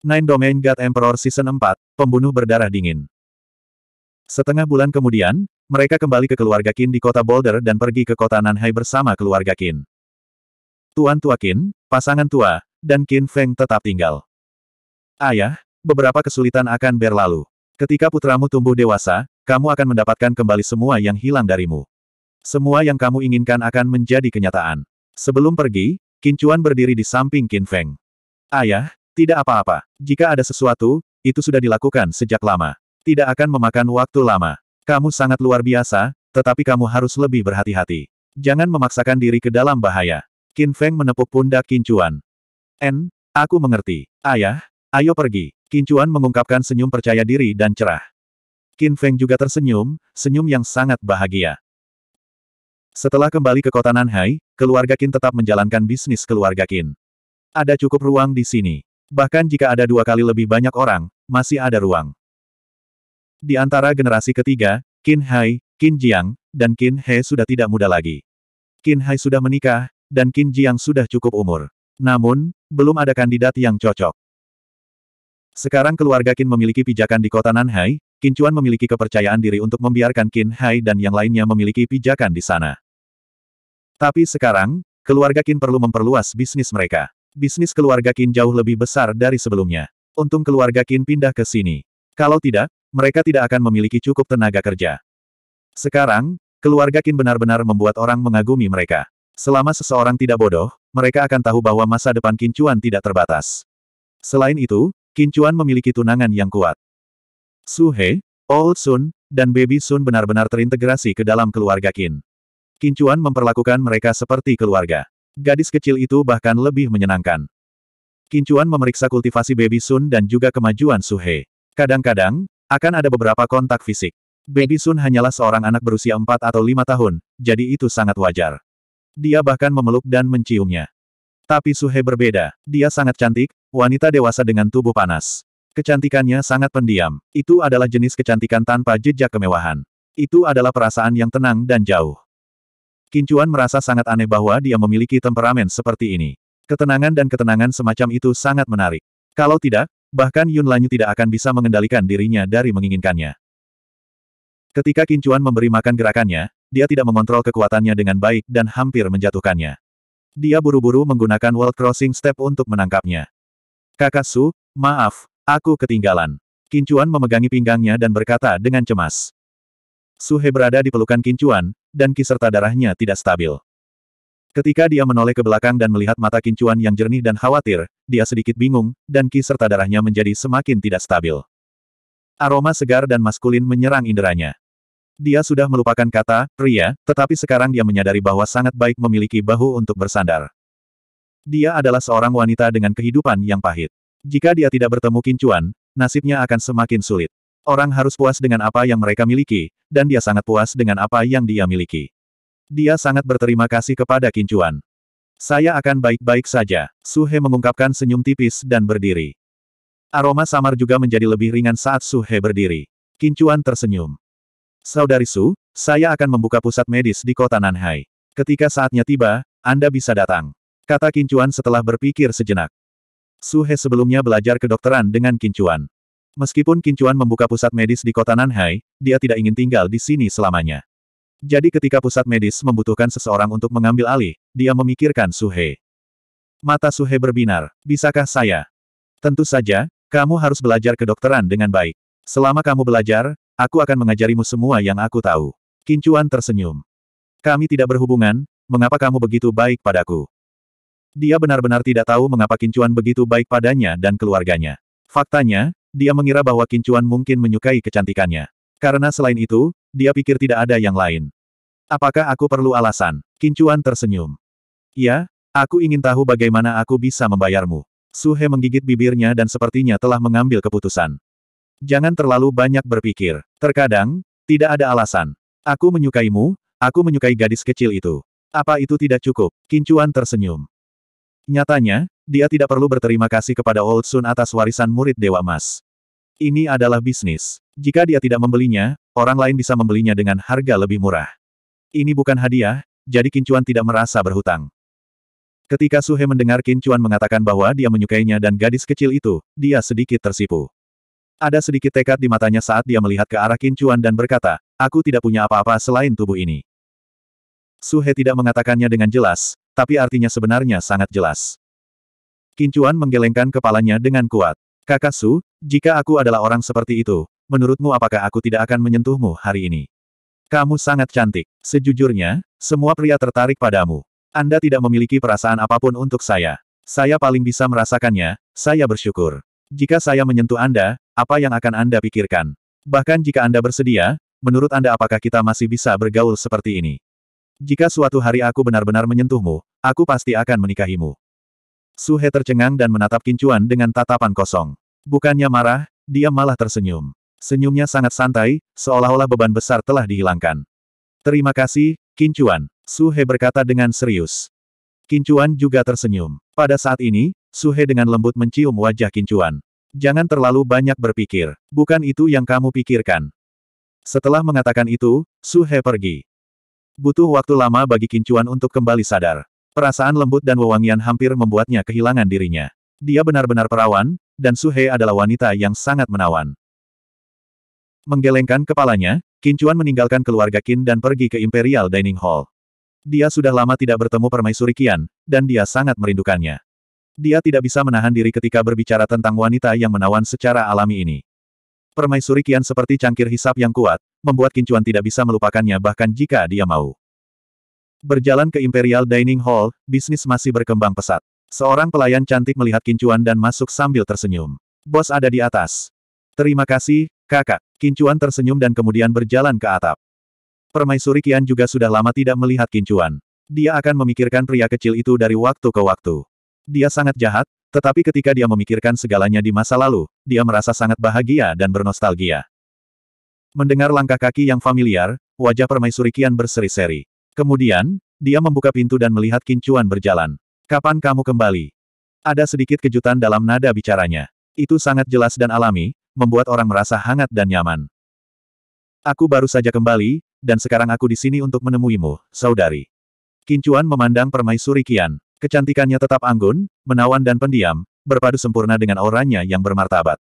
Nine Domain God Emperor Season 4, Pembunuh Berdarah Dingin. Setengah bulan kemudian, mereka kembali ke keluarga Qin di kota Boulder dan pergi ke kota Nanhai bersama keluarga Qin. Tuan Tua Qin, pasangan tua, dan Qin Feng tetap tinggal. Ayah, beberapa kesulitan akan berlalu. Ketika putramu tumbuh dewasa, kamu akan mendapatkan kembali semua yang hilang darimu. Semua yang kamu inginkan akan menjadi kenyataan. Sebelum pergi, Qin Chuan berdiri di samping Qin Feng. Ayah, tidak apa-apa. Jika ada sesuatu, itu sudah dilakukan sejak lama. Tidak akan memakan waktu lama. Kamu sangat luar biasa, tetapi kamu harus lebih berhati-hati. Jangan memaksakan diri ke dalam bahaya. Qin Feng menepuk pundak Chuan. En, aku mengerti. Ayah, ayo pergi. Chuan mengungkapkan senyum percaya diri dan cerah. Qin Feng juga tersenyum, senyum yang sangat bahagia. Setelah kembali ke kota Nanhai, keluarga Qin tetap menjalankan bisnis keluarga Qin. Ada cukup ruang di sini. Bahkan jika ada dua kali lebih banyak orang, masih ada ruang. Di antara generasi ketiga, Qin Hai, Qin Jiang, dan Qin He sudah tidak muda lagi. Qin Hai sudah menikah, dan Qin Jiang sudah cukup umur. Namun, belum ada kandidat yang cocok. Sekarang keluarga Qin memiliki pijakan di kota Nanhai, Qin Chuan memiliki kepercayaan diri untuk membiarkan Qin Hai dan yang lainnya memiliki pijakan di sana. Tapi sekarang, keluarga Qin perlu memperluas bisnis mereka. Bisnis keluarga Qin jauh lebih besar dari sebelumnya. Untung keluarga Qin pindah ke sini. Kalau tidak, mereka tidak akan memiliki cukup tenaga kerja. Sekarang, keluarga Qin benar-benar membuat orang mengagumi mereka. Selama seseorang tidak bodoh, mereka akan tahu bahwa masa depan Qin Chuan tidak terbatas. Selain itu, Qin Chuan memiliki tunangan yang kuat. Su He, Old Sun, dan Baby Sun benar-benar terintegrasi ke dalam keluarga Qin. Qin Chuan memperlakukan mereka seperti keluarga. Gadis kecil itu bahkan lebih menyenangkan. Kincuan memeriksa kultivasi Baby Sun dan juga kemajuan Suhe. Kadang-kadang, akan ada beberapa kontak fisik. Baby Sun hanyalah seorang anak berusia 4 atau 5 tahun, jadi itu sangat wajar. Dia bahkan memeluk dan menciumnya. Tapi Suhe berbeda. Dia sangat cantik, wanita dewasa dengan tubuh panas. Kecantikannya sangat pendiam. Itu adalah jenis kecantikan tanpa jejak kemewahan. Itu adalah perasaan yang tenang dan jauh. Kincuan merasa sangat aneh bahwa dia memiliki temperamen seperti ini. Ketenangan dan ketenangan semacam itu sangat menarik. Kalau tidak, bahkan Yun Lanyu tidak akan bisa mengendalikan dirinya dari menginginkannya. Ketika Kincuan memberi makan gerakannya, dia tidak mengontrol kekuatannya dengan baik dan hampir menjatuhkannya. Dia buru-buru menggunakan World Crossing Step untuk menangkapnya. Kakak Su, maaf, aku ketinggalan. Kincuan memegangi pinggangnya dan berkata dengan cemas. Suhe berada di pelukan Kincuan, dan ki serta darahnya tidak stabil. Ketika dia menoleh ke belakang dan melihat mata kincuan yang jernih dan khawatir, dia sedikit bingung, dan ki serta darahnya menjadi semakin tidak stabil. Aroma segar dan maskulin menyerang inderanya. Dia sudah melupakan kata, pria, tetapi sekarang dia menyadari bahwa sangat baik memiliki bahu untuk bersandar. Dia adalah seorang wanita dengan kehidupan yang pahit. Jika dia tidak bertemu kincuan, nasibnya akan semakin sulit. Orang harus puas dengan apa yang mereka miliki, dan dia sangat puas dengan apa yang dia miliki. Dia sangat berterima kasih kepada Kincuan. Saya akan baik-baik saja. Suhe mengungkapkan senyum tipis dan berdiri. Aroma samar juga menjadi lebih ringan saat Suhe berdiri. Kincuan tersenyum. Saudari Su, saya akan membuka pusat medis di kota Nanhai. Ketika saatnya tiba, Anda bisa datang. Kata Kincuan setelah berpikir sejenak. Suhe sebelumnya belajar kedokteran dengan Kincuan. Meskipun Kincuan membuka pusat medis di kota Nanhai, dia tidak ingin tinggal di sini selamanya. Jadi ketika pusat medis membutuhkan seseorang untuk mengambil alih, dia memikirkan Suhe. Mata Suhe berbinar. Bisakah saya? Tentu saja, kamu harus belajar kedokteran dengan baik. Selama kamu belajar, aku akan mengajarimu semua yang aku tahu. Kincuan tersenyum. Kami tidak berhubungan, mengapa kamu begitu baik padaku? Dia benar-benar tidak tahu mengapa Kincuan begitu baik padanya dan keluarganya. Faktanya, dia mengira bahwa Kincuan mungkin menyukai kecantikannya. Karena selain itu, dia pikir tidak ada yang lain. Apakah aku perlu alasan? Kincuan tersenyum. Ya, aku ingin tahu bagaimana aku bisa membayarmu. Suhe menggigit bibirnya dan sepertinya telah mengambil keputusan. Jangan terlalu banyak berpikir. Terkadang, tidak ada alasan. Aku menyukaimu, aku menyukai gadis kecil itu. Apa itu tidak cukup? Kincuan tersenyum. Nyatanya, dia tidak perlu berterima kasih kepada Old Sun atas warisan murid Dewa Mas. Ini adalah bisnis. Jika dia tidak membelinya, orang lain bisa membelinya dengan harga lebih murah. Ini bukan hadiah, jadi Kincuan tidak merasa berhutang. Ketika Suhe mendengar Kincuan mengatakan bahwa dia menyukainya dan gadis kecil itu, dia sedikit tersipu. Ada sedikit tekad di matanya saat dia melihat ke arah Kincuan dan berkata, aku tidak punya apa-apa selain tubuh ini. Suhe tidak mengatakannya dengan jelas, tapi artinya sebenarnya sangat jelas. Kincuan menggelengkan kepalanya dengan kuat. Kakak Su, jika aku adalah orang seperti itu, menurutmu apakah aku tidak akan menyentuhmu hari ini? Kamu sangat cantik. Sejujurnya, semua pria tertarik padamu. Anda tidak memiliki perasaan apapun untuk saya. Saya paling bisa merasakannya, saya bersyukur. Jika saya menyentuh Anda, apa yang akan Anda pikirkan? Bahkan jika Anda bersedia, menurut Anda apakah kita masih bisa bergaul seperti ini? Jika suatu hari aku benar-benar menyentuhmu, aku pasti akan menikahimu. Suhe tercengang dan menatap Kincuan dengan tatapan kosong. Bukannya marah, dia malah tersenyum. Senyumnya sangat santai, seolah-olah beban besar telah dihilangkan. Terima kasih, Kincuan. Suhe berkata dengan serius. Kincuan juga tersenyum. Pada saat ini, Suhe dengan lembut mencium wajah Kincuan. Jangan terlalu banyak berpikir. Bukan itu yang kamu pikirkan. Setelah mengatakan itu, Suhe pergi. Butuh waktu lama bagi Kincuan untuk kembali sadar. Perasaan lembut dan wewangian hampir membuatnya kehilangan dirinya. Dia benar-benar perawan, dan Suhe adalah wanita yang sangat menawan. Menggelengkan kepalanya, Kincuan meninggalkan keluarga Kin dan pergi ke Imperial Dining Hall. Dia sudah lama tidak bertemu permaisuri Qian, dan dia sangat merindukannya. Dia tidak bisa menahan diri ketika berbicara tentang wanita yang menawan secara alami ini. Permaisuri Qian seperti cangkir hisap yang kuat, membuat Kincuan tidak bisa melupakannya bahkan jika dia mau. Berjalan ke Imperial Dining Hall, bisnis masih berkembang pesat. Seorang pelayan cantik melihat Kincuan dan masuk sambil tersenyum. Bos ada di atas. Terima kasih, kakak. Kincuan tersenyum dan kemudian berjalan ke atap. Permaisuri Kian juga sudah lama tidak melihat Kincuan. Dia akan memikirkan pria kecil itu dari waktu ke waktu. Dia sangat jahat, tetapi ketika dia memikirkan segalanya di masa lalu, dia merasa sangat bahagia dan bernostalgia. Mendengar langkah kaki yang familiar, wajah permaisuri Kian berseri-seri. Kemudian, dia membuka pintu dan melihat Kincuan berjalan. Kapan kamu kembali? Ada sedikit kejutan dalam nada bicaranya. Itu sangat jelas dan alami, membuat orang merasa hangat dan nyaman. Aku baru saja kembali, dan sekarang aku di sini untuk menemuimu, saudari. Kincuan memandang permaisuri Kian. Kecantikannya tetap anggun, menawan dan pendiam, berpadu sempurna dengan auranya yang bermartabat.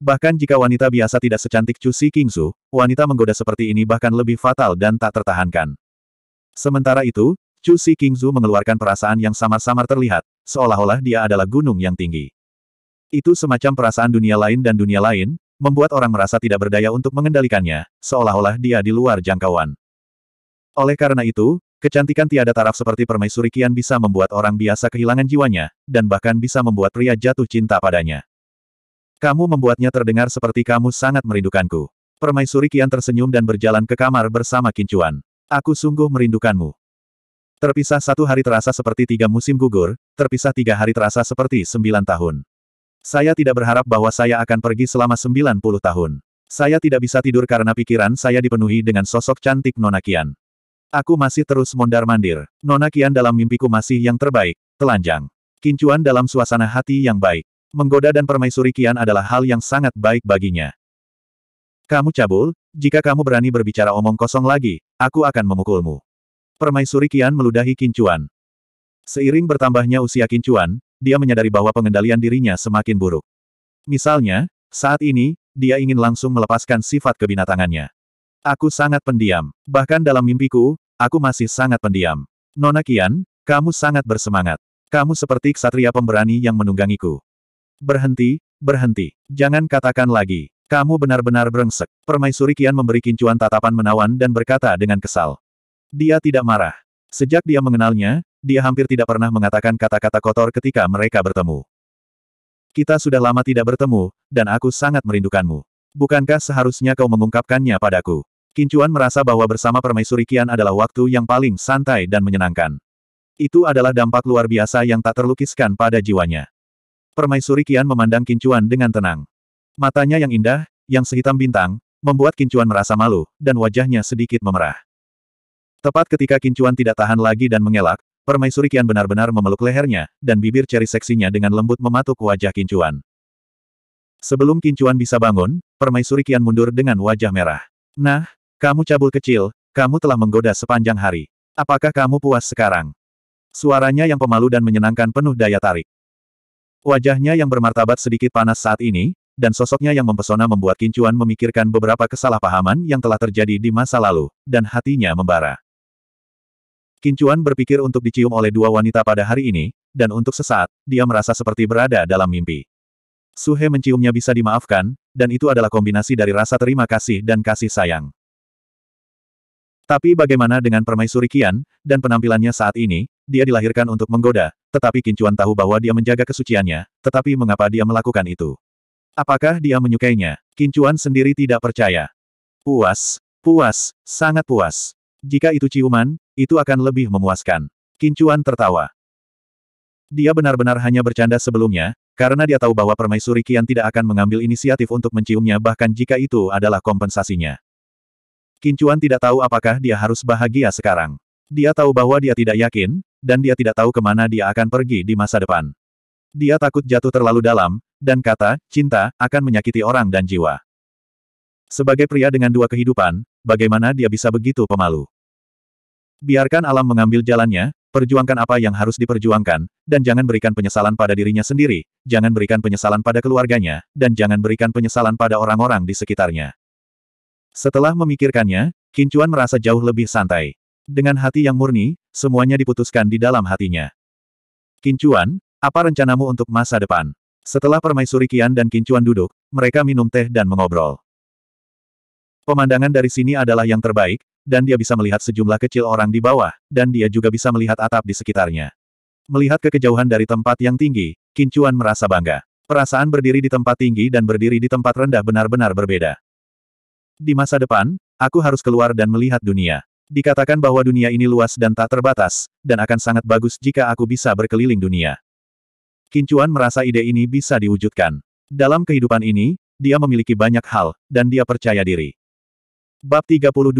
Bahkan jika wanita biasa tidak secantik Chu Si Kingzu, wanita menggoda seperti ini bahkan lebih fatal dan tak tertahankan. Sementara itu, Chu Si Kingzu mengeluarkan perasaan yang samar-samar terlihat, seolah-olah dia adalah gunung yang tinggi. Itu semacam perasaan dunia lain dan dunia lain, membuat orang merasa tidak berdaya untuk mengendalikannya, seolah-olah dia di luar jangkauan. Oleh karena itu, kecantikan tiada taraf seperti permaisuri kian bisa membuat orang biasa kehilangan jiwanya, dan bahkan bisa membuat pria jatuh cinta padanya. Kamu membuatnya terdengar seperti kamu sangat merindukanku. Permaisuri Kian tersenyum dan berjalan ke kamar bersama Kincuan. Aku sungguh merindukanmu. Terpisah satu hari terasa seperti tiga musim gugur, terpisah tiga hari terasa seperti sembilan tahun. Saya tidak berharap bahwa saya akan pergi selama sembilan puluh tahun. Saya tidak bisa tidur karena pikiran saya dipenuhi dengan sosok cantik Nona Kian. Aku masih terus mondar-mandir. Nona Kian dalam mimpiku masih yang terbaik, telanjang. Kincuan dalam suasana hati yang baik. Menggoda dan permaisuri Kian adalah hal yang sangat baik baginya. Kamu cabul, jika kamu berani berbicara omong kosong lagi, aku akan memukulmu. Permaisuri Kian meludahi Kincuan. Seiring bertambahnya usia Kincuan, dia menyadari bahwa pengendalian dirinya semakin buruk. Misalnya, saat ini, dia ingin langsung melepaskan sifat kebinatangannya. Aku sangat pendiam. Bahkan dalam mimpiku, aku masih sangat pendiam. Nona Kian, kamu sangat bersemangat. Kamu seperti ksatria pemberani yang menunggangiku. Berhenti, berhenti. Jangan katakan lagi. Kamu benar-benar brengsek. Permaisuri Kian memberi kincuan tatapan menawan dan berkata dengan kesal. Dia tidak marah. Sejak dia mengenalnya, dia hampir tidak pernah mengatakan kata-kata kotor ketika mereka bertemu. Kita sudah lama tidak bertemu, dan aku sangat merindukanmu. Bukankah seharusnya kau mengungkapkannya padaku? Kincuan merasa bahwa bersama permaisuri Kian adalah waktu yang paling santai dan menyenangkan. Itu adalah dampak luar biasa yang tak terlukiskan pada jiwanya. Permaisuri Kian memandang Kincuan dengan tenang. Matanya yang indah, yang sehitam bintang, membuat Kincuan merasa malu, dan wajahnya sedikit memerah. Tepat ketika Kincuan tidak tahan lagi dan mengelak, Permaisuri Kian benar-benar memeluk lehernya, dan bibir ceri seksinya dengan lembut mematuk wajah Kincuan. Sebelum Kincuan bisa bangun, Permaisuri Kian mundur dengan wajah merah. Nah, kamu cabul kecil, kamu telah menggoda sepanjang hari. Apakah kamu puas sekarang? Suaranya yang pemalu dan menyenangkan penuh daya tarik. Wajahnya yang bermartabat sedikit panas saat ini, dan sosoknya yang mempesona membuat Kincuan memikirkan beberapa kesalahpahaman yang telah terjadi di masa lalu, dan hatinya membara. Kincuan berpikir untuk dicium oleh dua wanita pada hari ini, dan untuk sesaat, dia merasa seperti berada dalam mimpi. Suhe menciumnya bisa dimaafkan, dan itu adalah kombinasi dari rasa terima kasih dan kasih sayang. Tapi bagaimana dengan permaisuri Kian, dan penampilannya saat ini, dia dilahirkan untuk menggoda, tetapi Kincuan tahu bahwa dia menjaga kesuciannya, tetapi mengapa dia melakukan itu? Apakah dia menyukainya? Kincuan sendiri tidak percaya. Puas, puas, sangat puas. Jika itu ciuman, itu akan lebih memuaskan. Kincuan tertawa. Dia benar-benar hanya bercanda sebelumnya, karena dia tahu bahwa permaisuri Kian tidak akan mengambil inisiatif untuk menciumnya bahkan jika itu adalah kompensasinya. Kincuan tidak tahu apakah dia harus bahagia sekarang. Dia tahu bahwa dia tidak yakin, dan dia tidak tahu kemana dia akan pergi di masa depan. Dia takut jatuh terlalu dalam, dan kata, cinta, akan menyakiti orang dan jiwa. Sebagai pria dengan dua kehidupan, bagaimana dia bisa begitu pemalu? Biarkan alam mengambil jalannya, perjuangkan apa yang harus diperjuangkan, dan jangan berikan penyesalan pada dirinya sendiri, jangan berikan penyesalan pada keluarganya, dan jangan berikan penyesalan pada orang-orang di sekitarnya. Setelah memikirkannya, Kincuan merasa jauh lebih santai. Dengan hati yang murni, semuanya diputuskan di dalam hatinya. Kincuan, apa rencanamu untuk masa depan? Setelah permaisuri Kian dan Kincuan duduk, mereka minum teh dan mengobrol. Pemandangan dari sini adalah yang terbaik, dan dia bisa melihat sejumlah kecil orang di bawah, dan dia juga bisa melihat atap di sekitarnya. Melihat kekejauhan dari tempat yang tinggi, Kincuan merasa bangga. Perasaan berdiri di tempat tinggi dan berdiri di tempat rendah benar-benar berbeda. Di masa depan, aku harus keluar dan melihat dunia. Dikatakan bahwa dunia ini luas dan tak terbatas, dan akan sangat bagus jika aku bisa berkeliling dunia. Kincuan merasa ide ini bisa diwujudkan. Dalam kehidupan ini, dia memiliki banyak hal, dan dia percaya diri. Bab 32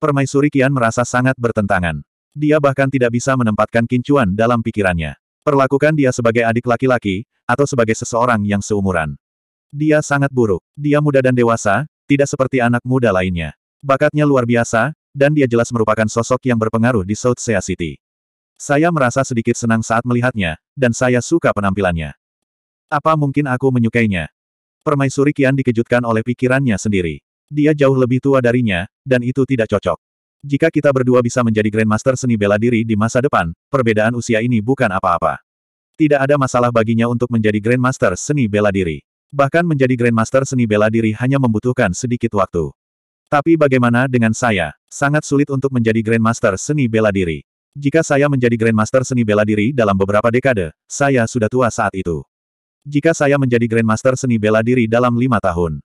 Permaisuri Kian merasa sangat bertentangan. Dia bahkan tidak bisa menempatkan Kincuan dalam pikirannya. Perlakukan dia sebagai adik laki-laki, atau sebagai seseorang yang seumuran. Dia sangat buruk. Dia muda dan dewasa, tidak seperti anak muda lainnya. Bakatnya luar biasa, dan dia jelas merupakan sosok yang berpengaruh di South Sea City. Saya merasa sedikit senang saat melihatnya, dan saya suka penampilannya. Apa mungkin aku menyukainya? Permaisuri Kian dikejutkan oleh pikirannya sendiri. Dia jauh lebih tua darinya, dan itu tidak cocok. Jika kita berdua bisa menjadi Grandmaster seni bela diri di masa depan, perbedaan usia ini bukan apa-apa. Tidak ada masalah baginya untuk menjadi Grandmaster seni bela diri. Bahkan menjadi Grandmaster seni bela diri hanya membutuhkan sedikit waktu. Tapi bagaimana dengan saya? Sangat sulit untuk menjadi Grandmaster seni bela diri. Jika saya menjadi Grandmaster seni bela diri dalam beberapa dekade, saya sudah tua saat itu. Jika saya menjadi Grandmaster seni bela diri dalam lima tahun.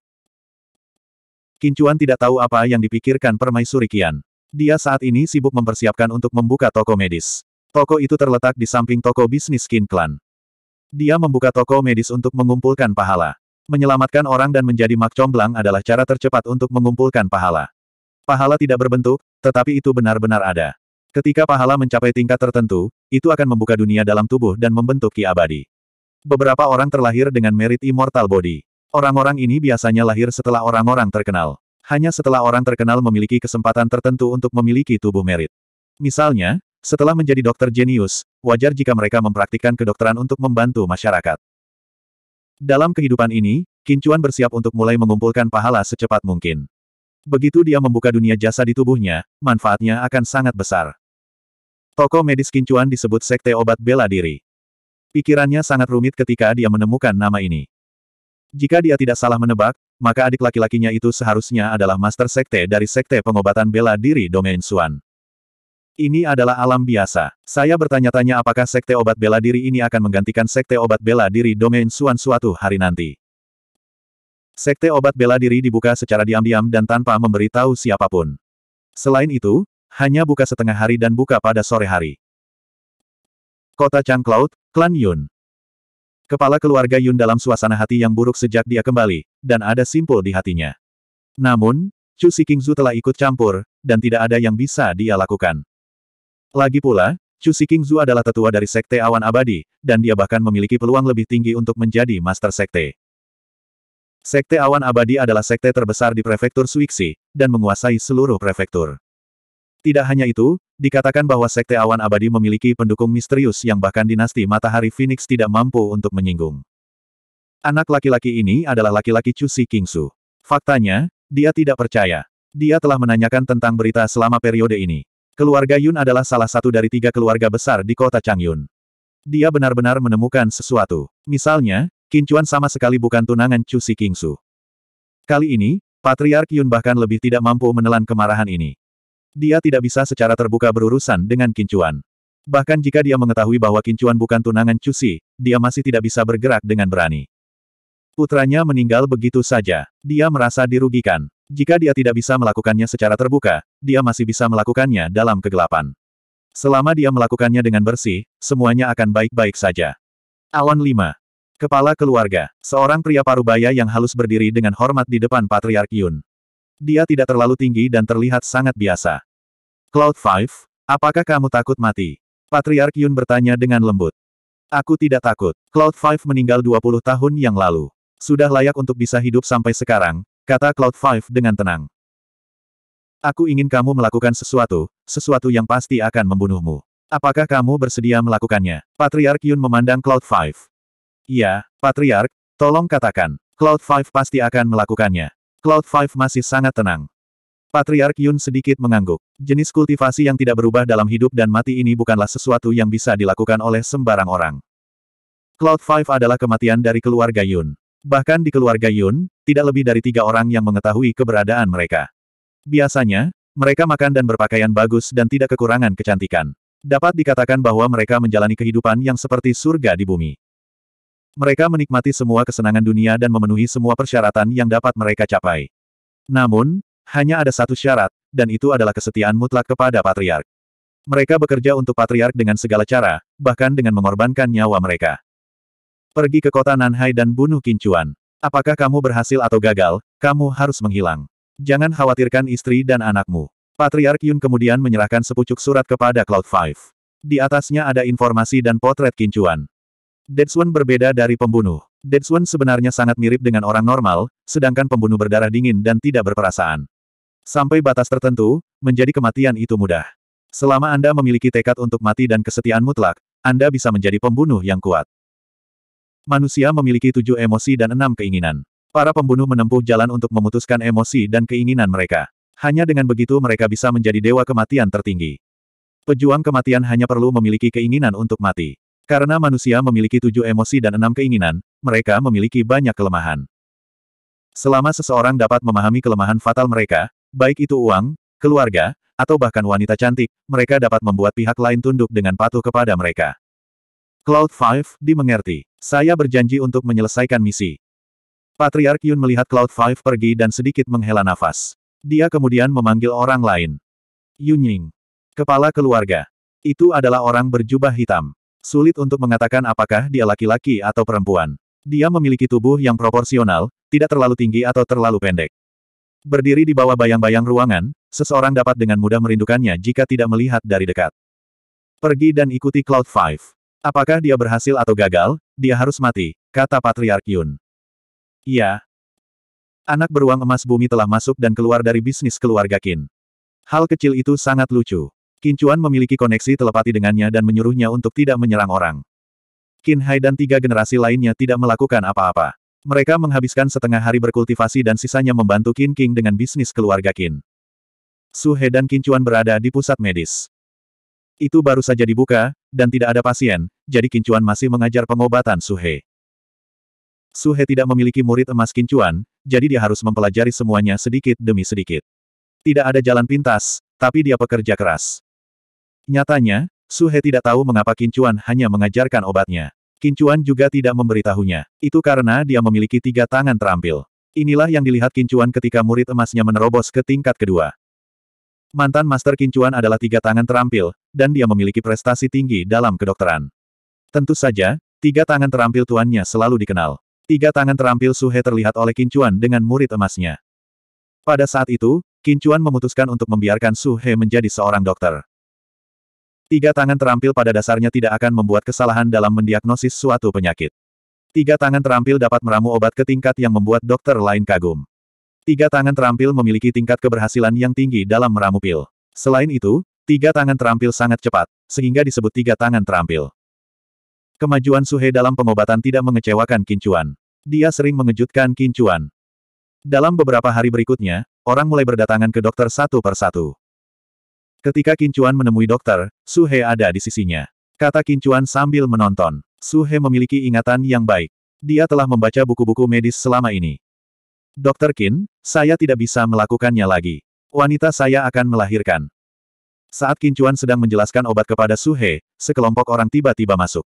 Kincuan tidak tahu apa yang dipikirkan permaisuri Kian. Dia saat ini sibuk mempersiapkan untuk membuka toko medis. Toko itu terletak di samping toko bisnis Kin Clan. Dia membuka toko medis untuk mengumpulkan pahala. Menyelamatkan orang dan menjadi mak comblang adalah cara tercepat untuk mengumpulkan pahala. Pahala tidak berbentuk, tetapi itu benar-benar ada. Ketika pahala mencapai tingkat tertentu, itu akan membuka dunia dalam tubuh dan membentuk ki abadi. Beberapa orang terlahir dengan merit immortal body. Orang-orang ini biasanya lahir setelah orang-orang terkenal. Hanya setelah orang terkenal memiliki kesempatan tertentu untuk memiliki tubuh merit. Misalnya, setelah menjadi dokter jenius, wajar jika mereka mempraktikkan kedokteran untuk membantu masyarakat. Dalam kehidupan ini, Kincuan bersiap untuk mulai mengumpulkan pahala secepat mungkin. Begitu dia membuka dunia jasa di tubuhnya, manfaatnya akan sangat besar. Toko medis Kincuan disebut sekte obat bela diri. Pikirannya sangat rumit ketika dia menemukan nama ini. Jika dia tidak salah menebak, maka adik laki-lakinya itu seharusnya adalah master sekte dari sekte pengobatan bela diri domain Suan. Ini adalah alam biasa. Saya bertanya-tanya apakah sekte obat bela diri ini akan menggantikan sekte obat bela diri domain Suan suatu hari nanti. Sekte obat bela diri dibuka secara diam-diam dan tanpa memberitahu siapapun. Selain itu, hanya buka setengah hari dan buka pada sore hari. Kota Cloud, Klan Yun. Kepala keluarga Yun dalam suasana hati yang buruk sejak dia kembali, dan ada simpul di hatinya. Namun, Chu Kingzu telah ikut campur, dan tidak ada yang bisa dia lakukan. Lagi pula, Chu King adalah tetua dari Sekte Awan Abadi, dan dia bahkan memiliki peluang lebih tinggi untuk menjadi Master Sekte. Sekte Awan Abadi adalah sekte terbesar di prefektur Suiksi, dan menguasai seluruh prefektur. Tidak hanya itu, dikatakan bahwa Sekte Awan Abadi memiliki pendukung misterius yang bahkan dinasti Matahari Phoenix tidak mampu untuk menyinggung. Anak laki-laki ini adalah laki-laki Chu Si Kingsu. Faktanya, dia tidak percaya. Dia telah menanyakan tentang berita selama periode ini. Keluarga Yun adalah salah satu dari tiga keluarga besar di kota Changyun. Dia benar-benar menemukan sesuatu. Misalnya, Kincuan sama sekali bukan tunangan Chu Si Kingsu. Kali ini, Patriark Yun bahkan lebih tidak mampu menelan kemarahan ini. Dia tidak bisa secara terbuka berurusan dengan Kincuan. Bahkan jika dia mengetahui bahwa Kincuan bukan tunangan Chu Si, dia masih tidak bisa bergerak dengan berani. Putranya meninggal begitu saja. Dia merasa dirugikan. Jika dia tidak bisa melakukannya secara terbuka, dia masih bisa melakukannya dalam kegelapan. Selama dia melakukannya dengan bersih, semuanya akan baik-baik saja. Alon 5. Kepala keluarga, seorang pria parubaya yang halus berdiri dengan hormat di depan Patriark Yun. Dia tidak terlalu tinggi dan terlihat sangat biasa. Cloud 5, apakah kamu takut mati? Patriark Yun bertanya dengan lembut. Aku tidak takut. Cloud Five meninggal 20 tahun yang lalu. Sudah layak untuk bisa hidup sampai sekarang, Kata Cloud Five dengan tenang. Aku ingin kamu melakukan sesuatu, sesuatu yang pasti akan membunuhmu. Apakah kamu bersedia melakukannya? Patriark Yun memandang Cloud Five. Iya, Patriark, tolong katakan. Cloud Five pasti akan melakukannya. Cloud Five masih sangat tenang. Patriark Yun sedikit mengangguk. Jenis kultivasi yang tidak berubah dalam hidup dan mati ini bukanlah sesuatu yang bisa dilakukan oleh sembarang orang. Cloud Five adalah kematian dari keluarga Yun. Bahkan di keluarga Yun, tidak lebih dari tiga orang yang mengetahui keberadaan mereka. Biasanya, mereka makan dan berpakaian bagus dan tidak kekurangan kecantikan. Dapat dikatakan bahwa mereka menjalani kehidupan yang seperti surga di bumi. Mereka menikmati semua kesenangan dunia dan memenuhi semua persyaratan yang dapat mereka capai. Namun, hanya ada satu syarat, dan itu adalah kesetiaan mutlak kepada patriark. Mereka bekerja untuk patriark dengan segala cara, bahkan dengan mengorbankan nyawa mereka. Pergi ke kota Nanhai dan bunuh Kincuan. Apakah kamu berhasil atau gagal, kamu harus menghilang. Jangan khawatirkan istri dan anakmu. Patriark Yun kemudian menyerahkan sepucuk surat kepada Cloud Five. Di atasnya ada informasi dan potret Kincuan. Deadswan berbeda dari pembunuh. Deadswan sebenarnya sangat mirip dengan orang normal, sedangkan pembunuh berdarah dingin dan tidak berperasaan. Sampai batas tertentu, menjadi kematian itu mudah. Selama Anda memiliki tekad untuk mati dan kesetiaan mutlak, Anda bisa menjadi pembunuh yang kuat. Manusia memiliki tujuh emosi dan enam keinginan. Para pembunuh menempuh jalan untuk memutuskan emosi dan keinginan mereka. Hanya dengan begitu mereka bisa menjadi dewa kematian tertinggi. Pejuang kematian hanya perlu memiliki keinginan untuk mati. Karena manusia memiliki tujuh emosi dan enam keinginan, mereka memiliki banyak kelemahan. Selama seseorang dapat memahami kelemahan fatal mereka, baik itu uang, keluarga, atau bahkan wanita cantik, mereka dapat membuat pihak lain tunduk dengan patuh kepada mereka. Cloud Five, dimengerti. Saya berjanji untuk menyelesaikan misi. Patriark Yun melihat Cloud Five pergi dan sedikit menghela nafas. Dia kemudian memanggil orang lain. Yun Ying. Kepala keluarga. Itu adalah orang berjubah hitam. Sulit untuk mengatakan apakah dia laki-laki atau perempuan. Dia memiliki tubuh yang proporsional, tidak terlalu tinggi atau terlalu pendek. Berdiri di bawah bayang-bayang ruangan, seseorang dapat dengan mudah merindukannya jika tidak melihat dari dekat. Pergi dan ikuti Cloud Five. Apakah dia berhasil atau gagal, dia harus mati, kata Patriark Yun. Iya. Anak beruang emas bumi telah masuk dan keluar dari bisnis keluarga Qin. Hal kecil itu sangat lucu. Chuan memiliki koneksi telepati dengannya dan menyuruhnya untuk tidak menyerang orang. Qin Hai dan tiga generasi lainnya tidak melakukan apa-apa. Mereka menghabiskan setengah hari berkultivasi dan sisanya membantu Qin King dengan bisnis keluarga Qin. Su He dan Qin Chuan berada di pusat medis. Itu baru saja dibuka, dan tidak ada pasien, jadi Kincuan masih mengajar pengobatan Suhe. Suhe tidak memiliki murid emas Kincuan, jadi dia harus mempelajari semuanya sedikit demi sedikit. Tidak ada jalan pintas, tapi dia pekerja keras. Nyatanya, Suhe tidak tahu mengapa Kincuan hanya mengajarkan obatnya. Kincuan juga tidak memberitahunya. Itu karena dia memiliki tiga tangan terampil. Inilah yang dilihat Kincuan ketika murid emasnya menerobos ke tingkat kedua. Mantan Master Kincuan adalah tiga tangan terampil, dan dia memiliki prestasi tinggi dalam kedokteran. Tentu saja, tiga tangan terampil tuannya selalu dikenal. Tiga tangan terampil Suhe terlihat oleh Kincuan dengan murid emasnya. Pada saat itu, Kincuan memutuskan untuk membiarkan Suhe menjadi seorang dokter. Tiga tangan terampil pada dasarnya tidak akan membuat kesalahan dalam mendiagnosis suatu penyakit. Tiga tangan terampil dapat meramu obat ke tingkat yang membuat dokter lain kagum. Tiga tangan terampil memiliki tingkat keberhasilan yang tinggi dalam meramu pil. Selain itu, tiga tangan terampil sangat cepat, sehingga disebut tiga tangan terampil. Kemajuan Suhe dalam pengobatan tidak mengecewakan Kincuan. Dia sering mengejutkan Kincuan. Dalam beberapa hari berikutnya, orang mulai berdatangan ke dokter satu per satu. Ketika Kincuan menemui dokter, Suhe ada di sisinya. Kata Kincuan sambil menonton. Suhe memiliki ingatan yang baik. Dia telah membaca buku-buku medis selama ini. Dokter Kin, saya tidak bisa melakukannya lagi. Wanita saya akan melahirkan. Saat Kincuan sedang menjelaskan obat kepada Su He, sekelompok orang tiba-tiba masuk.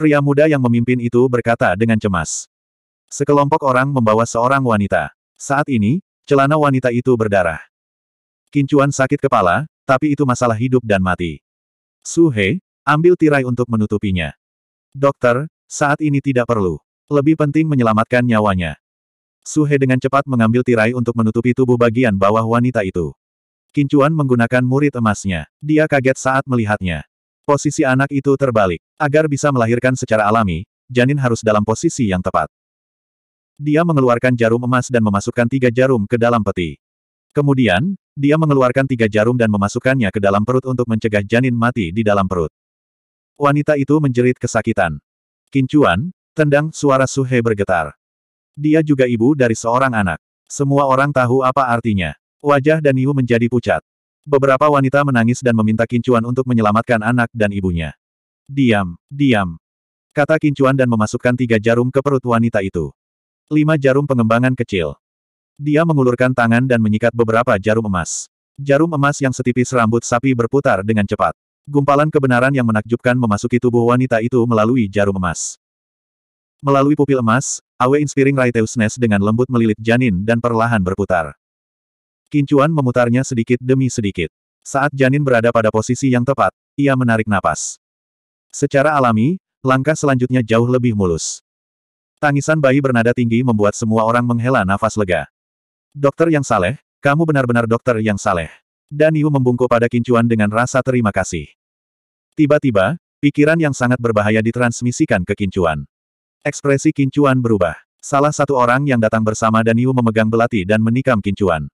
Pria muda yang memimpin itu berkata dengan cemas. Sekelompok orang membawa seorang wanita. Saat ini, celana wanita itu berdarah. Kincuan sakit kepala, tapi itu masalah hidup dan mati. Su He, ambil tirai untuk menutupinya. Dokter, saat ini tidak perlu. Lebih penting menyelamatkan nyawanya. Suhe dengan cepat mengambil tirai untuk menutupi tubuh bagian bawah wanita itu. Kincuan menggunakan murid emasnya. Dia kaget saat melihatnya. Posisi anak itu terbalik. Agar bisa melahirkan secara alami, janin harus dalam posisi yang tepat. Dia mengeluarkan jarum emas dan memasukkan tiga jarum ke dalam peti. Kemudian, dia mengeluarkan tiga jarum dan memasukkannya ke dalam perut untuk mencegah janin mati di dalam perut. Wanita itu menjerit kesakitan. Kincuan, tendang suara Suhe bergetar. Dia juga ibu dari seorang anak. Semua orang tahu apa artinya. Wajah Dan Yu menjadi pucat. Beberapa wanita menangis dan meminta Kincuan untuk menyelamatkan anak dan ibunya. Diam, diam. Kata Kincuan dan memasukkan tiga jarum ke perut wanita itu. Lima jarum pengembangan kecil. Dia mengulurkan tangan dan menyikat beberapa jarum emas. Jarum emas yang setipis rambut sapi berputar dengan cepat. Gumpalan kebenaran yang menakjubkan memasuki tubuh wanita itu melalui jarum emas. Melalui pupil emas, Awe Inspiring Righteousness dengan lembut melilit janin dan perlahan berputar. Kincuan memutarnya sedikit demi sedikit. Saat janin berada pada posisi yang tepat, ia menarik napas. Secara alami, langkah selanjutnya jauh lebih mulus. Tangisan bayi bernada tinggi membuat semua orang menghela nafas lega. Dokter yang saleh, kamu benar-benar dokter yang saleh. Daniu membungkuk pada Kincuan dengan rasa terima kasih. Tiba-tiba, pikiran yang sangat berbahaya ditransmisikan ke Kincuan. Ekspresi Kincuan berubah. Salah satu orang yang datang bersama Daniu memegang belati dan menikam Kincuan.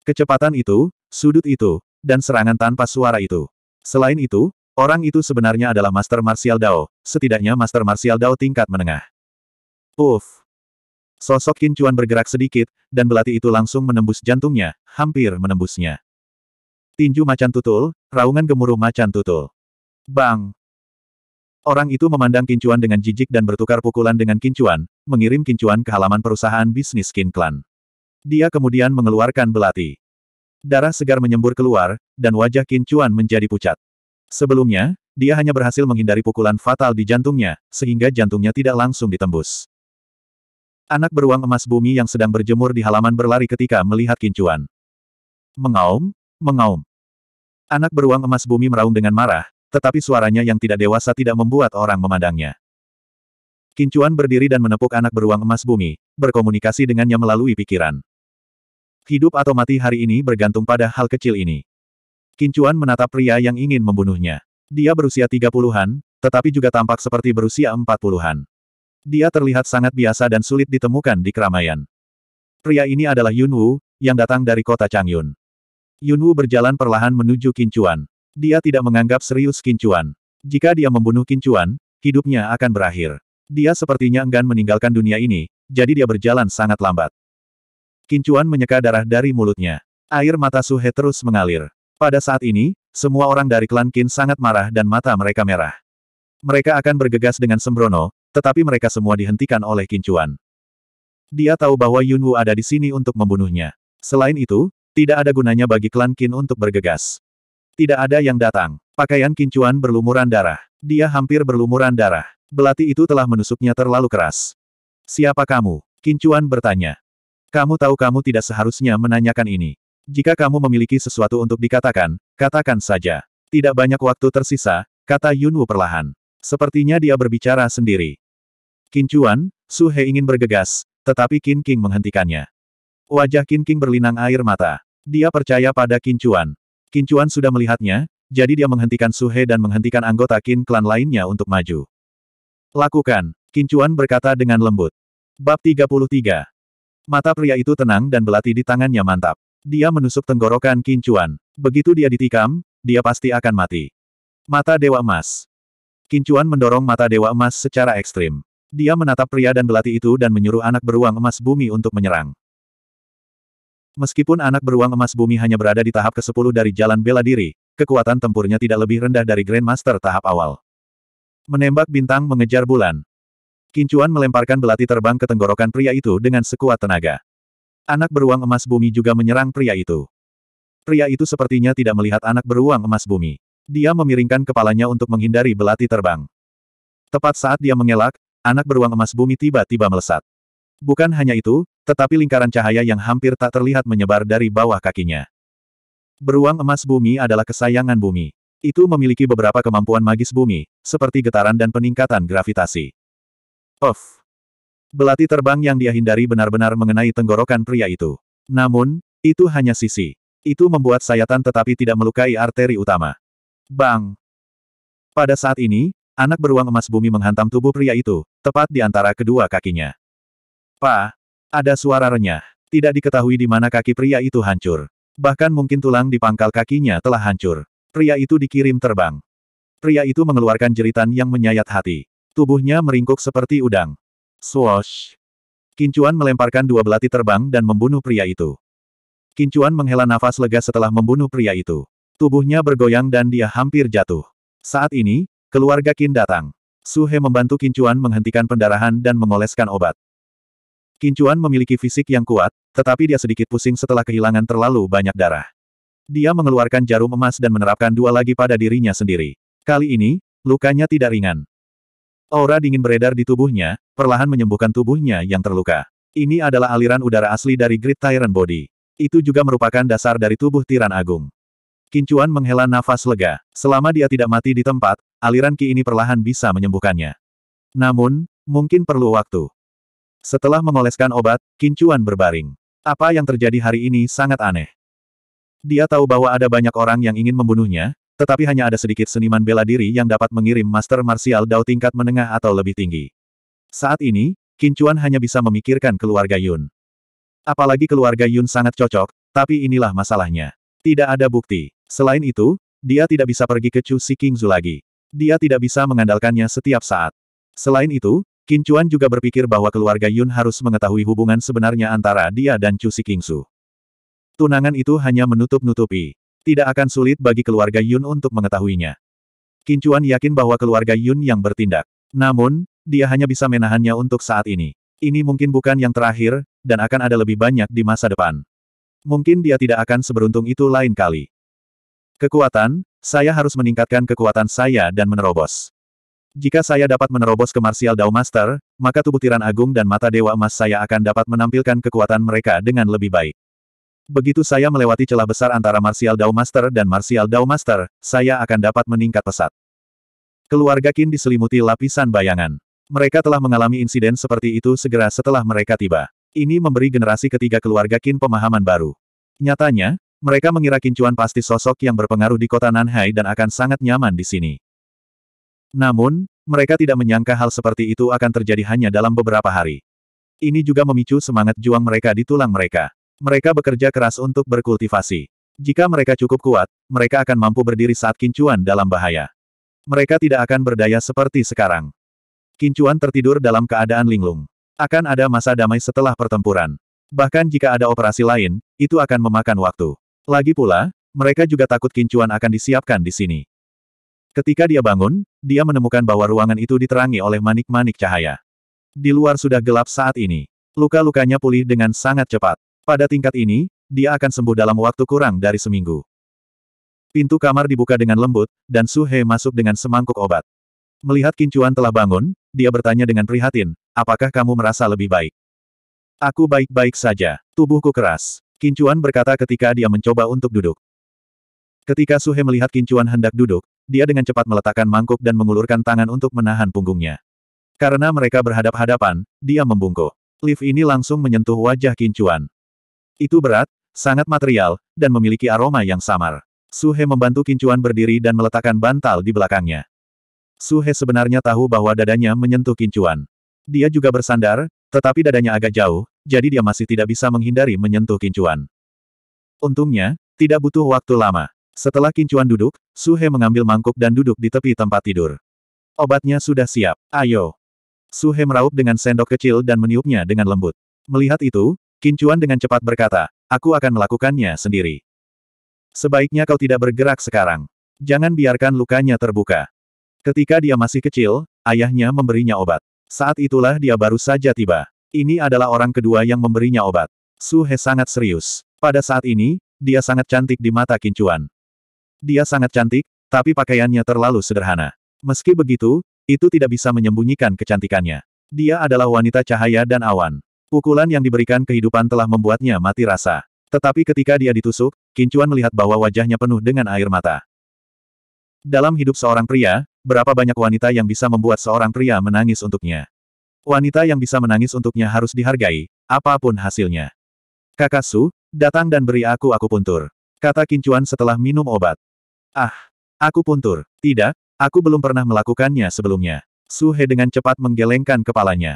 Kecepatan itu, sudut itu, dan serangan tanpa suara itu. Selain itu, orang itu sebenarnya adalah Master Martial Dao, setidaknya Master Martial Dao tingkat menengah. Uff. Sosok Kincuan bergerak sedikit, dan belati itu langsung menembus jantungnya, hampir menembusnya. Tinju macan tutul, raungan gemuruh macan tutul. Bang! Orang itu memandang Kincuan dengan jijik dan bertukar pukulan dengan Kincuan, mengirim Kincuan ke halaman perusahaan bisnis Kin Clan. Dia kemudian mengeluarkan belati. Darah segar menyembur keluar, dan wajah Kincuan menjadi pucat. Sebelumnya, dia hanya berhasil menghindari pukulan fatal di jantungnya, sehingga jantungnya tidak langsung ditembus. Anak beruang emas bumi yang sedang berjemur di halaman berlari ketika melihat Kincuan. Mengaum, mengaum. Anak beruang emas bumi meraung dengan marah, tetapi suaranya yang tidak dewasa tidak membuat orang memandangnya. Kincuan berdiri dan menepuk anak beruang emas bumi, berkomunikasi dengannya melalui pikiran. Hidup atau mati hari ini bergantung pada hal kecil ini. Kincuan menatap pria yang ingin membunuhnya. Dia berusia tiga puluhan, tetapi juga tampak seperti berusia empat puluhan. Dia terlihat sangat biasa dan sulit ditemukan di keramaian. Pria ini adalah Yunwu, yang datang dari kota Changyun. Yunwu berjalan perlahan menuju Kincuan. Dia tidak menganggap serius Kincuan. Jika dia membunuh Kincuan, hidupnya akan berakhir. Dia sepertinya enggan meninggalkan dunia ini, jadi dia berjalan sangat lambat. Kincuan menyeka darah dari mulutnya. Air mata Suhe terus mengalir. Pada saat ini, semua orang dari klan Kin sangat marah dan mata mereka merah. Mereka akan bergegas dengan sembrono, tetapi mereka semua dihentikan oleh Kincuan. Dia tahu bahwa Yunwu ada di sini untuk membunuhnya. Selain itu, tidak ada gunanya bagi klan Kin untuk bergegas. Tidak ada yang datang. Pakaian kincuan berlumuran darah. Dia hampir berlumuran darah. Belati itu telah menusuknya terlalu keras. Siapa kamu? Kincuan bertanya. Kamu tahu kamu tidak seharusnya menanyakan ini. Jika kamu memiliki sesuatu untuk dikatakan, katakan saja. Tidak banyak waktu tersisa, kata Yunwu perlahan. Sepertinya dia berbicara sendiri. Kincuan, Su He ingin bergegas, tetapi King King menghentikannya. Wajah King King berlinang air mata. Dia percaya pada Kincuan. Kincuan sudah melihatnya, jadi dia menghentikan Suhe dan menghentikan anggota Kin klan lainnya untuk maju. Lakukan, Kincuan berkata dengan lembut. Bab 33. Mata pria itu tenang dan belati di tangannya mantap. Dia menusuk tenggorokan Kincuan. Begitu dia ditikam, dia pasti akan mati. Mata Dewa Emas. Kincuan mendorong mata Dewa Emas secara ekstrim. Dia menatap pria dan belati itu dan menyuruh anak beruang emas bumi untuk menyerang. Meskipun anak beruang emas bumi hanya berada di tahap ke-10 dari jalan bela diri, kekuatan tempurnya tidak lebih rendah dari Grandmaster tahap awal. Menembak bintang mengejar bulan. Kincuan melemparkan belati terbang ke tenggorokan pria itu dengan sekuat tenaga. Anak beruang emas bumi juga menyerang pria itu. Pria itu sepertinya tidak melihat anak beruang emas bumi. Dia memiringkan kepalanya untuk menghindari belati terbang. Tepat saat dia mengelak, anak beruang emas bumi tiba-tiba melesat. Bukan hanya itu, tetapi lingkaran cahaya yang hampir tak terlihat menyebar dari bawah kakinya. Beruang emas bumi adalah kesayangan bumi. Itu memiliki beberapa kemampuan magis bumi, seperti getaran dan peningkatan gravitasi. Of! Belati terbang yang dia hindari benar-benar mengenai tenggorokan pria itu. Namun, itu hanya sisi. Itu membuat sayatan tetapi tidak melukai arteri utama. Bang! Pada saat ini, anak beruang emas bumi menghantam tubuh pria itu, tepat di antara kedua kakinya. Pa! Ada suara renyah. Tidak diketahui di mana kaki pria itu hancur. Bahkan mungkin tulang di pangkal kakinya telah hancur. Pria itu dikirim terbang. Pria itu mengeluarkan jeritan yang menyayat hati. Tubuhnya meringkuk seperti udang. Swosh. Kincuan melemparkan dua belati terbang dan membunuh pria itu. Kincuan menghela nafas lega setelah membunuh pria itu. Tubuhnya bergoyang dan dia hampir jatuh. Saat ini, keluarga Kin datang. Suhe membantu Kincuan menghentikan pendarahan dan mengoleskan obat. Kincuan memiliki fisik yang kuat, tetapi dia sedikit pusing setelah kehilangan terlalu banyak darah. Dia mengeluarkan jarum emas dan menerapkan dua lagi pada dirinya sendiri. Kali ini, lukanya tidak ringan. Aura dingin beredar di tubuhnya, perlahan menyembuhkan tubuhnya yang terluka. Ini adalah aliran udara asli dari Great Tyrant Body. Itu juga merupakan dasar dari tubuh Tiran Agung. Kincuan menghela nafas lega. Selama dia tidak mati di tempat, aliran ki ini perlahan bisa menyembuhkannya. Namun, mungkin perlu waktu. Setelah mengoleskan obat, Kincuan berbaring. Apa yang terjadi hari ini sangat aneh. Dia tahu bahwa ada banyak orang yang ingin membunuhnya, tetapi hanya ada sedikit seniman bela diri yang dapat mengirim master martial Dao tingkat menengah atau lebih tinggi. Saat ini, Kincuan hanya bisa memikirkan keluarga Yun. Apalagi keluarga Yun sangat cocok, tapi inilah masalahnya. Tidak ada bukti. Selain itu, dia tidak bisa pergi ke Chu Si Kingzu lagi. Dia tidak bisa mengandalkannya setiap saat. Selain itu, Qin Chuan juga berpikir bahwa keluarga Yun harus mengetahui hubungan sebenarnya antara dia dan Chu Si Kingsu. Tunangan itu hanya menutup-nutupi. Tidak akan sulit bagi keluarga Yun untuk mengetahuinya. Qin Chuan yakin bahwa keluarga Yun yang bertindak. Namun, dia hanya bisa menahannya untuk saat ini. Ini mungkin bukan yang terakhir, dan akan ada lebih banyak di masa depan. Mungkin dia tidak akan seberuntung itu lain kali. Kekuatan, saya harus meningkatkan kekuatan saya dan menerobos. Jika saya dapat menerobos ke Martial Dao Master, maka tubuh Tiran Agung dan Mata Dewa Emas saya akan dapat menampilkan kekuatan mereka dengan lebih baik. Begitu saya melewati celah besar antara Martial Dao Master dan Martial Dao Master, saya akan dapat meningkat pesat. Keluarga Qin diselimuti lapisan bayangan. Mereka telah mengalami insiden seperti itu segera setelah mereka tiba. Ini memberi generasi ketiga keluarga Qin pemahaman baru. Nyatanya, mereka mengira Qin Chuan pasti sosok yang berpengaruh di kota Nanhai dan akan sangat nyaman di sini. Namun, mereka tidak menyangka hal seperti itu akan terjadi hanya dalam beberapa hari. Ini juga memicu semangat juang mereka di tulang mereka. Mereka bekerja keras untuk berkultivasi. Jika mereka cukup kuat, mereka akan mampu berdiri saat kincuan dalam bahaya. Mereka tidak akan berdaya seperti sekarang. Kincuan tertidur dalam keadaan linglung. Akan ada masa damai setelah pertempuran. Bahkan jika ada operasi lain, itu akan memakan waktu. Lagi pula, mereka juga takut kincuan akan disiapkan di sini. Ketika dia bangun, dia menemukan bahwa ruangan itu diterangi oleh manik-manik cahaya. Di luar sudah gelap saat ini. Luka-lukanya pulih dengan sangat cepat. Pada tingkat ini, dia akan sembuh dalam waktu kurang dari seminggu. Pintu kamar dibuka dengan lembut, dan Suhe masuk dengan semangkuk obat. Melihat Kincuan telah bangun, dia bertanya dengan prihatin, apakah kamu merasa lebih baik? Aku baik-baik saja, tubuhku keras. Kincuan berkata ketika dia mencoba untuk duduk. Ketika Suhe melihat Kincuan hendak duduk, dia dengan cepat meletakkan mangkuk dan mengulurkan tangan untuk menahan punggungnya. Karena mereka berhadap-hadapan, dia membungkuk. Lift ini langsung menyentuh wajah Kincuan. Itu berat, sangat material, dan memiliki aroma yang samar. Suhe membantu Kincuan berdiri dan meletakkan bantal di belakangnya. Suhe sebenarnya tahu bahwa dadanya menyentuh Kincuan. Dia juga bersandar, tetapi dadanya agak jauh, jadi dia masih tidak bisa menghindari menyentuh Kincuan. Untungnya, tidak butuh waktu lama. Setelah Kincuan duduk, Suhe mengambil mangkuk dan duduk di tepi tempat tidur. Obatnya sudah siap, ayo. Suhe meraup dengan sendok kecil dan meniupnya dengan lembut. Melihat itu, Kincuan dengan cepat berkata, aku akan melakukannya sendiri. Sebaiknya kau tidak bergerak sekarang. Jangan biarkan lukanya terbuka. Ketika dia masih kecil, ayahnya memberinya obat. Saat itulah dia baru saja tiba. Ini adalah orang kedua yang memberinya obat. Suhe sangat serius. Pada saat ini, dia sangat cantik di mata Kincuan. Dia sangat cantik, tapi pakaiannya terlalu sederhana. Meski begitu, itu tidak bisa menyembunyikan kecantikannya. Dia adalah wanita cahaya dan awan. Pukulan yang diberikan kehidupan telah membuatnya mati rasa. Tetapi ketika dia ditusuk, Kincuan melihat bahwa wajahnya penuh dengan air mata. Dalam hidup seorang pria, berapa banyak wanita yang bisa membuat seorang pria menangis untuknya? Wanita yang bisa menangis untuknya harus dihargai, apapun hasilnya. Kakak Su, datang dan beri aku aku puntur. Kata Kincuan setelah minum obat. Ah, aku puntur. Tidak, aku belum pernah melakukannya sebelumnya. Su He dengan cepat menggelengkan kepalanya.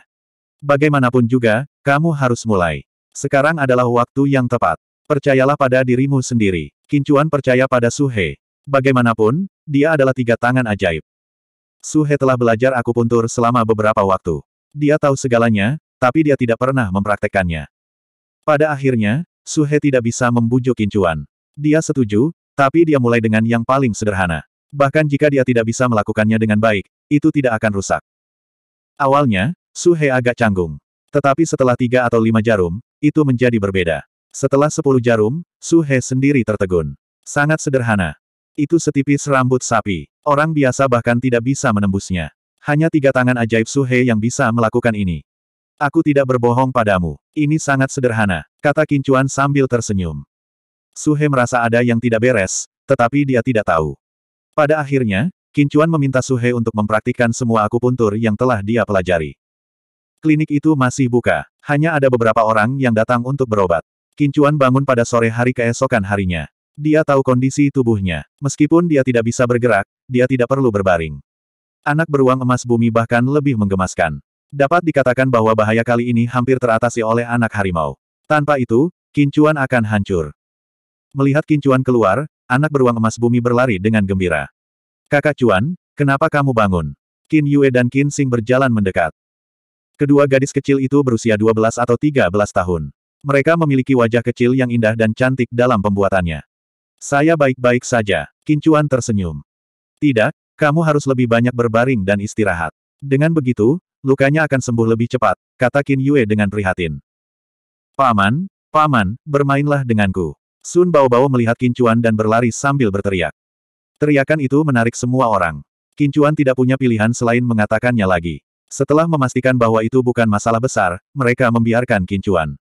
Bagaimanapun juga, kamu harus mulai. Sekarang adalah waktu yang tepat. Percayalah pada dirimu sendiri. Kincuan percaya pada Su He. Bagaimanapun, dia adalah tiga tangan ajaib. Su He telah belajar aku puntur selama beberapa waktu. Dia tahu segalanya, tapi dia tidak pernah mempraktekkannya. Pada akhirnya, Su He tidak bisa membujuk Kincuan. Dia setuju, tapi dia mulai dengan yang paling sederhana. Bahkan jika dia tidak bisa melakukannya dengan baik, itu tidak akan rusak. Awalnya, Su He agak canggung. Tetapi setelah tiga atau lima jarum, itu menjadi berbeda. Setelah sepuluh jarum, Su He sendiri tertegun. Sangat sederhana. Itu setipis rambut sapi. Orang biasa bahkan tidak bisa menembusnya. Hanya tiga tangan ajaib Su He yang bisa melakukan ini. Aku tidak berbohong padamu. Ini sangat sederhana, kata Kincuan sambil tersenyum. Suhe merasa ada yang tidak beres, tetapi dia tidak tahu. Pada akhirnya, Kincuan meminta Suhe untuk mempraktikkan semua akupuntur yang telah dia pelajari. Klinik itu masih buka, hanya ada beberapa orang yang datang untuk berobat. Kincuan bangun pada sore hari keesokan harinya. Dia tahu kondisi tubuhnya. Meskipun dia tidak bisa bergerak, dia tidak perlu berbaring. Anak beruang emas bumi bahkan lebih menggemaskan. Dapat dikatakan bahwa bahaya kali ini hampir teratasi oleh anak harimau. Tanpa itu, Kincuan akan hancur. Melihat Kincuan keluar, anak beruang emas bumi berlari dengan gembira. Kakak Cuan, kenapa kamu bangun? Qin Yue dan Qin Xing berjalan mendekat. Kedua gadis kecil itu berusia 12 atau 13 tahun. Mereka memiliki wajah kecil yang indah dan cantik dalam pembuatannya. Saya baik-baik saja, Kincuan tersenyum. Tidak, kamu harus lebih banyak berbaring dan istirahat. Dengan begitu, lukanya akan sembuh lebih cepat, kata Qin Yue dengan prihatin. Paman, paman, bermainlah denganku. Sun Bao-Bao melihat Kincuan dan berlari sambil berteriak. Teriakan itu menarik semua orang. Kincuan tidak punya pilihan selain mengatakannya lagi. Setelah memastikan bahwa itu bukan masalah besar, mereka membiarkan Kincuan.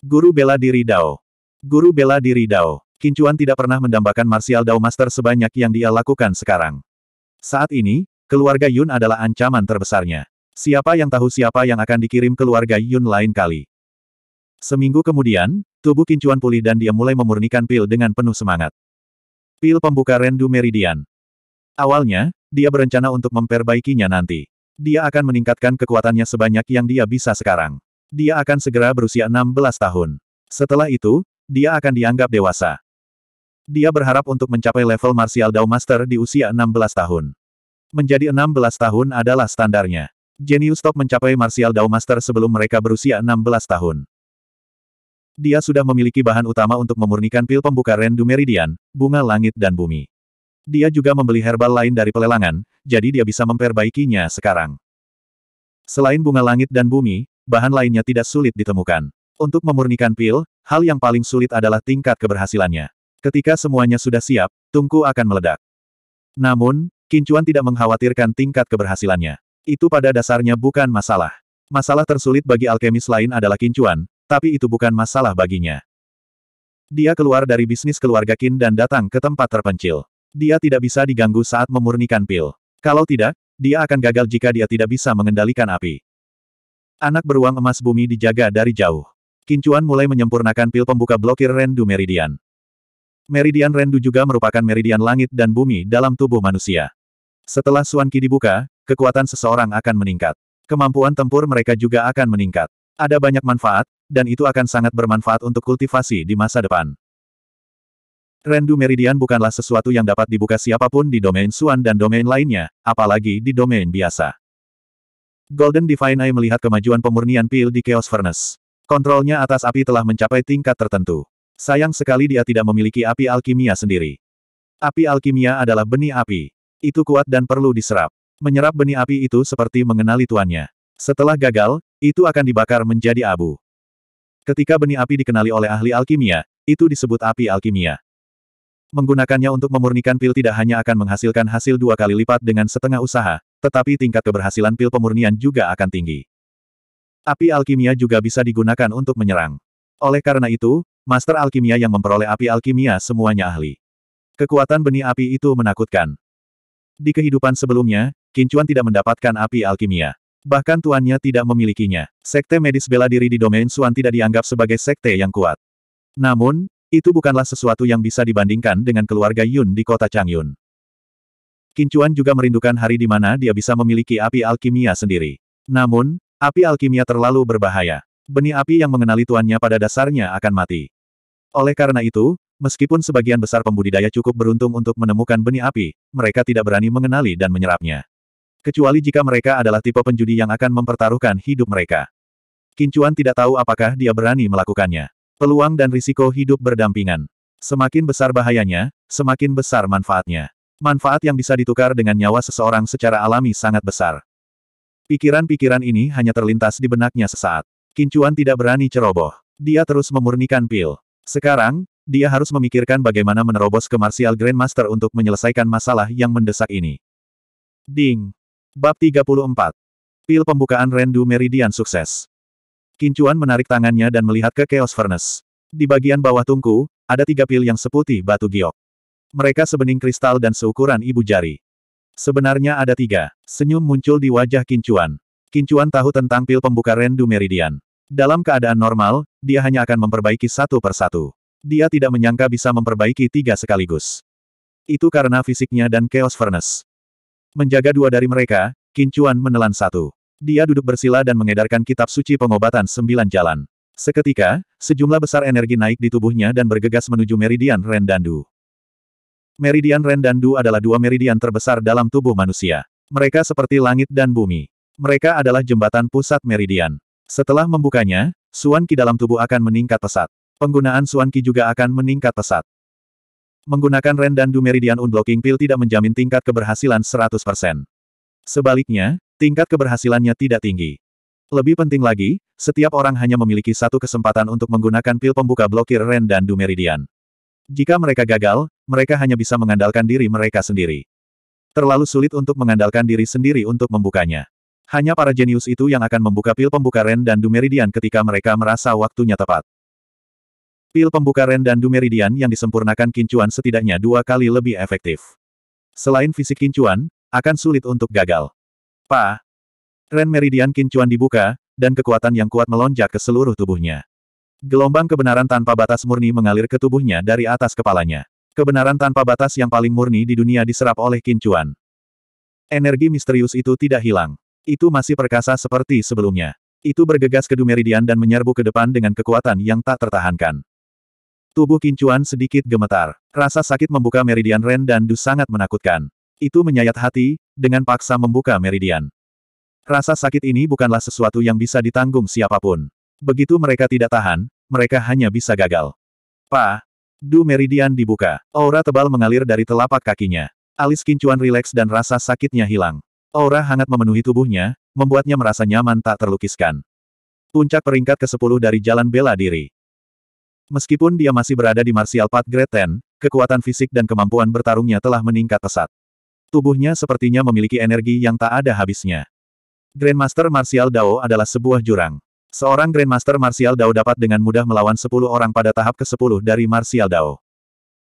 Guru bela diri Dao. Guru bela diri Dao. Kincuan tidak pernah mendambakan Martial Dao Master sebanyak yang dia lakukan sekarang. Saat ini, keluarga Yun adalah ancaman terbesarnya. Siapa yang tahu siapa yang akan dikirim keluarga Yun lain kali. Seminggu kemudian, Tubuh kincuan pulih dan dia mulai memurnikan pil dengan penuh semangat. Pil pembuka Rendu Meridian. Awalnya, dia berencana untuk memperbaikinya nanti. Dia akan meningkatkan kekuatannya sebanyak yang dia bisa sekarang. Dia akan segera berusia 16 tahun. Setelah itu, dia akan dianggap dewasa. Dia berharap untuk mencapai level Martial Dao Master di usia 16 tahun. Menjadi 16 tahun adalah standarnya. Genius Top mencapai Martial Dao Master sebelum mereka berusia 16 tahun. Dia sudah memiliki bahan utama untuk memurnikan pil pembuka Rendu Meridian, bunga langit dan bumi. Dia juga membeli herbal lain dari pelelangan, jadi dia bisa memperbaikinya sekarang. Selain bunga langit dan bumi, bahan lainnya tidak sulit ditemukan. Untuk memurnikan pil, hal yang paling sulit adalah tingkat keberhasilannya. Ketika semuanya sudah siap, tungku akan meledak. Namun, Kincuan tidak mengkhawatirkan tingkat keberhasilannya. Itu pada dasarnya bukan masalah. Masalah tersulit bagi alkemis lain adalah kincuan, tapi itu bukan masalah baginya. Dia keluar dari bisnis keluarga Qin dan datang ke tempat terpencil. Dia tidak bisa diganggu saat memurnikan pil. Kalau tidak, dia akan gagal jika dia tidak bisa mengendalikan api. Anak beruang emas bumi dijaga dari jauh. Kincuan mulai menyempurnakan pil pembuka blokir Rendu Meridian. Meridian Rendu juga merupakan meridian langit dan bumi dalam tubuh manusia. Setelah Suan Qi dibuka, kekuatan seseorang akan meningkat. Kemampuan tempur mereka juga akan meningkat. Ada banyak manfaat, dan itu akan sangat bermanfaat untuk kultivasi di masa depan. Rendu Meridian bukanlah sesuatu yang dapat dibuka siapapun di domain Suan dan domain lainnya, apalagi di domain biasa. Golden Divine Eye melihat kemajuan pemurnian pil di Chaos Furnace. Kontrolnya atas api telah mencapai tingkat tertentu. Sayang sekali dia tidak memiliki api alkimia sendiri. Api alkimia adalah benih api. Itu kuat dan perlu diserap. Menyerap benih api itu seperti mengenali tuannya. Setelah gagal, itu akan dibakar menjadi abu. Ketika benih api dikenali oleh ahli alkimia, itu disebut api alkimia. Menggunakannya untuk memurnikan pil tidak hanya akan menghasilkan hasil dua kali lipat dengan setengah usaha, tetapi tingkat keberhasilan pil pemurnian juga akan tinggi. Api alkimia juga bisa digunakan untuk menyerang. Oleh karena itu, master alkimia yang memperoleh api alkimia semuanya ahli. Kekuatan benih api itu menakutkan. Di kehidupan sebelumnya, Kincuan tidak mendapatkan api alkimia. Bahkan tuannya tidak memilikinya. Sekte medis bela diri di domain Suan tidak dianggap sebagai sekte yang kuat. Namun, itu bukanlah sesuatu yang bisa dibandingkan dengan keluarga Yun di kota Changyun. Kincuan juga merindukan hari di mana dia bisa memiliki api alkimia sendiri. Namun, api alkimia terlalu berbahaya. Benih api yang mengenali tuannya pada dasarnya akan mati. Oleh karena itu, meskipun sebagian besar pembudidaya cukup beruntung untuk menemukan benih api, mereka tidak berani mengenali dan menyerapnya. Kecuali jika mereka adalah tipe penjudi yang akan mempertaruhkan hidup mereka. Kincuan tidak tahu apakah dia berani melakukannya. Peluang dan risiko hidup berdampingan. Semakin besar bahayanya, semakin besar manfaatnya. Manfaat yang bisa ditukar dengan nyawa seseorang secara alami sangat besar. Pikiran-pikiran ini hanya terlintas di benaknya sesaat. Kincuan tidak berani ceroboh. Dia terus memurnikan pil. Sekarang, dia harus memikirkan bagaimana menerobos ke Martial Grandmaster untuk menyelesaikan masalah yang mendesak ini. Ding! Bab 34. Pil pembukaan Rendu Meridian sukses. Kincuan menarik tangannya dan melihat ke Chaos Furnace. Di bagian bawah tungku, ada tiga pil yang seputih batu giok. Mereka sebening kristal dan seukuran ibu jari. Sebenarnya ada tiga. Senyum muncul di wajah Kincuan. Kincuan tahu tentang pil pembuka Rendu Meridian. Dalam keadaan normal, dia hanya akan memperbaiki satu persatu. Dia tidak menyangka bisa memperbaiki tiga sekaligus. Itu karena fisiknya dan Chaos Furnace. Menjaga dua dari mereka, Kincuan menelan satu. Dia duduk bersila dan mengedarkan kitab suci pengobatan sembilan jalan. Seketika, sejumlah besar energi naik di tubuhnya dan bergegas menuju meridian Rendandu. Meridian Rendandu adalah dua meridian terbesar dalam tubuh manusia. Mereka seperti langit dan bumi. Mereka adalah jembatan pusat meridian. Setelah membukanya, Suan dalam tubuh akan meningkat pesat. Penggunaan Suan juga akan meningkat pesat. Menggunakan Ren dan Dumeridian Unblocking Pill tidak menjamin tingkat keberhasilan 100%. Sebaliknya, tingkat keberhasilannya tidak tinggi. Lebih penting lagi, setiap orang hanya memiliki satu kesempatan untuk menggunakan pil pembuka blokir Ren dan Dumeridian. Jika mereka gagal, mereka hanya bisa mengandalkan diri mereka sendiri. Terlalu sulit untuk mengandalkan diri sendiri untuk membukanya. Hanya para jenius itu yang akan membuka pil pembuka Ren dan Dumeridian ketika mereka merasa waktunya tepat. Pil pembuka Ren dan Dumeridian yang disempurnakan kincuan setidaknya dua kali lebih efektif. Selain fisik kincuan, akan sulit untuk gagal. Pa. Ren Meridian kincuan dibuka, dan kekuatan yang kuat melonjak ke seluruh tubuhnya. Gelombang kebenaran tanpa batas murni mengalir ke tubuhnya dari atas kepalanya. Kebenaran tanpa batas yang paling murni di dunia diserap oleh kincuan. Energi misterius itu tidak hilang. Itu masih perkasa seperti sebelumnya. Itu bergegas ke Dumeridian dan menyerbu ke depan dengan kekuatan yang tak tertahankan. Tubuh Kincuan sedikit gemetar. Rasa sakit membuka meridian Ren dan Du sangat menakutkan. Itu menyayat hati, dengan paksa membuka meridian. Rasa sakit ini bukanlah sesuatu yang bisa ditanggung siapapun. Begitu mereka tidak tahan, mereka hanya bisa gagal. Pa! Du meridian dibuka. Aura tebal mengalir dari telapak kakinya. Alis Kincuan rileks dan rasa sakitnya hilang. Aura hangat memenuhi tubuhnya, membuatnya merasa nyaman tak terlukiskan. Puncak peringkat ke-10 dari jalan bela diri. Meskipun dia masih berada di Martial Path Grade 10, kekuatan fisik dan kemampuan bertarungnya telah meningkat pesat. Tubuhnya sepertinya memiliki energi yang tak ada habisnya. Grandmaster Martial Dao adalah sebuah jurang. Seorang Grandmaster Martial Dao dapat dengan mudah melawan 10 orang pada tahap ke-10 dari Martial Dao.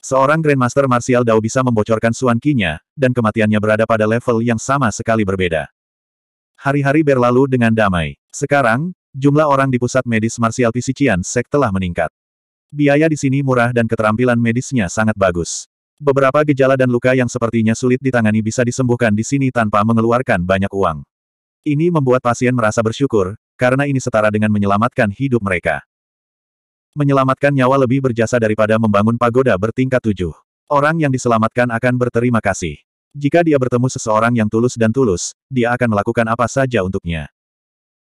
Seorang Grandmaster Martial Dao bisa membocorkan Suan ki dan kematiannya berada pada level yang sama sekali berbeda. Hari-hari berlalu dengan damai. Sekarang, jumlah orang di pusat medis Martial Pisician Sek telah meningkat. Biaya di sini murah dan keterampilan medisnya sangat bagus. Beberapa gejala dan luka yang sepertinya sulit ditangani bisa disembuhkan di sini tanpa mengeluarkan banyak uang. Ini membuat pasien merasa bersyukur, karena ini setara dengan menyelamatkan hidup mereka. Menyelamatkan nyawa lebih berjasa daripada membangun pagoda bertingkat tujuh. Orang yang diselamatkan akan berterima kasih. Jika dia bertemu seseorang yang tulus dan tulus, dia akan melakukan apa saja untuknya.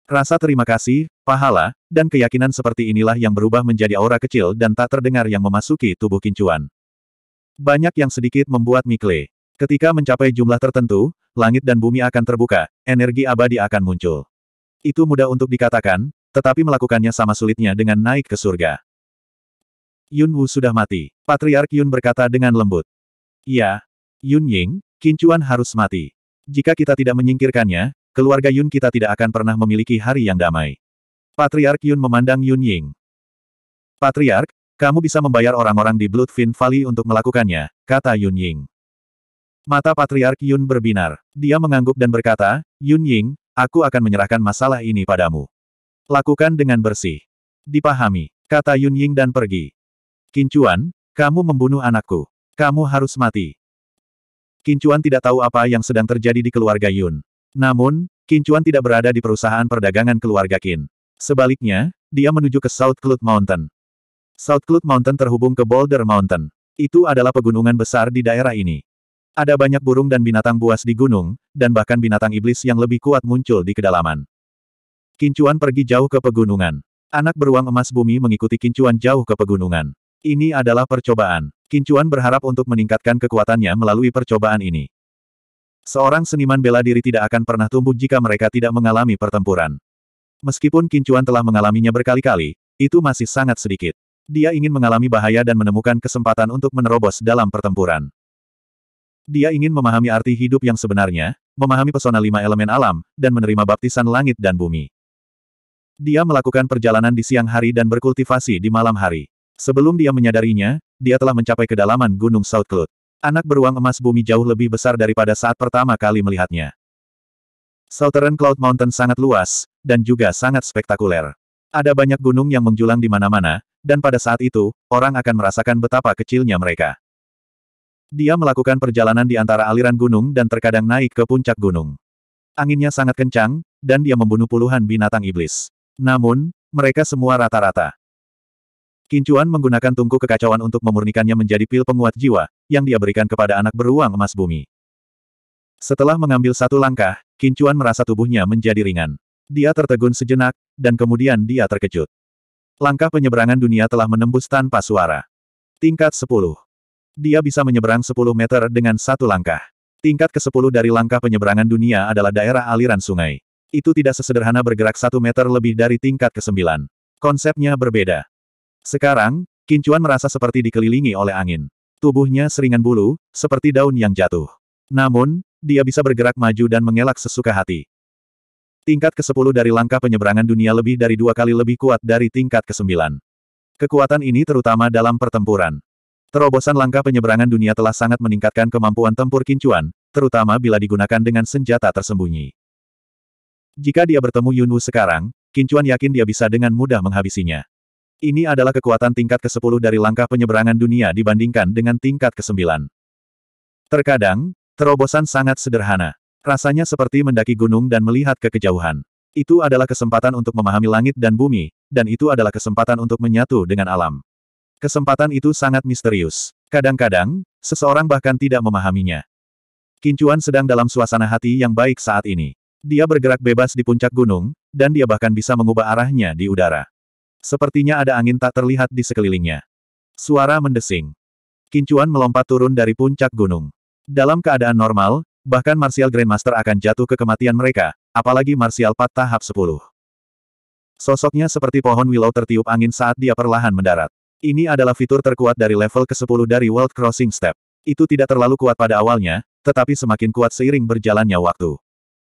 Rasa terima kasih, pahala, dan keyakinan seperti inilah yang berubah menjadi aura kecil dan tak terdengar yang memasuki tubuh kincuan. Banyak yang sedikit membuat Mikle. Ketika mencapai jumlah tertentu, langit dan bumi akan terbuka, energi abadi akan muncul. Itu mudah untuk dikatakan, tetapi melakukannya sama sulitnya dengan naik ke surga. Yun Wu sudah mati. Patriark Yun berkata dengan lembut. Ya, Yun Ying, kincuan harus mati. Jika kita tidak menyingkirkannya, Keluarga Yun kita tidak akan pernah memiliki hari yang damai. Patriark Yun memandang Yun Ying. Patriark, kamu bisa membayar orang-orang di Bloodfin Valley untuk melakukannya, kata Yun Ying. Mata Patriark Yun berbinar. Dia mengangguk dan berkata, Yun Ying, aku akan menyerahkan masalah ini padamu. Lakukan dengan bersih. Dipahami, kata Yun Ying dan pergi. Kincuan, kamu membunuh anakku. Kamu harus mati. Kincuan tidak tahu apa yang sedang terjadi di keluarga Yun. Namun, Kincuan tidak berada di perusahaan perdagangan keluarga Kin. Sebaliknya, dia menuju ke South Cloud Mountain. South Cloud Mountain terhubung ke Boulder Mountain. Itu adalah pegunungan besar di daerah ini. Ada banyak burung dan binatang buas di gunung, dan bahkan binatang iblis yang lebih kuat muncul di kedalaman. Kincuan pergi jauh ke pegunungan. Anak beruang emas bumi mengikuti Kincuan jauh ke pegunungan. Ini adalah percobaan. Kincuan berharap untuk meningkatkan kekuatannya melalui percobaan ini. Seorang seniman bela diri tidak akan pernah tumbuh jika mereka tidak mengalami pertempuran. Meskipun Kincuan telah mengalaminya berkali-kali, itu masih sangat sedikit. Dia ingin mengalami bahaya dan menemukan kesempatan untuk menerobos dalam pertempuran. Dia ingin memahami arti hidup yang sebenarnya, memahami pesona lima elemen alam, dan menerima baptisan langit dan bumi. Dia melakukan perjalanan di siang hari dan berkultivasi di malam hari. Sebelum dia menyadarinya, dia telah mencapai kedalaman Gunung Cloud. Anak beruang emas bumi jauh lebih besar daripada saat pertama kali melihatnya. Southern Cloud Mountain sangat luas, dan juga sangat spektakuler. Ada banyak gunung yang menjulang di mana-mana, dan pada saat itu, orang akan merasakan betapa kecilnya mereka. Dia melakukan perjalanan di antara aliran gunung dan terkadang naik ke puncak gunung. Anginnya sangat kencang, dan dia membunuh puluhan binatang iblis. Namun, mereka semua rata-rata. Kincuan menggunakan tungku kekacauan untuk memurnikannya menjadi pil penguat jiwa, yang dia berikan kepada anak beruang emas bumi. Setelah mengambil satu langkah, Kincuan merasa tubuhnya menjadi ringan. Dia tertegun sejenak, dan kemudian dia terkejut. Langkah penyeberangan dunia telah menembus tanpa suara. Tingkat 10. Dia bisa menyeberang 10 meter dengan satu langkah. Tingkat ke-10 dari langkah penyeberangan dunia adalah daerah aliran sungai. Itu tidak sesederhana bergerak satu meter lebih dari tingkat ke-9. Konsepnya berbeda. Sekarang, Kincuan merasa seperti dikelilingi oleh angin. Tubuhnya seringan bulu, seperti daun yang jatuh. Namun, dia bisa bergerak maju dan mengelak sesuka hati. Tingkat ke-10 dari langkah penyeberangan dunia lebih dari dua kali lebih kuat dari tingkat ke-9. Kekuatan ini terutama dalam pertempuran. Terobosan langkah penyeberangan dunia telah sangat meningkatkan kemampuan tempur kincuan, terutama bila digunakan dengan senjata tersembunyi. Jika dia bertemu Yunwu sekarang, Kincuan yakin dia bisa dengan mudah menghabisinya. Ini adalah kekuatan tingkat ke-10 dari langkah penyeberangan dunia dibandingkan dengan tingkat ke-9. Terkadang, terobosan sangat sederhana. Rasanya seperti mendaki gunung dan melihat ke kejauhan. Itu adalah kesempatan untuk memahami langit dan bumi, dan itu adalah kesempatan untuk menyatu dengan alam. Kesempatan itu sangat misterius. Kadang-kadang, seseorang bahkan tidak memahaminya. Kincuan sedang dalam suasana hati yang baik saat ini. Dia bergerak bebas di puncak gunung, dan dia bahkan bisa mengubah arahnya di udara. Sepertinya ada angin tak terlihat di sekelilingnya. Suara mendesing. Kincuan melompat turun dari puncak gunung. Dalam keadaan normal, bahkan Martial Grandmaster akan jatuh ke kematian mereka, apalagi Martial Pat tahap 10. Sosoknya seperti pohon willow tertiup angin saat dia perlahan mendarat. Ini adalah fitur terkuat dari level ke-10 dari World Crossing Step. Itu tidak terlalu kuat pada awalnya, tetapi semakin kuat seiring berjalannya waktu.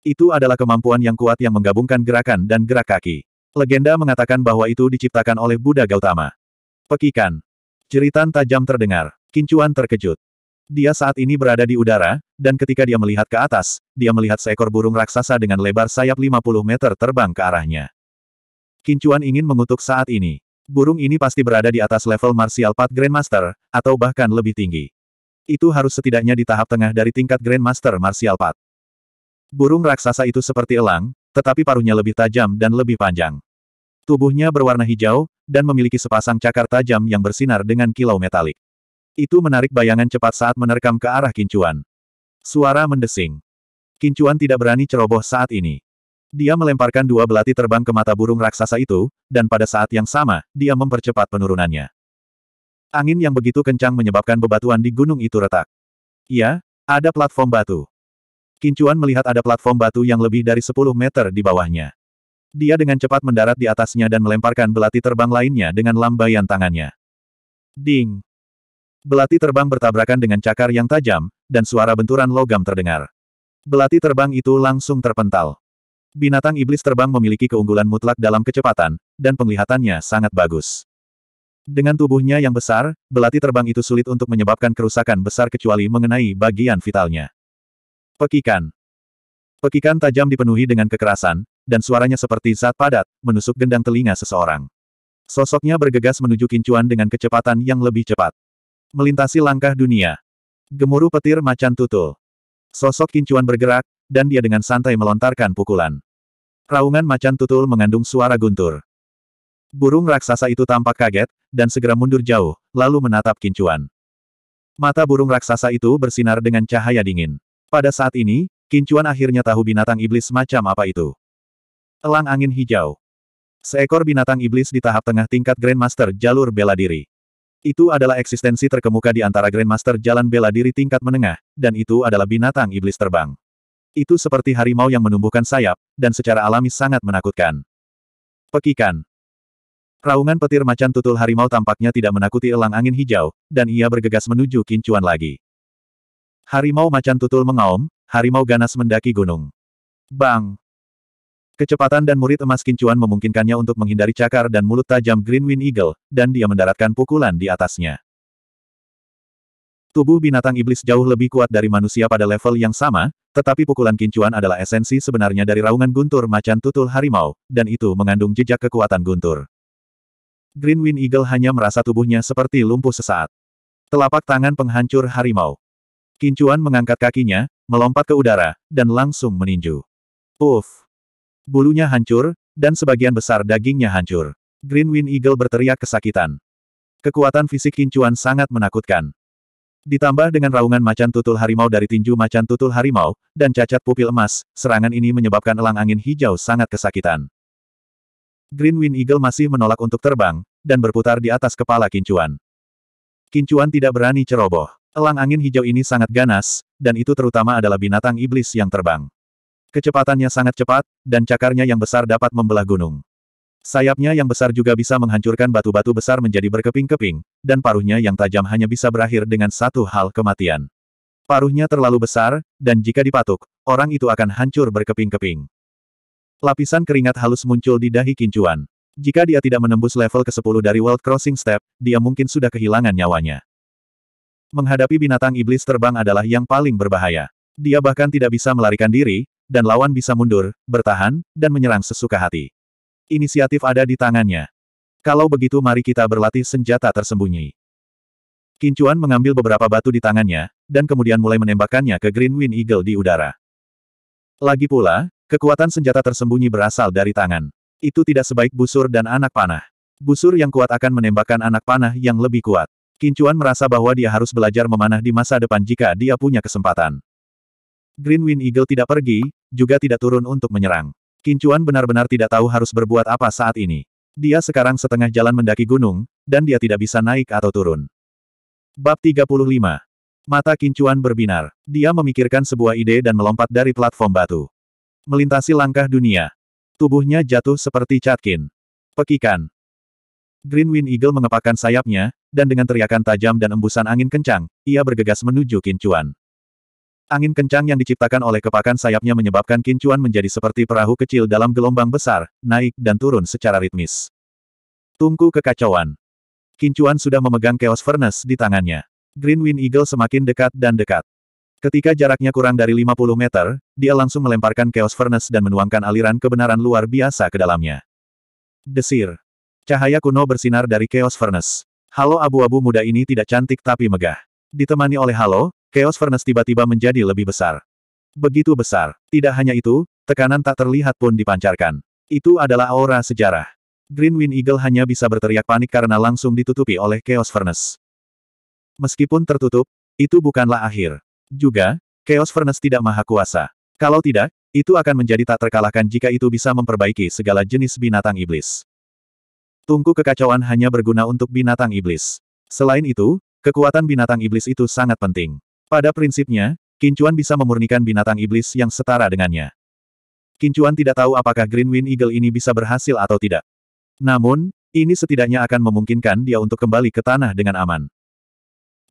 Itu adalah kemampuan yang kuat yang menggabungkan gerakan dan gerak kaki. Legenda mengatakan bahwa itu diciptakan oleh Buddha Gautama. Pekikan. Jeritan tajam terdengar. Kincuan terkejut. Dia saat ini berada di udara, dan ketika dia melihat ke atas, dia melihat seekor burung raksasa dengan lebar sayap 50 meter terbang ke arahnya. Kincuan ingin mengutuk saat ini. Burung ini pasti berada di atas level Martial Path Grandmaster, atau bahkan lebih tinggi. Itu harus setidaknya di tahap tengah dari tingkat Grandmaster Martial Path. Burung raksasa itu seperti elang, tetapi paruhnya lebih tajam dan lebih panjang. Tubuhnya berwarna hijau, dan memiliki sepasang cakar tajam yang bersinar dengan kilau metalik. Itu menarik bayangan cepat saat menerkam ke arah Kincuan. Suara mendesing. Kincuan tidak berani ceroboh saat ini. Dia melemparkan dua belati terbang ke mata burung raksasa itu, dan pada saat yang sama, dia mempercepat penurunannya. Angin yang begitu kencang menyebabkan bebatuan di gunung itu retak. Ya, ada platform batu. Kincuan melihat ada platform batu yang lebih dari 10 meter di bawahnya. Dia dengan cepat mendarat di atasnya dan melemparkan belati terbang lainnya dengan lambaian tangannya. Ding! Belati terbang bertabrakan dengan cakar yang tajam, dan suara benturan logam terdengar. Belati terbang itu langsung terpental. Binatang iblis terbang memiliki keunggulan mutlak dalam kecepatan, dan penglihatannya sangat bagus. Dengan tubuhnya yang besar, belati terbang itu sulit untuk menyebabkan kerusakan besar kecuali mengenai bagian vitalnya. Pekikan. Pekikan tajam dipenuhi dengan kekerasan, dan suaranya seperti zat padat, menusuk gendang telinga seseorang. Sosoknya bergegas menuju Kincuan dengan kecepatan yang lebih cepat. Melintasi langkah dunia. Gemuruh petir macan tutul. Sosok Kincuan bergerak, dan dia dengan santai melontarkan pukulan. Raungan macan tutul mengandung suara guntur. Burung raksasa itu tampak kaget, dan segera mundur jauh, lalu menatap Kincuan. Mata burung raksasa itu bersinar dengan cahaya dingin. Pada saat ini, Kincuan akhirnya tahu binatang iblis macam apa itu. Elang angin hijau. Seekor binatang iblis di tahap tengah tingkat Grandmaster jalur bela diri. Itu adalah eksistensi terkemuka di antara Grandmaster jalan bela diri tingkat menengah, dan itu adalah binatang iblis terbang. Itu seperti harimau yang menumbuhkan sayap, dan secara alami sangat menakutkan. Pekikan. Raungan petir macan tutul harimau tampaknya tidak menakuti elang angin hijau, dan ia bergegas menuju kincuan lagi. Harimau macan tutul mengaum, harimau ganas mendaki gunung. Bang! Kecepatan dan murid emas kincuan memungkinkannya untuk menghindari cakar dan mulut tajam Green Wind Eagle, dan dia mendaratkan pukulan di atasnya. Tubuh binatang iblis jauh lebih kuat dari manusia pada level yang sama, tetapi pukulan kincuan adalah esensi sebenarnya dari raungan guntur macan tutul harimau, dan itu mengandung jejak kekuatan guntur. Green Wind Eagle hanya merasa tubuhnya seperti lumpuh sesaat. Telapak tangan penghancur harimau. Kincuan mengangkat kakinya, melompat ke udara, dan langsung meninju. Uff! Bulunya hancur, dan sebagian besar dagingnya hancur. Green Wind Eagle berteriak kesakitan. Kekuatan fisik kincuan sangat menakutkan. Ditambah dengan raungan macan tutul harimau dari tinju macan tutul harimau, dan cacat pupil emas, serangan ini menyebabkan elang angin hijau sangat kesakitan. Green Wind Eagle masih menolak untuk terbang, dan berputar di atas kepala Kincuan. Kincuan tidak berani ceroboh. Elang angin hijau ini sangat ganas, dan itu terutama adalah binatang iblis yang terbang. Kecepatannya sangat cepat, dan cakarnya yang besar dapat membelah gunung. Sayapnya yang besar juga bisa menghancurkan batu-batu besar menjadi berkeping-keping, dan paruhnya yang tajam hanya bisa berakhir dengan satu hal kematian. Paruhnya terlalu besar, dan jika dipatuk, orang itu akan hancur berkeping-keping. Lapisan keringat halus muncul di dahi kincuan. Jika dia tidak menembus level ke-10 dari World Crossing Step, dia mungkin sudah kehilangan nyawanya. Menghadapi binatang iblis terbang adalah yang paling berbahaya. Dia bahkan tidak bisa melarikan diri, dan lawan bisa mundur, bertahan, dan menyerang sesuka hati. Inisiatif ada di tangannya. Kalau begitu mari kita berlatih senjata tersembunyi. Kincuan mengambil beberapa batu di tangannya, dan kemudian mulai menembakkannya ke Green Wind Eagle di udara. Lagi pula, kekuatan senjata tersembunyi berasal dari tangan. Itu tidak sebaik busur dan anak panah. Busur yang kuat akan menembakkan anak panah yang lebih kuat. Kincuan merasa bahwa dia harus belajar memanah di masa depan jika dia punya kesempatan. Green Wind Eagle tidak pergi, juga tidak turun untuk menyerang. Kincuan benar-benar tidak tahu harus berbuat apa saat ini. Dia sekarang setengah jalan mendaki gunung, dan dia tidak bisa naik atau turun. Bab 35 Mata Kincuan berbinar. Dia memikirkan sebuah ide dan melompat dari platform batu. Melintasi langkah dunia. Tubuhnya jatuh seperti catkin. Pekikan. Green Wind Eagle mengepakkan sayapnya, dan dengan teriakan tajam dan embusan angin kencang, ia bergegas menuju Kincuan. Angin kencang yang diciptakan oleh kepakan sayapnya menyebabkan Kincuan menjadi seperti perahu kecil dalam gelombang besar, naik dan turun secara ritmis. Tungku kekacauan. Kincuan sudah memegang Chaos Furnace di tangannya. Green Wind Eagle semakin dekat dan dekat. Ketika jaraknya kurang dari 50 meter, dia langsung melemparkan Chaos Furnace dan menuangkan aliran kebenaran luar biasa ke dalamnya. Desir. Cahaya kuno bersinar dari Chaos Furnace. Halo abu-abu muda ini tidak cantik tapi megah. Ditemani oleh halo, Chaos Furnace tiba-tiba menjadi lebih besar. Begitu besar. Tidak hanya itu, tekanan tak terlihat pun dipancarkan. Itu adalah aura sejarah. Green Wind Eagle hanya bisa berteriak panik karena langsung ditutupi oleh Chaos Furnace. Meskipun tertutup, itu bukanlah akhir. Juga, Chaos Furnace tidak maha kuasa. Kalau tidak, itu akan menjadi tak terkalahkan jika itu bisa memperbaiki segala jenis binatang iblis. Tungku kekacauan hanya berguna untuk binatang iblis. Selain itu, kekuatan binatang iblis itu sangat penting. Pada prinsipnya, Kincuan bisa memurnikan binatang iblis yang setara dengannya. Kincuan tidak tahu apakah Green Wind Eagle ini bisa berhasil atau tidak. Namun, ini setidaknya akan memungkinkan dia untuk kembali ke tanah dengan aman.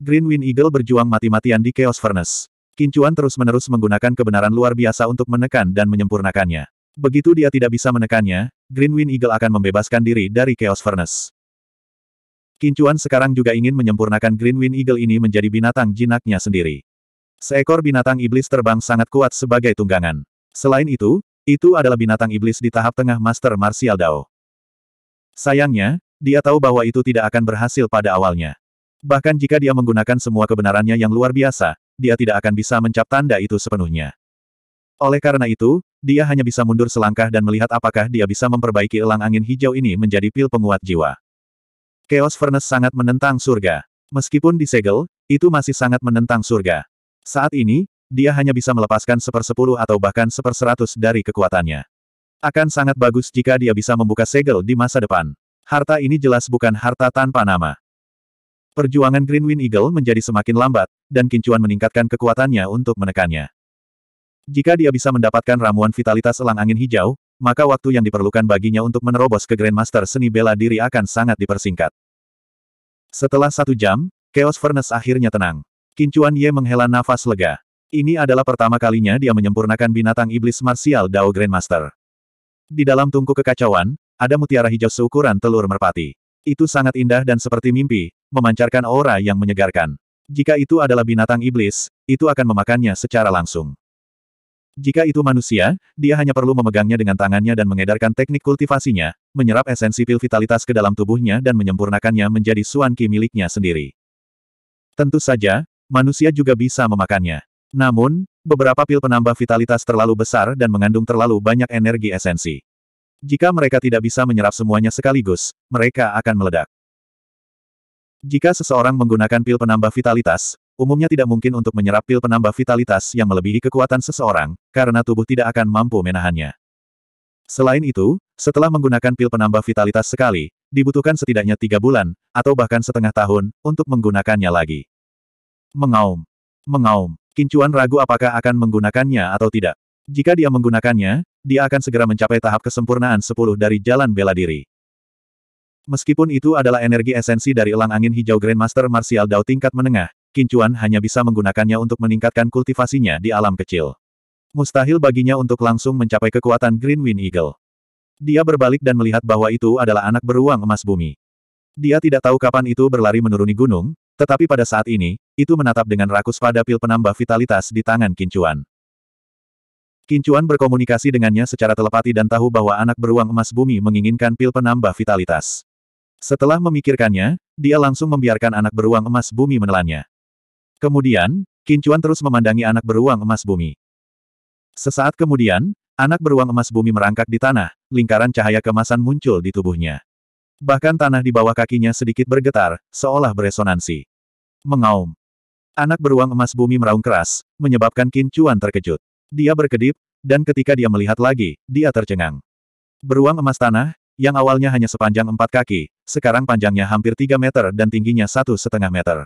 Green Wind Eagle berjuang mati-matian di Chaos Furnace. Kincuan terus-menerus menggunakan kebenaran luar biasa untuk menekan dan menyempurnakannya. Begitu dia tidak bisa menekannya, Green Wind Eagle akan membebaskan diri dari Chaos Furnace. Kincuan sekarang juga ingin menyempurnakan Green Wind Eagle ini menjadi binatang jinaknya sendiri. Seekor binatang iblis terbang sangat kuat sebagai tunggangan. Selain itu, itu adalah binatang iblis di tahap tengah Master Martial Dao. Sayangnya, dia tahu bahwa itu tidak akan berhasil pada awalnya. Bahkan jika dia menggunakan semua kebenarannya yang luar biasa, dia tidak akan bisa mencap tanda itu sepenuhnya. Oleh karena itu, dia hanya bisa mundur selangkah dan melihat apakah dia bisa memperbaiki elang angin hijau ini menjadi pil penguat jiwa. Chaos Furnace sangat menentang surga. Meskipun disegel, itu masih sangat menentang surga. Saat ini, dia hanya bisa melepaskan sepersepuluh atau bahkan seperseratus dari kekuatannya. Akan sangat bagus jika dia bisa membuka segel di masa depan. Harta ini jelas bukan harta tanpa nama. Perjuangan Greenwind Eagle menjadi semakin lambat, dan Kincuan meningkatkan kekuatannya untuk menekannya. Jika dia bisa mendapatkan ramuan vitalitas elang angin hijau, maka waktu yang diperlukan baginya untuk menerobos ke Grandmaster seni bela diri akan sangat dipersingkat. Setelah satu jam, Chaos Furnace akhirnya tenang. Kincuan Ye menghela nafas lega. Ini adalah pertama kalinya dia menyempurnakan binatang iblis marsial Dao Grandmaster. Di dalam tungku kekacauan, ada mutiara hijau seukuran telur merpati. Itu sangat indah dan seperti mimpi, memancarkan aura yang menyegarkan. Jika itu adalah binatang iblis, itu akan memakannya secara langsung. Jika itu manusia, dia hanya perlu memegangnya dengan tangannya dan mengedarkan teknik kultivasinya, menyerap esensi pil vitalitas ke dalam tubuhnya dan menyempurnakannya menjadi suanki miliknya sendiri. Tentu saja, manusia juga bisa memakannya. Namun, beberapa pil penambah vitalitas terlalu besar dan mengandung terlalu banyak energi esensi. Jika mereka tidak bisa menyerap semuanya sekaligus, mereka akan meledak. Jika seseorang menggunakan pil penambah vitalitas, Umumnya tidak mungkin untuk menyerap pil penambah vitalitas yang melebihi kekuatan seseorang, karena tubuh tidak akan mampu menahannya. Selain itu, setelah menggunakan pil penambah vitalitas sekali, dibutuhkan setidaknya tiga bulan, atau bahkan setengah tahun, untuk menggunakannya lagi. Mengaum. Mengaum. Kincuan ragu apakah akan menggunakannya atau tidak. Jika dia menggunakannya, dia akan segera mencapai tahap kesempurnaan 10 dari jalan bela diri. Meskipun itu adalah energi esensi dari elang angin hijau Grandmaster Martial Dao tingkat menengah, Kincuan hanya bisa menggunakannya untuk meningkatkan kultivasinya di alam kecil. Mustahil baginya untuk langsung mencapai kekuatan Green Wind Eagle. Dia berbalik dan melihat bahwa itu adalah anak beruang emas bumi. Dia tidak tahu kapan itu berlari menuruni gunung, tetapi pada saat ini, itu menatap dengan rakus pada pil penambah vitalitas di tangan Kincuan. Kincuan berkomunikasi dengannya secara telepati dan tahu bahwa anak beruang emas bumi menginginkan pil penambah vitalitas. Setelah memikirkannya, dia langsung membiarkan anak beruang emas bumi menelannya. Kemudian, Kincuan terus memandangi anak beruang emas bumi. Sesaat kemudian, anak beruang emas bumi merangkak di tanah, lingkaran cahaya kemasan muncul di tubuhnya. Bahkan tanah di bawah kakinya sedikit bergetar, seolah beresonansi. Mengaum. Anak beruang emas bumi meraung keras, menyebabkan Kincuan terkejut. Dia berkedip, dan ketika dia melihat lagi, dia tercengang. Beruang emas tanah, yang awalnya hanya sepanjang empat kaki, sekarang panjangnya hampir tiga meter dan tingginya satu setengah meter.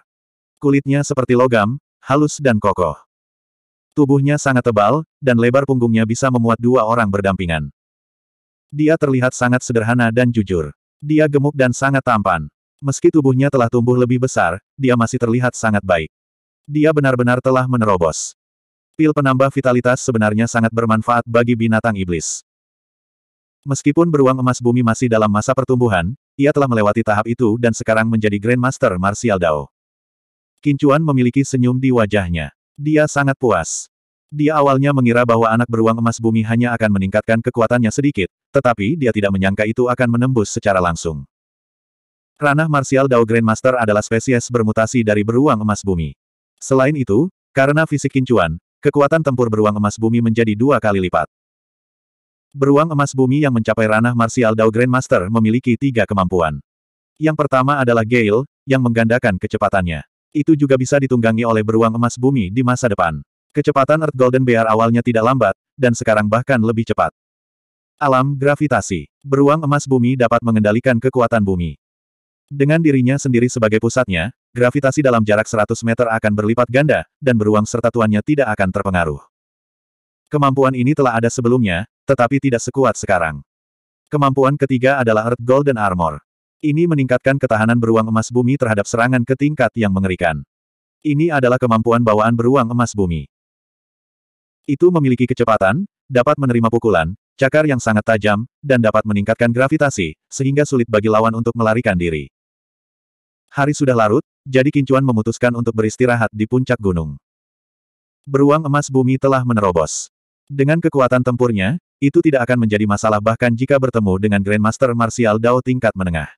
Kulitnya seperti logam, halus dan kokoh. Tubuhnya sangat tebal, dan lebar punggungnya bisa memuat dua orang berdampingan. Dia terlihat sangat sederhana dan jujur. Dia gemuk dan sangat tampan. Meski tubuhnya telah tumbuh lebih besar, dia masih terlihat sangat baik. Dia benar-benar telah menerobos. Pil penambah vitalitas sebenarnya sangat bermanfaat bagi binatang iblis. Meskipun beruang emas bumi masih dalam masa pertumbuhan, ia telah melewati tahap itu dan sekarang menjadi Grandmaster Martial Dao. Kincuan memiliki senyum di wajahnya. Dia sangat puas. Dia awalnya mengira bahwa anak beruang emas bumi hanya akan meningkatkan kekuatannya sedikit, tetapi dia tidak menyangka itu akan menembus secara langsung. Ranah martial Dao Grandmaster adalah spesies bermutasi dari beruang emas bumi. Selain itu, karena fisik kincuan, kekuatan tempur beruang emas bumi menjadi dua kali lipat. Beruang emas bumi yang mencapai ranah martial Dao Grandmaster memiliki tiga kemampuan. Yang pertama adalah Gale, yang menggandakan kecepatannya. Itu juga bisa ditunggangi oleh beruang emas bumi di masa depan. Kecepatan Earth Golden Bear awalnya tidak lambat, dan sekarang bahkan lebih cepat. Alam gravitasi. Beruang emas bumi dapat mengendalikan kekuatan bumi. Dengan dirinya sendiri sebagai pusatnya, gravitasi dalam jarak 100 meter akan berlipat ganda, dan beruang serta tuannya tidak akan terpengaruh. Kemampuan ini telah ada sebelumnya, tetapi tidak sekuat sekarang. Kemampuan ketiga adalah Earth Golden Armor. Ini meningkatkan ketahanan beruang emas bumi terhadap serangan ke tingkat yang mengerikan. Ini adalah kemampuan bawaan beruang emas bumi. Itu memiliki kecepatan, dapat menerima pukulan, cakar yang sangat tajam, dan dapat meningkatkan gravitasi, sehingga sulit bagi lawan untuk melarikan diri. Hari sudah larut, jadi Kincuan memutuskan untuk beristirahat di puncak gunung. Beruang emas bumi telah menerobos. Dengan kekuatan tempurnya, itu tidak akan menjadi masalah bahkan jika bertemu dengan Grandmaster Martial Dao tingkat menengah.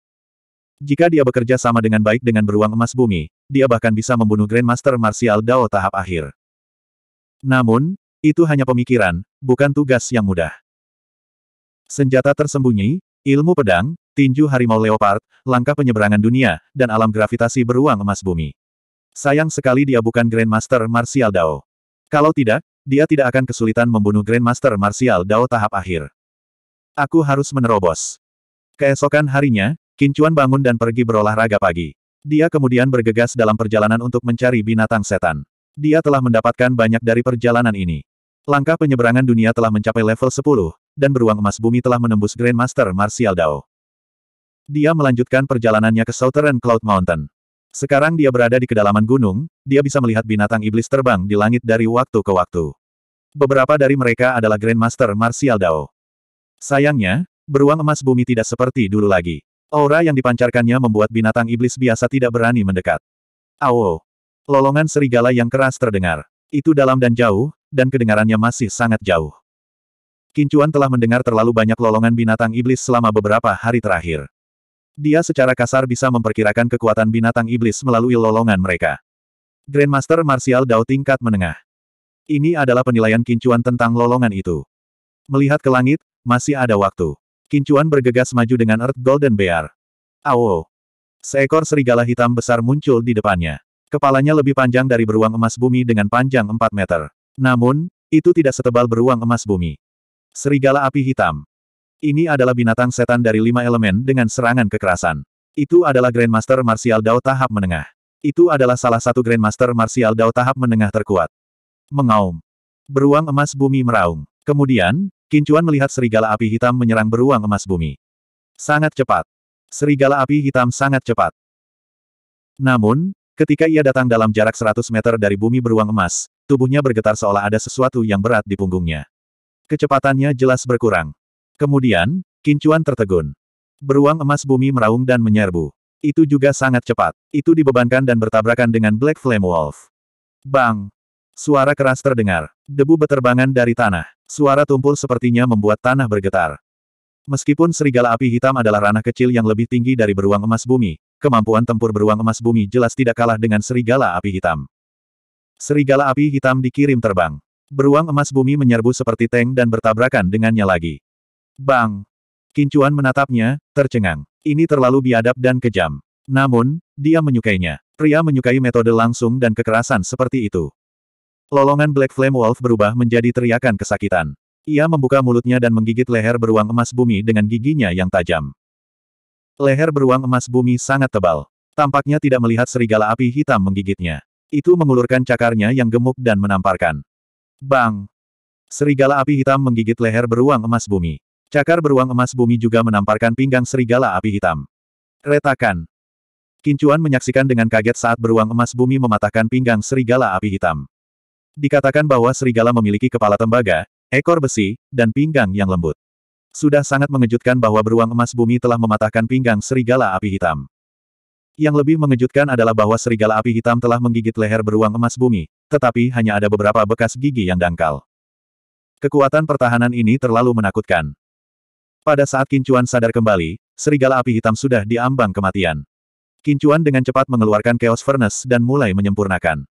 Jika dia bekerja sama dengan baik dengan beruang emas bumi, dia bahkan bisa membunuh Grandmaster Martial Dao tahap akhir. Namun, itu hanya pemikiran, bukan tugas yang mudah. Senjata tersembunyi, ilmu pedang, tinju harimau leopard, langkah penyeberangan dunia, dan alam gravitasi beruang emas bumi. Sayang sekali dia bukan Grandmaster Martial Dao. Kalau tidak, dia tidak akan kesulitan membunuh Grandmaster Martial Dao tahap akhir. Aku harus menerobos. Keesokan harinya, Kincuan bangun dan pergi berolahraga pagi. Dia kemudian bergegas dalam perjalanan untuk mencari binatang setan. Dia telah mendapatkan banyak dari perjalanan ini. Langkah penyeberangan dunia telah mencapai level 10, dan beruang emas bumi telah menembus Grandmaster Martial Dao. Dia melanjutkan perjalanannya ke Southern Cloud Mountain. Sekarang dia berada di kedalaman gunung, dia bisa melihat binatang iblis terbang di langit dari waktu ke waktu. Beberapa dari mereka adalah Grandmaster Martial Dao. Sayangnya, beruang emas bumi tidak seperti dulu lagi. Aura yang dipancarkannya membuat binatang iblis biasa tidak berani mendekat. Awo! Lolongan serigala yang keras terdengar. Itu dalam dan jauh, dan kedengarannya masih sangat jauh. Kincuan telah mendengar terlalu banyak lolongan binatang iblis selama beberapa hari terakhir. Dia secara kasar bisa memperkirakan kekuatan binatang iblis melalui lolongan mereka. Grandmaster Martial Dao tingkat menengah. Ini adalah penilaian Kincuan tentang lolongan itu. Melihat ke langit, masih ada waktu. Kincuan bergegas maju dengan Earth Golden Bear. Awo! Seekor serigala hitam besar muncul di depannya. Kepalanya lebih panjang dari beruang emas bumi dengan panjang 4 meter. Namun, itu tidak setebal beruang emas bumi. Serigala api hitam. Ini adalah binatang setan dari lima elemen dengan serangan kekerasan. Itu adalah Grandmaster Martial Dao tahap menengah. Itu adalah salah satu Grandmaster Martial Dao tahap menengah terkuat. Mengaum. Beruang emas bumi meraung. Kemudian, Kincuan melihat serigala api hitam menyerang beruang emas bumi. Sangat cepat. Serigala api hitam sangat cepat. Namun, ketika ia datang dalam jarak 100 meter dari bumi beruang emas, tubuhnya bergetar seolah ada sesuatu yang berat di punggungnya. Kecepatannya jelas berkurang. Kemudian, Kincuan tertegun. Beruang emas bumi meraung dan menyerbu. Itu juga sangat cepat. Itu dibebankan dan bertabrakan dengan Black Flame Wolf. Bang! Suara keras terdengar. Debu beterbangan dari tanah. Suara tumpul sepertinya membuat tanah bergetar. Meskipun serigala api hitam adalah ranah kecil yang lebih tinggi dari beruang emas bumi, kemampuan tempur beruang emas bumi jelas tidak kalah dengan serigala api hitam. Serigala api hitam dikirim terbang. Beruang emas bumi menyerbu seperti tank dan bertabrakan dengannya lagi. Bang! Kincuan menatapnya, tercengang. Ini terlalu biadab dan kejam. Namun, dia menyukainya. Pria menyukai metode langsung dan kekerasan seperti itu. Lolongan Black Flame Wolf berubah menjadi teriakan kesakitan. Ia membuka mulutnya dan menggigit leher beruang emas bumi dengan giginya yang tajam. Leher beruang emas bumi sangat tebal. Tampaknya tidak melihat serigala api hitam menggigitnya. Itu mengulurkan cakarnya yang gemuk dan menamparkan. Bang! Serigala api hitam menggigit leher beruang emas bumi. Cakar beruang emas bumi juga menamparkan pinggang serigala api hitam. Retakan! Kincuan menyaksikan dengan kaget saat beruang emas bumi mematahkan pinggang serigala api hitam. Dikatakan bahwa serigala memiliki kepala tembaga, ekor besi, dan pinggang yang lembut. Sudah sangat mengejutkan bahwa beruang emas bumi telah mematahkan pinggang serigala api hitam. Yang lebih mengejutkan adalah bahwa serigala api hitam telah menggigit leher beruang emas bumi, tetapi hanya ada beberapa bekas gigi yang dangkal. Kekuatan pertahanan ini terlalu menakutkan. Pada saat Kincuan sadar kembali, serigala api hitam sudah diambang kematian. Kincuan dengan cepat mengeluarkan Chaos Furnace dan mulai menyempurnakan.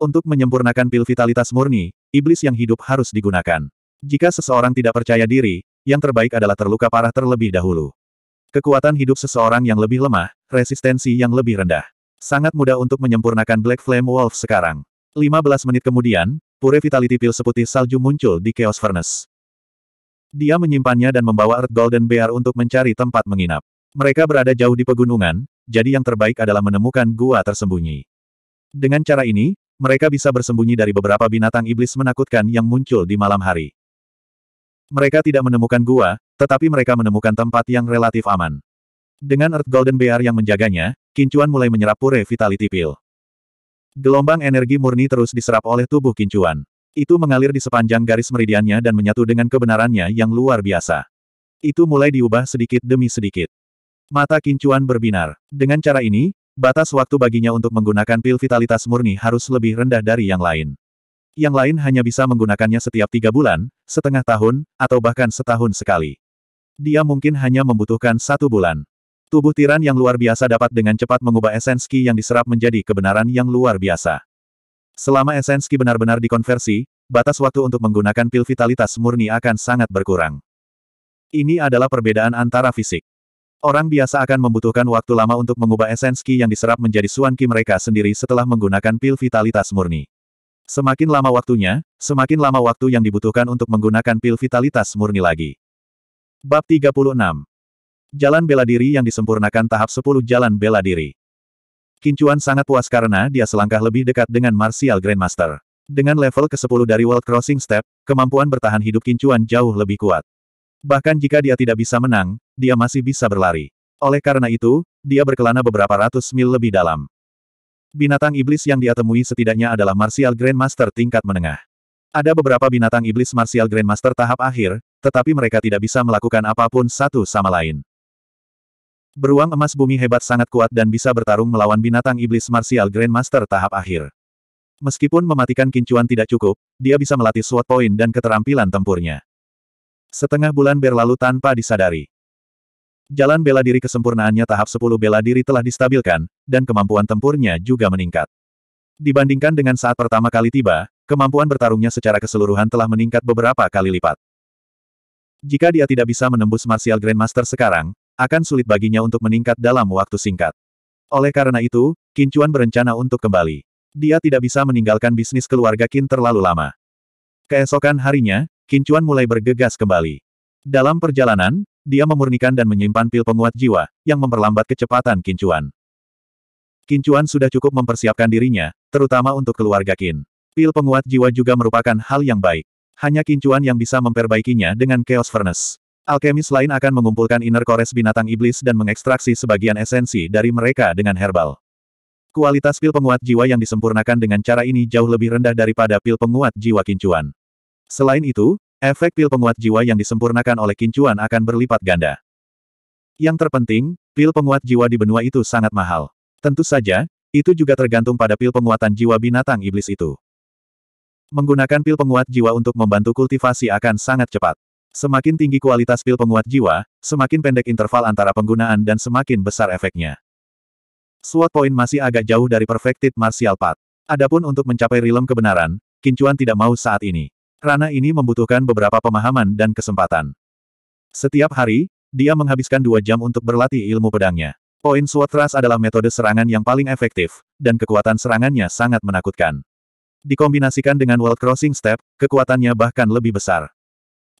Untuk menyempurnakan pil vitalitas murni, iblis yang hidup harus digunakan. Jika seseorang tidak percaya diri, yang terbaik adalah terluka parah terlebih dahulu. Kekuatan hidup seseorang yang lebih lemah, resistensi yang lebih rendah. Sangat mudah untuk menyempurnakan Black Flame Wolf sekarang. 15 menit kemudian, pure vitality pil seputih salju muncul di Chaos Furnace. Dia menyimpannya dan membawa Earth Golden Bear untuk mencari tempat menginap. Mereka berada jauh di pegunungan, jadi yang terbaik adalah menemukan gua tersembunyi. Dengan cara ini, mereka bisa bersembunyi dari beberapa binatang iblis menakutkan yang muncul di malam hari. Mereka tidak menemukan gua, tetapi mereka menemukan tempat yang relatif aman. Dengan Earth Golden Bear yang menjaganya, Kincuan mulai menyerap pure Vitality Pill. Gelombang energi murni terus diserap oleh tubuh Kincuan. Itu mengalir di sepanjang garis meridiannya dan menyatu dengan kebenarannya yang luar biasa. Itu mulai diubah sedikit demi sedikit. Mata Kincuan berbinar. Dengan cara ini, Batas waktu baginya untuk menggunakan pil vitalitas murni harus lebih rendah dari yang lain. Yang lain hanya bisa menggunakannya setiap tiga bulan, setengah tahun, atau bahkan setahun sekali. Dia mungkin hanya membutuhkan satu bulan. Tubuh tiran yang luar biasa dapat dengan cepat mengubah esenski yang diserap menjadi kebenaran yang luar biasa. Selama esenski benar-benar dikonversi, batas waktu untuk menggunakan pil vitalitas murni akan sangat berkurang. Ini adalah perbedaan antara fisik. Orang biasa akan membutuhkan waktu lama untuk mengubah esenski yang diserap menjadi suanki mereka sendiri setelah menggunakan pil vitalitas murni. Semakin lama waktunya, semakin lama waktu yang dibutuhkan untuk menggunakan pil vitalitas murni lagi. Bab 36 Jalan bela diri yang disempurnakan tahap 10 jalan bela diri. Kincuan sangat puas karena dia selangkah lebih dekat dengan Martial Grandmaster. Dengan level ke-10 dari World Crossing Step, kemampuan bertahan hidup Kincuan jauh lebih kuat. Bahkan jika dia tidak bisa menang, dia masih bisa berlari. Oleh karena itu, dia berkelana beberapa ratus mil lebih dalam. Binatang iblis yang dia temui setidaknya adalah Martial Grandmaster tingkat menengah. Ada beberapa binatang iblis Martial Grandmaster tahap akhir, tetapi mereka tidak bisa melakukan apapun satu sama lain. Beruang emas bumi hebat sangat kuat dan bisa bertarung melawan binatang iblis Martial Grandmaster tahap akhir. Meskipun mematikan kincuan tidak cukup, dia bisa melatih SWAT point dan keterampilan tempurnya. Setengah bulan berlalu tanpa disadari. Jalan bela diri kesempurnaannya tahap 10 bela diri telah distabilkan, dan kemampuan tempurnya juga meningkat. Dibandingkan dengan saat pertama kali tiba, kemampuan bertarungnya secara keseluruhan telah meningkat beberapa kali lipat. Jika dia tidak bisa menembus Martial Grandmaster sekarang, akan sulit baginya untuk meningkat dalam waktu singkat. Oleh karena itu, Kincuan berencana untuk kembali. Dia tidak bisa meninggalkan bisnis keluarga Kin terlalu lama. Keesokan harinya, Kincuan mulai bergegas kembali. Dalam perjalanan, dia memurnikan dan menyimpan pil penguat jiwa, yang memperlambat kecepatan Kincuan. Kincuan sudah cukup mempersiapkan dirinya, terutama untuk keluarga Kin. Pil penguat jiwa juga merupakan hal yang baik. Hanya Kincuan yang bisa memperbaikinya dengan Chaos Furnace. Alkemis lain akan mengumpulkan inner kores binatang iblis dan mengekstraksi sebagian esensi dari mereka dengan herbal. Kualitas pil penguat jiwa yang disempurnakan dengan cara ini jauh lebih rendah daripada pil penguat jiwa Kincuan. Selain itu, Efek pil penguat jiwa yang disempurnakan oleh Kincuan akan berlipat ganda. Yang terpenting, pil penguat jiwa di benua itu sangat mahal. Tentu saja, itu juga tergantung pada pil penguatan jiwa binatang iblis itu. Menggunakan pil penguat jiwa untuk membantu kultivasi akan sangat cepat. Semakin tinggi kualitas pil penguat jiwa, semakin pendek interval antara penggunaan dan semakin besar efeknya. SWOT point masih agak jauh dari Perfected Martial Path. Adapun untuk mencapai rilem kebenaran, Kincuan tidak mau saat ini. Rana ini membutuhkan beberapa pemahaman dan kesempatan. Setiap hari, dia menghabiskan dua jam untuk berlatih ilmu pedangnya. Poin Swatras adalah metode serangan yang paling efektif, dan kekuatan serangannya sangat menakutkan. Dikombinasikan dengan World Crossing Step, kekuatannya bahkan lebih besar.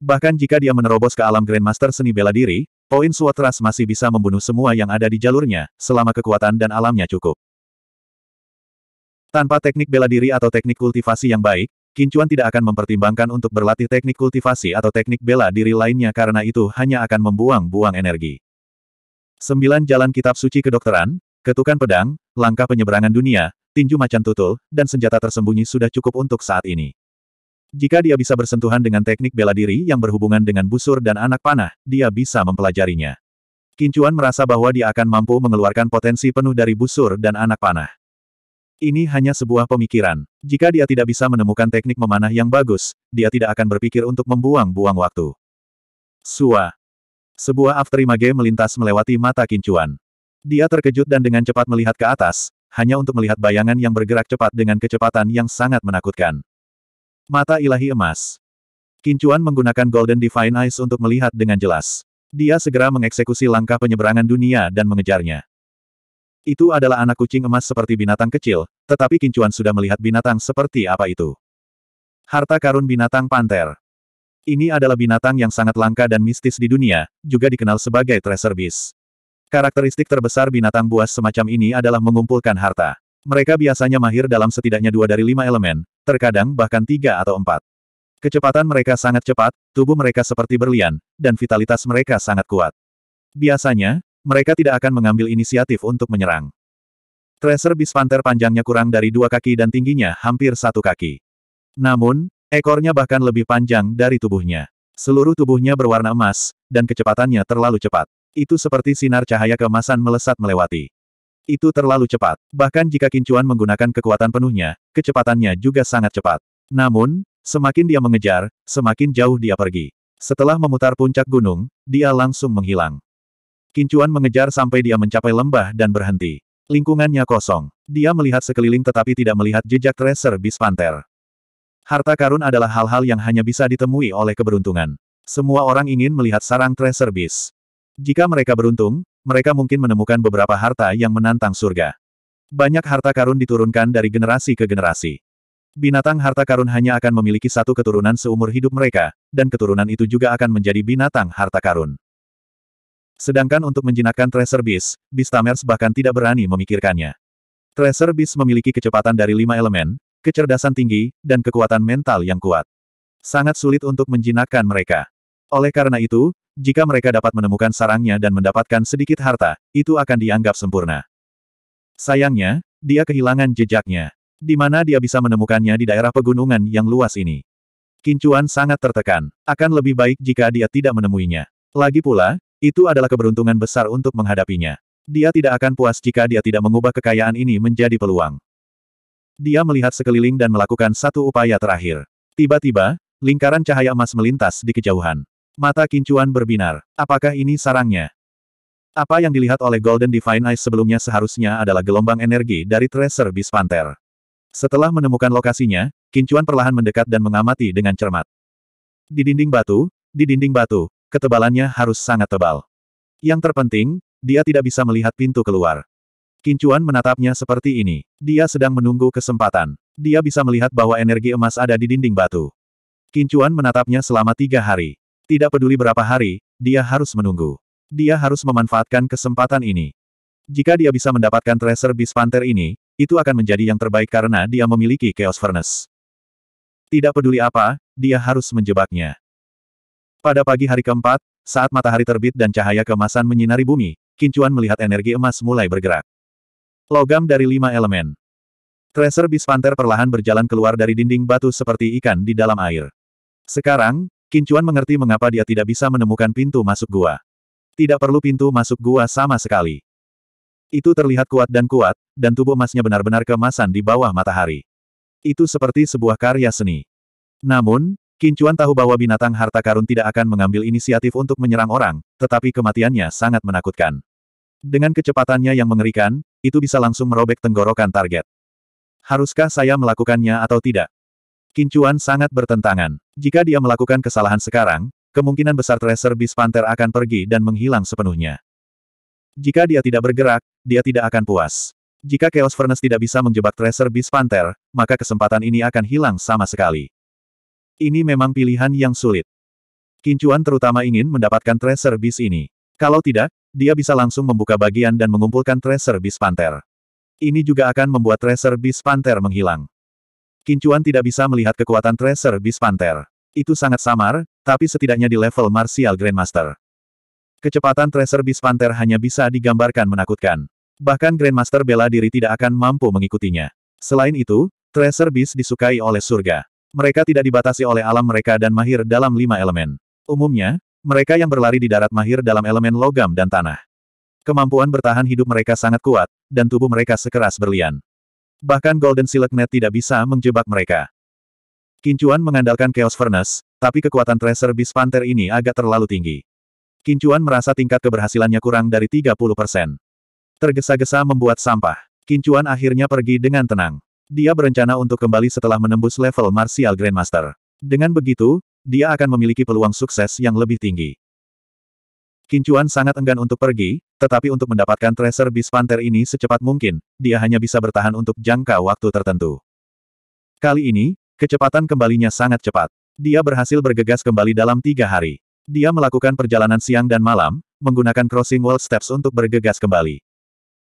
Bahkan jika dia menerobos ke alam Grandmaster seni bela diri, poin Swatras masih bisa membunuh semua yang ada di jalurnya, selama kekuatan dan alamnya cukup. Tanpa teknik bela diri atau teknik kultivasi yang baik, Kincuan tidak akan mempertimbangkan untuk berlatih teknik kultivasi atau teknik bela diri lainnya karena itu hanya akan membuang-buang energi. Sembilan Jalan Kitab Suci Kedokteran, Ketukan Pedang, Langkah Penyeberangan Dunia, Tinju Macan Tutul, dan Senjata Tersembunyi sudah cukup untuk saat ini. Jika dia bisa bersentuhan dengan teknik bela diri yang berhubungan dengan busur dan anak panah, dia bisa mempelajarinya. Kincuan merasa bahwa dia akan mampu mengeluarkan potensi penuh dari busur dan anak panah. Ini hanya sebuah pemikiran. Jika dia tidak bisa menemukan teknik memanah yang bagus, dia tidak akan berpikir untuk membuang-buang waktu. Sua. Sebuah afterimage melintas melewati mata kincuan. Dia terkejut dan dengan cepat melihat ke atas, hanya untuk melihat bayangan yang bergerak cepat dengan kecepatan yang sangat menakutkan. Mata ilahi emas. Kincuan menggunakan Golden Divine Eyes untuk melihat dengan jelas. Dia segera mengeksekusi langkah penyeberangan dunia dan mengejarnya. Itu adalah anak kucing emas seperti binatang kecil, tetapi Kincuan sudah melihat binatang seperti apa itu. Harta karun binatang panter. Ini adalah binatang yang sangat langka dan mistis di dunia, juga dikenal sebagai treasure beast. Karakteristik terbesar binatang buas semacam ini adalah mengumpulkan harta. Mereka biasanya mahir dalam setidaknya dua dari lima elemen, terkadang bahkan tiga atau empat. Kecepatan mereka sangat cepat, tubuh mereka seperti berlian, dan vitalitas mereka sangat kuat. Biasanya, mereka tidak akan mengambil inisiatif untuk menyerang. Tracer Beast Panther panjangnya kurang dari dua kaki dan tingginya hampir satu kaki. Namun, ekornya bahkan lebih panjang dari tubuhnya. Seluruh tubuhnya berwarna emas, dan kecepatannya terlalu cepat. Itu seperti sinar cahaya kemasan melesat melewati. Itu terlalu cepat. Bahkan jika Kincuan menggunakan kekuatan penuhnya, kecepatannya juga sangat cepat. Namun, semakin dia mengejar, semakin jauh dia pergi. Setelah memutar puncak gunung, dia langsung menghilang. Kincuan mengejar sampai dia mencapai lembah dan berhenti. Lingkungannya kosong. Dia melihat sekeliling tetapi tidak melihat jejak Tracer bis Panther. Harta karun adalah hal-hal yang hanya bisa ditemui oleh keberuntungan. Semua orang ingin melihat sarang Tracer bis. Jika mereka beruntung, mereka mungkin menemukan beberapa harta yang menantang surga. Banyak harta karun diturunkan dari generasi ke generasi. Binatang harta karun hanya akan memiliki satu keturunan seumur hidup mereka, dan keturunan itu juga akan menjadi binatang harta karun. Sedangkan untuk menjinakkan Tracer Beast, Beastamers bahkan tidak berani memikirkannya. Tracer Beast memiliki kecepatan dari lima elemen, kecerdasan tinggi, dan kekuatan mental yang kuat. Sangat sulit untuk menjinakkan mereka. Oleh karena itu, jika mereka dapat menemukan sarangnya dan mendapatkan sedikit harta, itu akan dianggap sempurna. Sayangnya, dia kehilangan jejaknya. Di mana dia bisa menemukannya di daerah pegunungan yang luas ini. Kincuan sangat tertekan. Akan lebih baik jika dia tidak menemuinya. Lagi pula, itu adalah keberuntungan besar untuk menghadapinya. Dia tidak akan puas jika dia tidak mengubah kekayaan ini menjadi peluang. Dia melihat sekeliling dan melakukan satu upaya terakhir. Tiba-tiba, lingkaran cahaya emas melintas di kejauhan. Mata kincuan berbinar. Apakah ini sarangnya? Apa yang dilihat oleh Golden Divine Eyes sebelumnya seharusnya adalah gelombang energi dari Tracer Beast Panther. Setelah menemukan lokasinya, kincuan perlahan mendekat dan mengamati dengan cermat. Di dinding batu, di dinding batu, ketebalannya harus sangat tebal. Yang terpenting, dia tidak bisa melihat pintu keluar. Kincuan menatapnya seperti ini. Dia sedang menunggu kesempatan. Dia bisa melihat bahwa energi emas ada di dinding batu. Kincuan menatapnya selama tiga hari. Tidak peduli berapa hari, dia harus menunggu. Dia harus memanfaatkan kesempatan ini. Jika dia bisa mendapatkan Tracer Beast Panther ini, itu akan menjadi yang terbaik karena dia memiliki Chaos Furnace. Tidak peduli apa, dia harus menjebaknya. Pada pagi hari keempat, saat matahari terbit dan cahaya kemasan menyinari bumi, Kincuan melihat energi emas mulai bergerak. Logam dari lima elemen. Tracer bis Panther perlahan berjalan keluar dari dinding batu seperti ikan di dalam air. Sekarang, Kincuan mengerti mengapa dia tidak bisa menemukan pintu masuk gua. Tidak perlu pintu masuk gua sama sekali. Itu terlihat kuat dan kuat, dan tubuh emasnya benar-benar kemasan di bawah matahari. Itu seperti sebuah karya seni. Namun, Kincuan tahu bahwa binatang harta karun tidak akan mengambil inisiatif untuk menyerang orang, tetapi kematiannya sangat menakutkan. Dengan kecepatannya yang mengerikan, itu bisa langsung merobek tenggorokan target. Haruskah saya melakukannya atau tidak? Kincuan sangat bertentangan. Jika dia melakukan kesalahan sekarang, kemungkinan besar Tracer Beast Panther akan pergi dan menghilang sepenuhnya. Jika dia tidak bergerak, dia tidak akan puas. Jika Chaos Furnace tidak bisa menjebak Tracer Beast Panther, maka kesempatan ini akan hilang sama sekali. Ini memang pilihan yang sulit. Kincuan terutama ingin mendapatkan tracer bis ini. Kalau tidak, dia bisa langsung membuka bagian dan mengumpulkan tracer bis panther. Ini juga akan membuat tracer bis panther menghilang. Kincuan tidak bisa melihat kekuatan tracer bis panther. Itu sangat samar, tapi setidaknya di level martial grandmaster. Kecepatan tracer bis panther hanya bisa digambarkan menakutkan. Bahkan grandmaster bela diri tidak akan mampu mengikutinya. Selain itu, tracer bis disukai oleh surga. Mereka tidak dibatasi oleh alam mereka dan mahir dalam lima elemen. Umumnya, mereka yang berlari di darat mahir dalam elemen logam dan tanah. Kemampuan bertahan hidup mereka sangat kuat, dan tubuh mereka sekeras berlian. Bahkan Golden Silknet tidak bisa menjebak mereka. Kincuan mengandalkan Chaos Furnace, tapi kekuatan Tracer Beast Panther ini agak terlalu tinggi. Kincuan merasa tingkat keberhasilannya kurang dari 30%. Tergesa-gesa membuat sampah. Kincuan akhirnya pergi dengan tenang. Dia berencana untuk kembali setelah menembus level Martial Grandmaster. Dengan begitu, dia akan memiliki peluang sukses yang lebih tinggi. Kincuan sangat enggan untuk pergi, tetapi untuk mendapatkan Tracer Beast Panther ini secepat mungkin, dia hanya bisa bertahan untuk jangka waktu tertentu. Kali ini, kecepatan kembalinya sangat cepat. Dia berhasil bergegas kembali dalam tiga hari. Dia melakukan perjalanan siang dan malam, menggunakan crossing wall steps untuk bergegas kembali.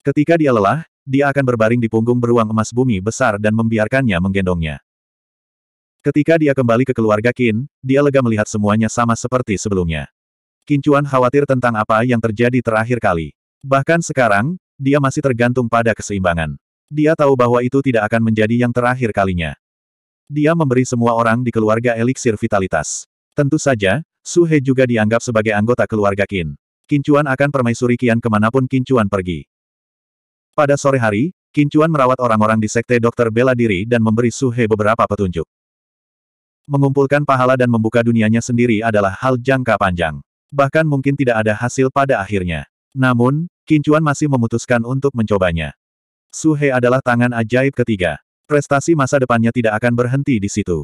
Ketika dia lelah, dia akan berbaring di punggung beruang emas bumi besar dan membiarkannya menggendongnya. Ketika dia kembali ke keluarga Qin, dia lega melihat semuanya sama seperti sebelumnya. Qin Chuan khawatir tentang apa yang terjadi terakhir kali. Bahkan sekarang, dia masih tergantung pada keseimbangan. Dia tahu bahwa itu tidak akan menjadi yang terakhir kalinya. Dia memberi semua orang di keluarga eliksir vitalitas. Tentu saja, Su He juga dianggap sebagai anggota keluarga Qin. Qin Chuan akan permaisuri Kian kemanapun Qin Chuan pergi. Pada sore hari, Kincuan merawat orang-orang di sekte dokter bela diri dan memberi Suhe beberapa petunjuk. Mengumpulkan pahala dan membuka dunianya sendiri adalah hal jangka panjang. Bahkan mungkin tidak ada hasil pada akhirnya. Namun, Kincuan masih memutuskan untuk mencobanya. Suhe adalah tangan ajaib ketiga. Prestasi masa depannya tidak akan berhenti di situ.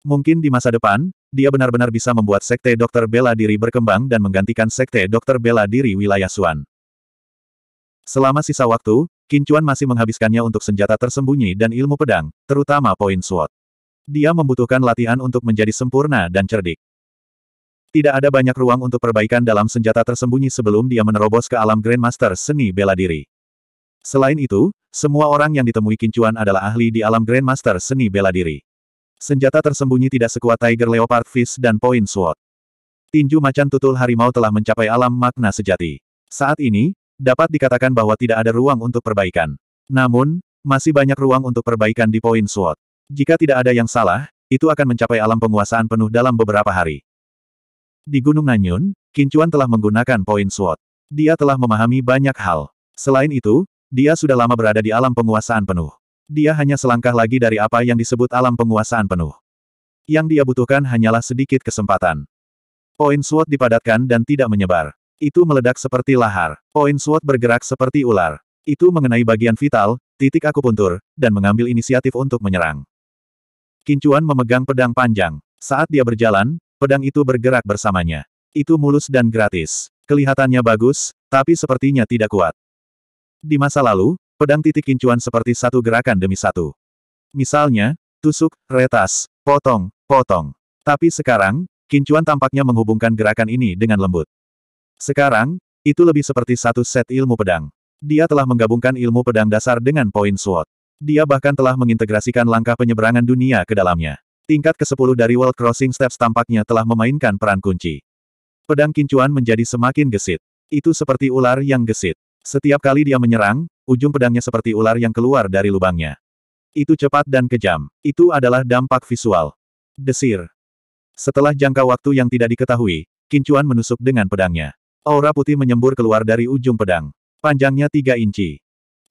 Mungkin di masa depan, dia benar-benar bisa membuat sekte dokter bela diri berkembang dan menggantikan sekte dokter bela diri wilayah Suan. Selama sisa waktu, Kincuan masih menghabiskannya untuk senjata tersembunyi dan ilmu pedang, terutama poin SWOT. Dia membutuhkan latihan untuk menjadi sempurna dan cerdik. Tidak ada banyak ruang untuk perbaikan dalam senjata tersembunyi sebelum dia menerobos ke alam Grandmaster seni bela diri. Selain itu, semua orang yang ditemui Kincuan adalah ahli di alam Grandmaster seni bela diri. Senjata tersembunyi tidak sekuat Tiger Leopard Fist dan poin Sword. Tinju macan tutul harimau telah mencapai alam makna sejati. Saat ini, Dapat dikatakan bahwa tidak ada ruang untuk perbaikan. Namun, masih banyak ruang untuk perbaikan di poin SWOT. Jika tidak ada yang salah, itu akan mencapai alam penguasaan penuh dalam beberapa hari. Di Gunung Nanyun, Kincuan telah menggunakan poin SWOT. Dia telah memahami banyak hal. Selain itu, dia sudah lama berada di alam penguasaan penuh. Dia hanya selangkah lagi dari apa yang disebut alam penguasaan penuh. Yang dia butuhkan hanyalah sedikit kesempatan. Poin SWOT dipadatkan dan tidak menyebar. Itu meledak seperti lahar. Poin swot bergerak seperti ular. Itu mengenai bagian vital, titik aku puntur, dan mengambil inisiatif untuk menyerang. Kincuan memegang pedang panjang. Saat dia berjalan, pedang itu bergerak bersamanya. Itu mulus dan gratis. Kelihatannya bagus, tapi sepertinya tidak kuat. Di masa lalu, pedang titik kincuan seperti satu gerakan demi satu. Misalnya, tusuk, retas, potong, potong. Tapi sekarang, kincuan tampaknya menghubungkan gerakan ini dengan lembut. Sekarang, itu lebih seperti satu set ilmu pedang. Dia telah menggabungkan ilmu pedang dasar dengan poin SWOT. Dia bahkan telah mengintegrasikan langkah penyeberangan dunia ke dalamnya. Tingkat ke-10 dari World Crossing Steps tampaknya telah memainkan peran kunci. Pedang kincuan menjadi semakin gesit. Itu seperti ular yang gesit. Setiap kali dia menyerang, ujung pedangnya seperti ular yang keluar dari lubangnya. Itu cepat dan kejam. Itu adalah dampak visual. Desir. Setelah jangka waktu yang tidak diketahui, Kincuan menusuk dengan pedangnya. Aura putih menyembur keluar dari ujung pedang. Panjangnya tiga inci.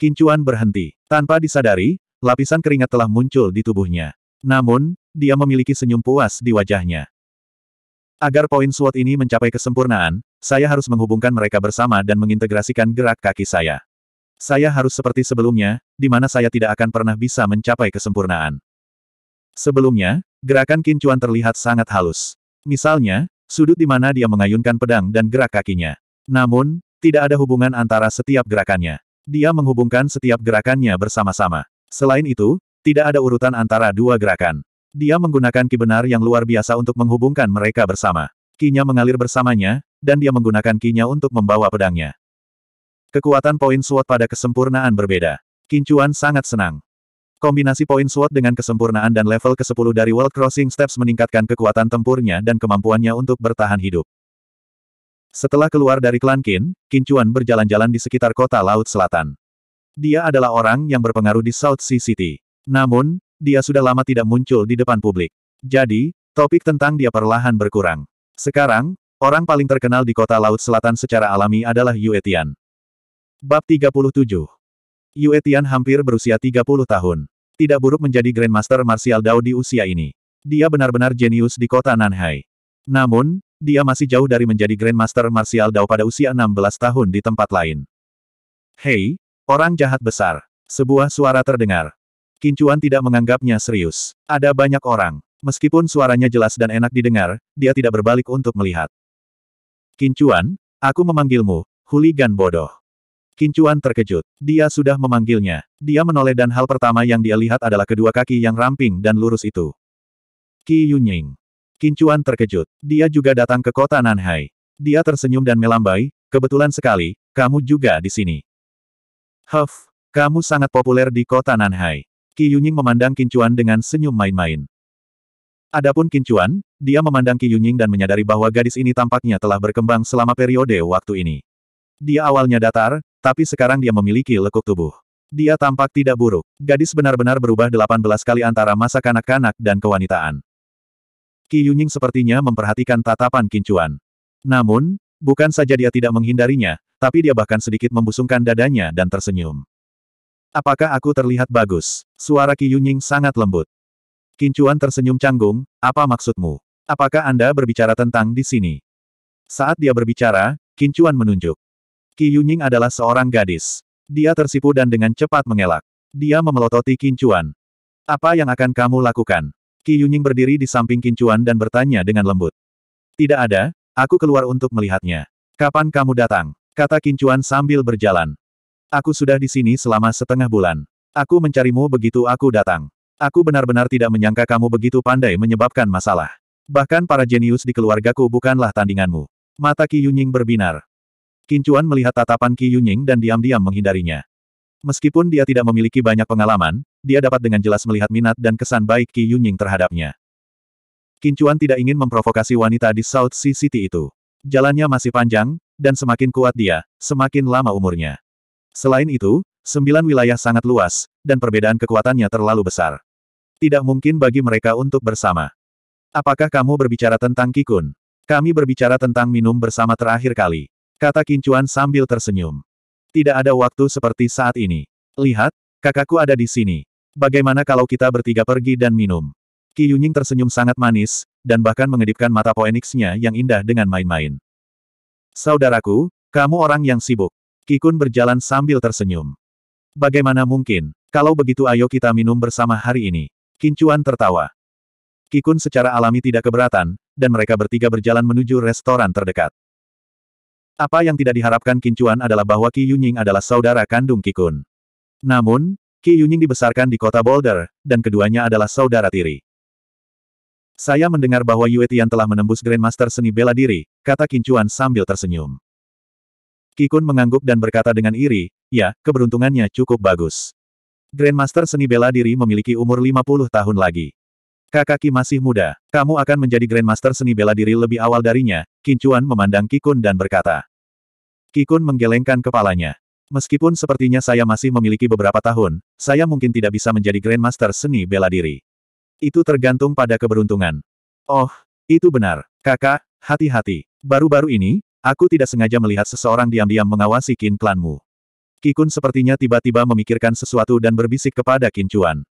Kincuan berhenti. Tanpa disadari, lapisan keringat telah muncul di tubuhnya. Namun, dia memiliki senyum puas di wajahnya. Agar poin SWOT ini mencapai kesempurnaan, saya harus menghubungkan mereka bersama dan mengintegrasikan gerak kaki saya. Saya harus seperti sebelumnya, di mana saya tidak akan pernah bisa mencapai kesempurnaan. Sebelumnya, gerakan kincuan terlihat sangat halus. Misalnya, Sudut di mana dia mengayunkan pedang dan gerak kakinya. Namun, tidak ada hubungan antara setiap gerakannya. Dia menghubungkan setiap gerakannya bersama-sama. Selain itu, tidak ada urutan antara dua gerakan. Dia menggunakan ki yang luar biasa untuk menghubungkan mereka bersama. Kinya mengalir bersamanya, dan dia menggunakan kinya untuk membawa pedangnya. Kekuatan poin suat pada kesempurnaan berbeda. Kincuan sangat senang. Kombinasi poin SWOT dengan kesempurnaan dan level ke-10 dari World Crossing Steps meningkatkan kekuatan tempurnya dan kemampuannya untuk bertahan hidup. Setelah keluar dari klan Qin, Qin Chuan berjalan-jalan di sekitar kota Laut Selatan. Dia adalah orang yang berpengaruh di South Sea City. Namun, dia sudah lama tidak muncul di depan publik. Jadi, topik tentang dia perlahan berkurang. Sekarang, orang paling terkenal di kota Laut Selatan secara alami adalah Yue Tian. Bab 37 Yue Tian hampir berusia 30 tahun. Tidak buruk menjadi Grandmaster Martial Dao di usia ini. Dia benar-benar jenius di kota Nanhai. Namun, dia masih jauh dari menjadi Grandmaster Martial Dao pada usia 16 tahun di tempat lain. Hei, orang jahat besar. Sebuah suara terdengar. Kincuan tidak menganggapnya serius. Ada banyak orang. Meskipun suaranya jelas dan enak didengar, dia tidak berbalik untuk melihat. Kincuan, aku memanggilmu, huligan bodoh. Kincuan terkejut. Dia sudah memanggilnya. Dia menoleh dan hal pertama yang dia lihat adalah kedua kaki yang ramping dan lurus itu. Qi Yunying. Kincuan terkejut. Dia juga datang ke kota Nanhai. Dia tersenyum dan melambai, kebetulan sekali, kamu juga di sini. Huff, kamu sangat populer di kota Nanhai. Qi Yunying memandang Kincuan dengan senyum main-main. Adapun Kincuan, dia memandang Qi Yunying dan menyadari bahwa gadis ini tampaknya telah berkembang selama periode waktu ini. Dia awalnya datar, tapi sekarang dia memiliki lekuk tubuh. Dia tampak tidak buruk. Gadis benar-benar berubah 18 kali antara masa kanak-kanak dan kewanitaan. Qi Yunying sepertinya memperhatikan tatapan Kincuan. Namun, bukan saja dia tidak menghindarinya, tapi dia bahkan sedikit membusungkan dadanya dan tersenyum. Apakah aku terlihat bagus? Suara Qi Yunying sangat lembut. Kincuan tersenyum canggung, apa maksudmu? Apakah Anda berbicara tentang di sini? Saat dia berbicara, Kincuan menunjuk. Qi Yunying adalah seorang gadis. Dia tersipu dan dengan cepat mengelak. Dia memelototi Kincuan. Apa yang akan kamu lakukan? Qi Yunying berdiri di samping Kincuan dan bertanya dengan lembut. Tidak ada, aku keluar untuk melihatnya. Kapan kamu datang? Kata Kincuan sambil berjalan. Aku sudah di sini selama setengah bulan. Aku mencarimu begitu aku datang. Aku benar-benar tidak menyangka kamu begitu pandai menyebabkan masalah. Bahkan para jenius di keluargaku bukanlah tandinganmu. Mata Qi Yunying berbinar. Kincuan melihat tatapan Qi Yunying dan diam-diam menghindarinya. Meskipun dia tidak memiliki banyak pengalaman, dia dapat dengan jelas melihat minat dan kesan baik Qi Yunying terhadapnya. Kincuan tidak ingin memprovokasi wanita di South Sea City itu. Jalannya masih panjang, dan semakin kuat dia, semakin lama umurnya. Selain itu, sembilan wilayah sangat luas, dan perbedaan kekuatannya terlalu besar. Tidak mungkin bagi mereka untuk bersama. Apakah kamu berbicara tentang Kikun? Kami berbicara tentang minum bersama terakhir kali. Kata Kincuan sambil tersenyum. Tidak ada waktu seperti saat ini. Lihat, kakakku ada di sini. Bagaimana kalau kita bertiga pergi dan minum? Ki Yunying tersenyum sangat manis, dan bahkan mengedipkan mata poenixnya yang indah dengan main-main. Saudaraku, kamu orang yang sibuk. Kikun berjalan sambil tersenyum. Bagaimana mungkin, kalau begitu ayo kita minum bersama hari ini. Kincuan tertawa. Kikun secara alami tidak keberatan, dan mereka bertiga berjalan menuju restoran terdekat. Apa yang tidak diharapkan Kincuan adalah bahwa Qi Yunying adalah saudara kandung Kikun. Namun, Qi Yunying dibesarkan di kota Boulder, dan keduanya adalah saudara tiri. Saya mendengar bahwa Yue Tian telah menembus Grandmaster seni bela diri, kata Kincuan sambil tersenyum. Kikun mengangguk dan berkata dengan iri, ya, keberuntungannya cukup bagus. Grandmaster seni bela diri memiliki umur 50 tahun lagi. Kakak masih muda. Kamu akan menjadi Grandmaster seni bela diri lebih awal darinya, Kincuan memandang Kikun dan berkata. Kikun menggelengkan kepalanya. Meskipun sepertinya saya masih memiliki beberapa tahun, saya mungkin tidak bisa menjadi Grandmaster seni bela diri. Itu tergantung pada keberuntungan. Oh, itu benar. Kakak, hati-hati. Baru-baru ini, aku tidak sengaja melihat seseorang diam-diam mengawasi kin klanmu. Kikun sepertinya tiba-tiba memikirkan sesuatu dan berbisik kepada Kincuan.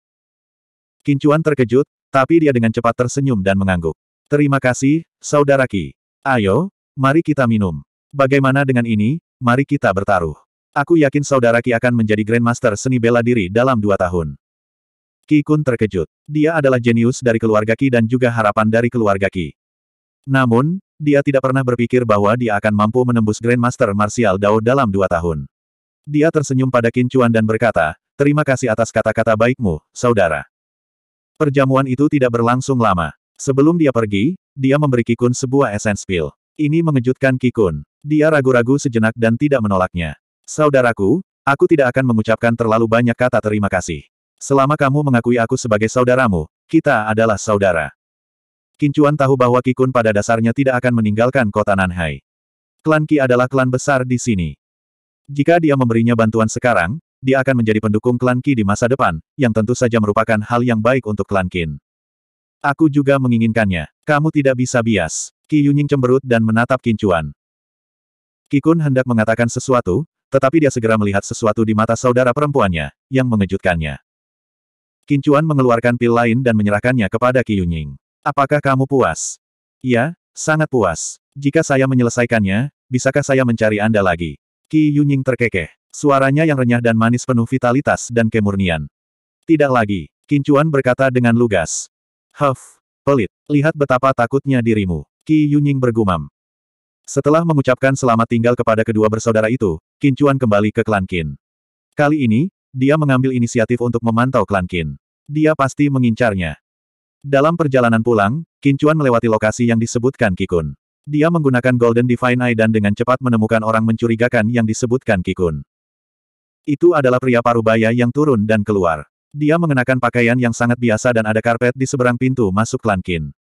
Kincuan terkejut, tapi dia dengan cepat tersenyum dan mengangguk. Terima kasih, Saudara Ki. Ayo, mari kita minum. Bagaimana dengan ini, mari kita bertaruh. Aku yakin Saudara Ki akan menjadi Grandmaster seni bela diri dalam dua tahun. Ki Kun terkejut. Dia adalah jenius dari keluarga Ki dan juga harapan dari keluarga Ki. Namun, dia tidak pernah berpikir bahwa dia akan mampu menembus Grandmaster Martial Dao dalam dua tahun. Dia tersenyum pada Kincuan dan berkata, Terima kasih atas kata-kata baikmu, saudara. Perjamuan itu tidak berlangsung lama. Sebelum dia pergi, dia memberi Kikun sebuah essence pill. Ini mengejutkan Kikun. Dia ragu-ragu sejenak dan tidak menolaknya. Saudaraku, aku tidak akan mengucapkan terlalu banyak kata terima kasih. Selama kamu mengakui aku sebagai saudaramu, kita adalah saudara. Kincuan tahu bahwa Kikun pada dasarnya tidak akan meninggalkan kota Nanhai. Klan Ki adalah klan besar di sini. Jika dia memberinya bantuan sekarang, dia akan menjadi pendukung klan Qi di masa depan, yang tentu saja merupakan hal yang baik untuk klan Qin. Aku juga menginginkannya. Kamu tidak bisa bias. Qi Yunying cemberut dan menatap Kincuan. Kun hendak mengatakan sesuatu, tetapi dia segera melihat sesuatu di mata saudara perempuannya, yang mengejutkannya. Kincuan mengeluarkan pil lain dan menyerahkannya kepada Qi Yunying. Apakah kamu puas? Ya, sangat puas. Jika saya menyelesaikannya, bisakah saya mencari Anda lagi? Qi Yunying terkekeh. Suaranya yang renyah dan manis penuh vitalitas dan kemurnian. Tidak lagi, Kincuan berkata dengan lugas. Huff, pelit, lihat betapa takutnya dirimu. Ki Yunying bergumam. Setelah mengucapkan selamat tinggal kepada kedua bersaudara itu, Kincuan kembali ke klan Qin. Kali ini, dia mengambil inisiatif untuk memantau klan Qin. Dia pasti mengincarnya. Dalam perjalanan pulang, Kincuan melewati lokasi yang disebutkan Kikun. Dia menggunakan Golden Divine Eye dan dengan cepat menemukan orang mencurigakan yang disebutkan Kikun. Itu adalah pria parubaya yang turun dan keluar. Dia mengenakan pakaian yang sangat biasa dan ada karpet di seberang pintu masuk Klankin.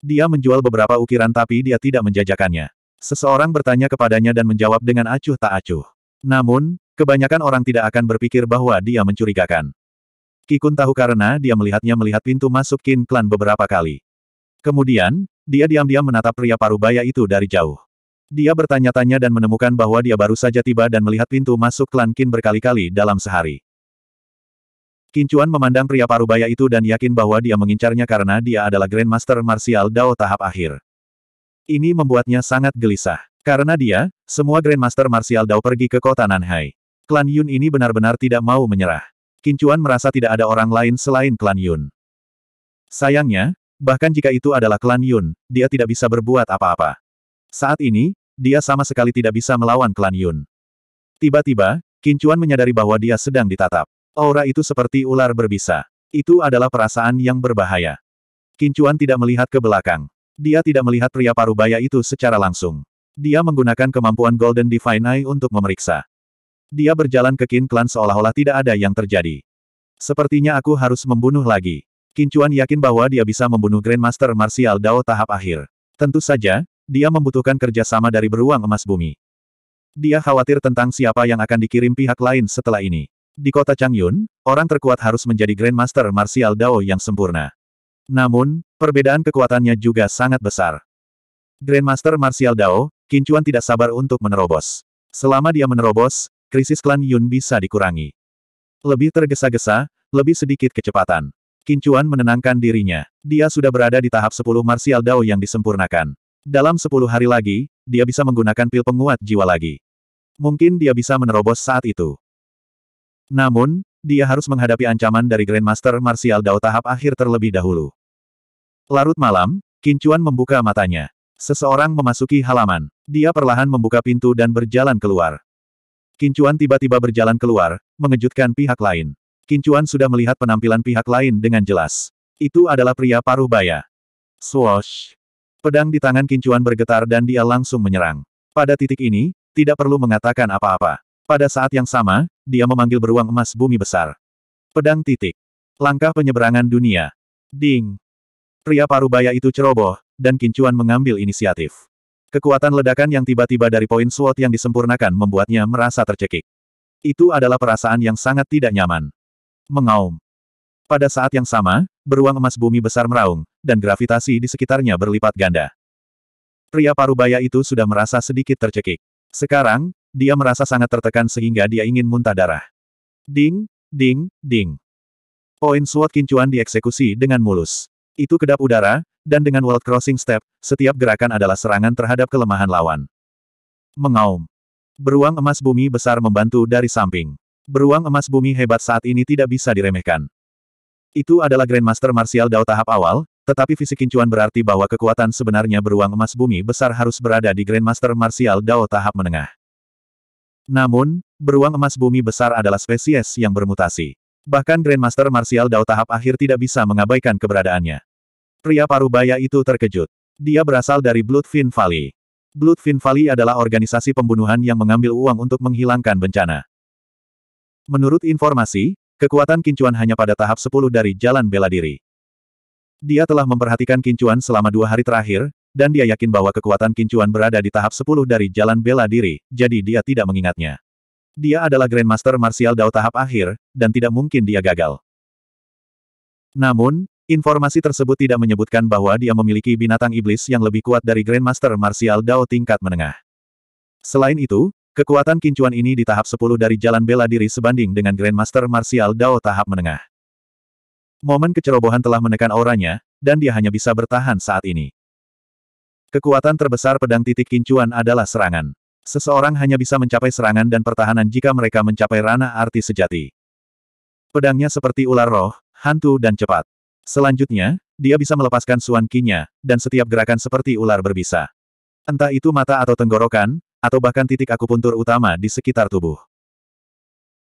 Dia menjual beberapa ukiran tapi dia tidak menjajakannya. Seseorang bertanya kepadanya dan menjawab dengan acuh tak acuh. Namun, kebanyakan orang tidak akan berpikir bahwa dia mencurigakan. Kikun tahu karena dia melihatnya melihat pintu masuk Kin Klan beberapa kali. Kemudian, dia diam-diam menatap pria parubaya itu dari jauh. Dia bertanya-tanya dan menemukan bahwa dia baru saja tiba dan melihat pintu masuk klan Qin berkali-kali dalam sehari. Kincuan memandang pria parubaya itu dan yakin bahwa dia mengincarnya karena dia adalah Grandmaster Martial Dao tahap akhir. Ini membuatnya sangat gelisah. Karena dia, semua Grandmaster Martial Dao pergi ke kota Nanhai. Klan Yun ini benar-benar tidak mau menyerah. Kincuan merasa tidak ada orang lain selain klan Yun. Sayangnya, bahkan jika itu adalah klan Yun, dia tidak bisa berbuat apa-apa. Saat ini, dia sama sekali tidak bisa melawan klan Yun. Tiba-tiba, Kincuan menyadari bahwa dia sedang ditatap. Aura itu seperti ular berbisa. Itu adalah perasaan yang berbahaya. Kincuan tidak melihat ke belakang. Dia tidak melihat pria parubaya itu secara langsung. Dia menggunakan kemampuan Golden Divine Eye untuk memeriksa. Dia berjalan ke Kin Clan seolah-olah tidak ada yang terjadi. Sepertinya aku harus membunuh lagi. Kincuan yakin bahwa dia bisa membunuh Grandmaster Martial Dao tahap akhir. Tentu saja, dia membutuhkan kerjasama dari beruang emas bumi. Dia khawatir tentang siapa yang akan dikirim pihak lain setelah ini. Di kota Changyun, orang terkuat harus menjadi Grandmaster Martial Dao yang sempurna. Namun, perbedaan kekuatannya juga sangat besar. Grandmaster Martial Dao, Kincuan tidak sabar untuk menerobos. Selama dia menerobos, krisis klan Yun bisa dikurangi. Lebih tergesa-gesa, lebih sedikit kecepatan. Kincuan menenangkan dirinya. Dia sudah berada di tahap 10 Martial Dao yang disempurnakan. Dalam sepuluh hari lagi, dia bisa menggunakan pil penguat jiwa lagi. Mungkin dia bisa menerobos saat itu. Namun, dia harus menghadapi ancaman dari Grandmaster Martial Dao tahap akhir terlebih dahulu. Larut malam, Kincuan membuka matanya. Seseorang memasuki halaman. Dia perlahan membuka pintu dan berjalan keluar. Kincuan tiba-tiba berjalan keluar, mengejutkan pihak lain. Kincuan sudah melihat penampilan pihak lain dengan jelas. Itu adalah pria paruh baya. Swosh. Pedang di tangan Kincuan bergetar dan dia langsung menyerang. Pada titik ini, tidak perlu mengatakan apa-apa. Pada saat yang sama, dia memanggil beruang emas bumi besar. Pedang titik. Langkah penyeberangan dunia. Ding. Pria parubaya itu ceroboh, dan Kincuan mengambil inisiatif. Kekuatan ledakan yang tiba-tiba dari poin SWOT yang disempurnakan membuatnya merasa tercekik. Itu adalah perasaan yang sangat tidak nyaman. Mengaum. Pada saat yang sama, beruang emas bumi besar meraung, dan gravitasi di sekitarnya berlipat ganda. Pria parubaya itu sudah merasa sedikit tercekik. Sekarang, dia merasa sangat tertekan sehingga dia ingin muntah darah. Ding, ding, ding. Poin SWOT kincuan dieksekusi dengan mulus. Itu kedap udara, dan dengan world crossing step, setiap gerakan adalah serangan terhadap kelemahan lawan. Mengaum. Beruang emas bumi besar membantu dari samping. Beruang emas bumi hebat saat ini tidak bisa diremehkan. Itu adalah Grandmaster Martial Dao tahap awal, tetapi fisik kincuan berarti bahwa kekuatan sebenarnya beruang emas bumi besar harus berada di Grandmaster Martial Dao tahap menengah. Namun, beruang emas bumi besar adalah spesies yang bermutasi. Bahkan Grandmaster Martial Dao tahap akhir tidak bisa mengabaikan keberadaannya. Pria parubaya itu terkejut. Dia berasal dari Bloodfin Valley. Bloodfin Valley adalah organisasi pembunuhan yang mengambil uang untuk menghilangkan bencana. Menurut informasi, kekuatan kincuan hanya pada tahap 10 dari jalan bela diri. Dia telah memperhatikan Kincuan selama dua hari terakhir, dan dia yakin bahwa kekuatan Kincuan berada di tahap 10 dari jalan bela diri, jadi dia tidak mengingatnya. Dia adalah Grandmaster Martial Dao tahap akhir, dan tidak mungkin dia gagal. Namun, informasi tersebut tidak menyebutkan bahwa dia memiliki binatang iblis yang lebih kuat dari Grandmaster Martial Dao tingkat menengah. Selain itu, kekuatan Kincuan ini di tahap 10 dari jalan bela diri sebanding dengan Grandmaster Martial Dao tahap menengah. Momen kecerobohan telah menekan auranya, dan dia hanya bisa bertahan saat ini. Kekuatan terbesar pedang titik kincuan adalah serangan. Seseorang hanya bisa mencapai serangan dan pertahanan jika mereka mencapai ranah arti sejati. Pedangnya seperti ular roh, hantu dan cepat. Selanjutnya, dia bisa melepaskan suan kinya, dan setiap gerakan seperti ular berbisa. Entah itu mata atau tenggorokan, atau bahkan titik akupuntur utama di sekitar tubuh.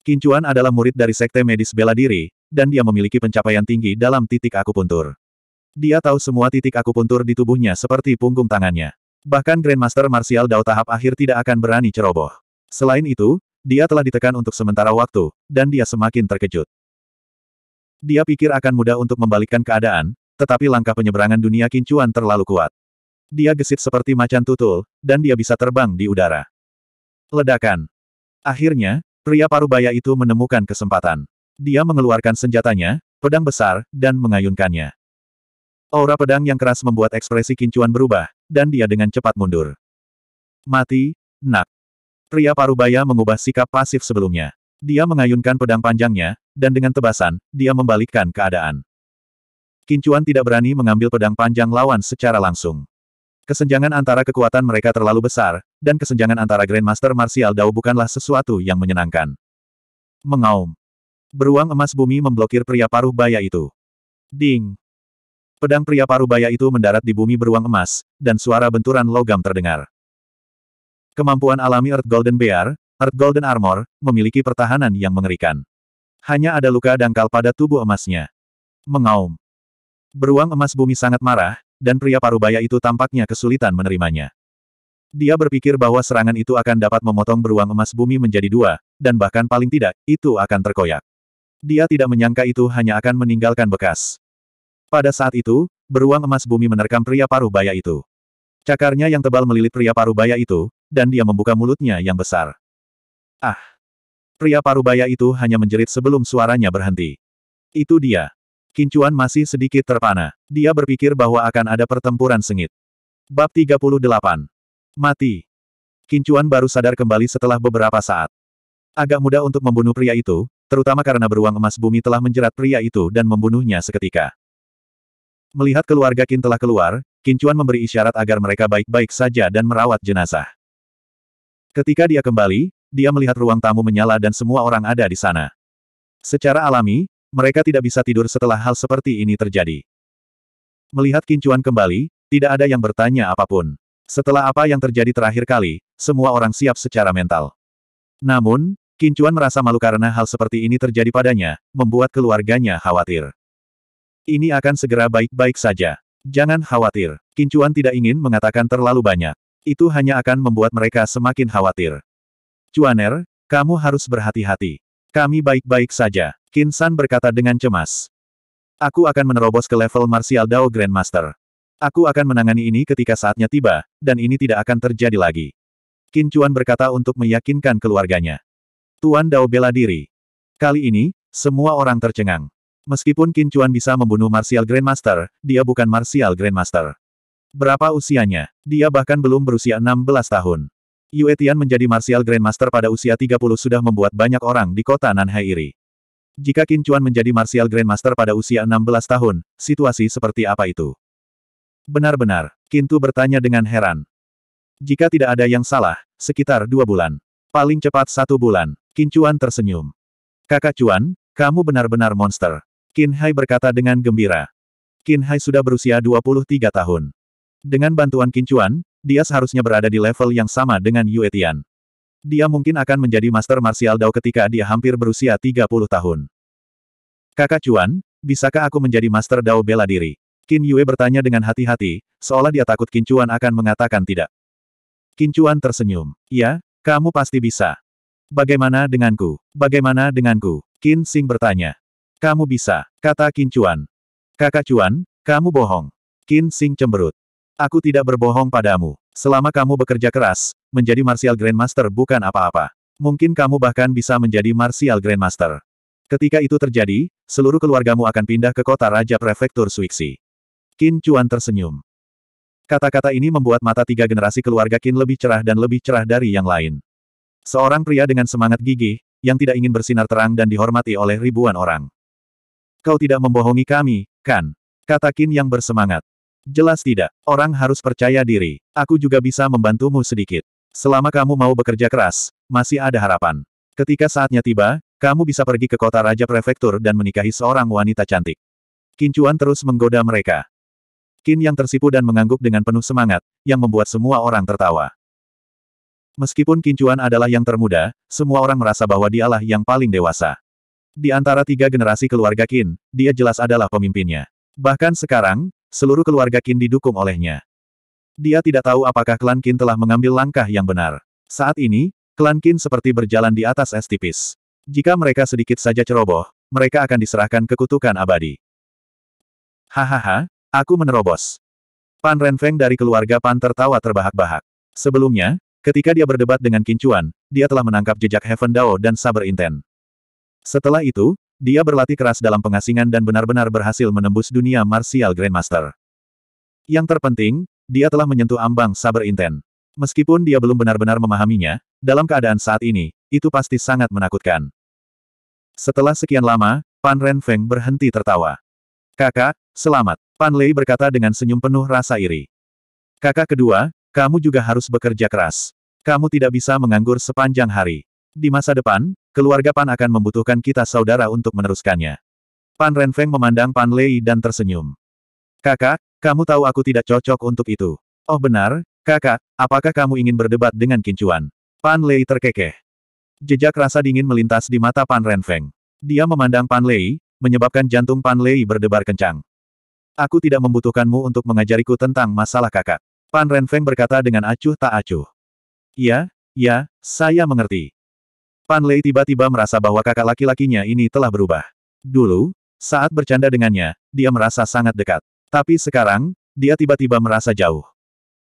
Kincuan adalah murid dari Sekte Medis Bela Diri, dan dia memiliki pencapaian tinggi dalam titik akupuntur. Dia tahu semua titik akupuntur di tubuhnya seperti punggung tangannya. Bahkan Grandmaster Martial Dao tahap akhir tidak akan berani ceroboh. Selain itu, dia telah ditekan untuk sementara waktu, dan dia semakin terkejut. Dia pikir akan mudah untuk membalikkan keadaan, tetapi langkah penyeberangan dunia kincuan terlalu kuat. Dia gesit seperti macan tutul, dan dia bisa terbang di udara. Ledakan. Akhirnya, pria parubaya itu menemukan kesempatan. Dia mengeluarkan senjatanya, pedang besar, dan mengayunkannya. Aura pedang yang keras membuat ekspresi kincuan berubah, dan dia dengan cepat mundur. Mati, nak. Pria parubaya mengubah sikap pasif sebelumnya. Dia mengayunkan pedang panjangnya, dan dengan tebasan, dia membalikkan keadaan. Kincuan tidak berani mengambil pedang panjang lawan secara langsung. Kesenjangan antara kekuatan mereka terlalu besar, dan kesenjangan antara Grandmaster Martial Dao bukanlah sesuatu yang menyenangkan. Mengaum. Beruang emas bumi memblokir pria paruh baya itu. Ding! Pedang pria paruh baya itu mendarat di bumi beruang emas, dan suara benturan logam terdengar. Kemampuan alami Earth Golden Bear, Earth Golden Armor, memiliki pertahanan yang mengerikan. Hanya ada luka dangkal pada tubuh emasnya. Mengaum. Beruang emas bumi sangat marah, dan pria paruh baya itu tampaknya kesulitan menerimanya. Dia berpikir bahwa serangan itu akan dapat memotong beruang emas bumi menjadi dua, dan bahkan paling tidak, itu akan terkoyak. Dia tidak menyangka itu hanya akan meninggalkan bekas. Pada saat itu, beruang emas bumi menerkam pria paruh baya itu. Cakarnya yang tebal melilit pria paruh baya itu, dan dia membuka mulutnya yang besar. Ah! Pria paruh baya itu hanya menjerit sebelum suaranya berhenti. Itu dia. Kincuan masih sedikit terpana. Dia berpikir bahwa akan ada pertempuran sengit. Bab 38. Mati. Kincuan baru sadar kembali setelah beberapa saat. Agak mudah untuk membunuh pria itu, terutama karena beruang emas bumi telah menjerat pria itu dan membunuhnya seketika. Melihat keluarga Qin telah keluar, Qin Chuan memberi isyarat agar mereka baik-baik saja dan merawat jenazah. Ketika dia kembali, dia melihat ruang tamu menyala dan semua orang ada di sana. Secara alami, mereka tidak bisa tidur setelah hal seperti ini terjadi. Melihat Qin Chuan kembali, tidak ada yang bertanya apapun. Setelah apa yang terjadi terakhir kali, semua orang siap secara mental. Namun, Kincuan merasa malu karena hal seperti ini terjadi padanya, membuat keluarganya khawatir. Ini akan segera baik-baik saja. Jangan khawatir. Kincuan tidak ingin mengatakan terlalu banyak. Itu hanya akan membuat mereka semakin khawatir. Cuaner, kamu harus berhati-hati. Kami baik-baik saja. Kinsan berkata dengan cemas. Aku akan menerobos ke level Martial Dao Grandmaster. Aku akan menangani ini ketika saatnya tiba, dan ini tidak akan terjadi lagi. Kincuan berkata untuk meyakinkan keluarganya. Tuan Dao bela diri. Kali ini, semua orang tercengang. Meskipun Qin Chuan bisa membunuh Martial Grandmaster, dia bukan Martial Grandmaster. Berapa usianya? Dia bahkan belum berusia 16 tahun. Yue Tian menjadi Martial Grandmaster pada usia 30 sudah membuat banyak orang di kota Nanhai iri. Jika Qin Chuan menjadi Martial Grandmaster pada usia 16 tahun, situasi seperti apa itu? Benar-benar, Qin Tu bertanya dengan heran. Jika tidak ada yang salah, sekitar dua bulan. Paling cepat satu bulan. Kincuan tersenyum. Kakak Cuan, kamu benar-benar monster. Qin Hai berkata dengan gembira. Qin Hai sudah berusia 23 tahun. Dengan bantuan Kincuan, dia seharusnya berada di level yang sama dengan Yue Tian. Dia mungkin akan menjadi master martial Dao ketika dia hampir berusia 30 tahun. Kakak Cuan, bisakah aku menjadi master Dao bela diri? Qin Yue bertanya dengan hati-hati, seolah dia takut Kincuan akan mengatakan tidak. Kincuan tersenyum. Ya, kamu pasti bisa. Bagaimana denganku? Bagaimana denganku? Qin Xing bertanya. Kamu bisa, kata Qin Chuan. Kakak Chuan, kamu bohong. Qin Xing cemberut. Aku tidak berbohong padamu. Selama kamu bekerja keras, menjadi Martial Grandmaster bukan apa-apa. Mungkin kamu bahkan bisa menjadi Martial Grandmaster. Ketika itu terjadi, seluruh keluargamu akan pindah ke kota Raja Prefektur Suiksi. Qin Chuan tersenyum. Kata-kata ini membuat mata tiga generasi keluarga Qin lebih cerah dan lebih cerah dari yang lain. Seorang pria dengan semangat gigih, yang tidak ingin bersinar terang dan dihormati oleh ribuan orang. Kau tidak membohongi kami, kan? Kata Kin yang bersemangat. Jelas tidak, orang harus percaya diri. Aku juga bisa membantumu sedikit. Selama kamu mau bekerja keras, masih ada harapan. Ketika saatnya tiba, kamu bisa pergi ke kota Raja Prefektur dan menikahi seorang wanita cantik. Kincuan terus menggoda mereka. Kin yang tersipu dan mengangguk dengan penuh semangat, yang membuat semua orang tertawa. Meskipun Kincuan adalah yang termuda, semua orang merasa bahwa dialah yang paling dewasa. Di antara tiga generasi keluarga Qin, dia jelas adalah pemimpinnya. Bahkan sekarang, seluruh keluarga Qin didukung olehnya. Dia tidak tahu apakah klan Qin telah mengambil langkah yang benar. Saat ini, klan Qin seperti berjalan di atas es tipis. Jika mereka sedikit saja ceroboh, mereka akan diserahkan ke kutukan abadi. Hahaha, aku menerobos. Pan Renfeng dari keluarga Pan tertawa terbahak-bahak. Sebelumnya, Ketika dia berdebat dengan Kincuan, dia telah menangkap jejak Heaven Dao dan Saber Inten. Setelah itu, dia berlatih keras dalam pengasingan dan benar-benar berhasil menembus dunia martial Grandmaster. Yang terpenting, dia telah menyentuh ambang Saber Inten. Meskipun dia belum benar-benar memahaminya, dalam keadaan saat ini, itu pasti sangat menakutkan. Setelah sekian lama, Pan Renfeng berhenti tertawa. Kakak, selamat. Pan Lei berkata dengan senyum penuh rasa iri. Kakak kedua, kamu juga harus bekerja keras. Kamu tidak bisa menganggur sepanjang hari. Di masa depan, keluarga Pan akan membutuhkan kita saudara untuk meneruskannya. Pan Renfeng memandang Pan Lei dan tersenyum. Kakak, kamu tahu aku tidak cocok untuk itu. Oh benar, kakak, apakah kamu ingin berdebat dengan Kincuan? Pan Lei terkekeh. Jejak rasa dingin melintas di mata Pan Renfeng. Dia memandang Pan Lei, menyebabkan jantung Pan Lei berdebar kencang. Aku tidak membutuhkanmu untuk mengajariku tentang masalah kakak. Pan Renfeng berkata dengan acuh tak acuh. Ya, ya, saya mengerti. Pan Lei tiba-tiba merasa bahwa kakak laki-lakinya ini telah berubah. Dulu, saat bercanda dengannya, dia merasa sangat dekat. Tapi sekarang, dia tiba-tiba merasa jauh.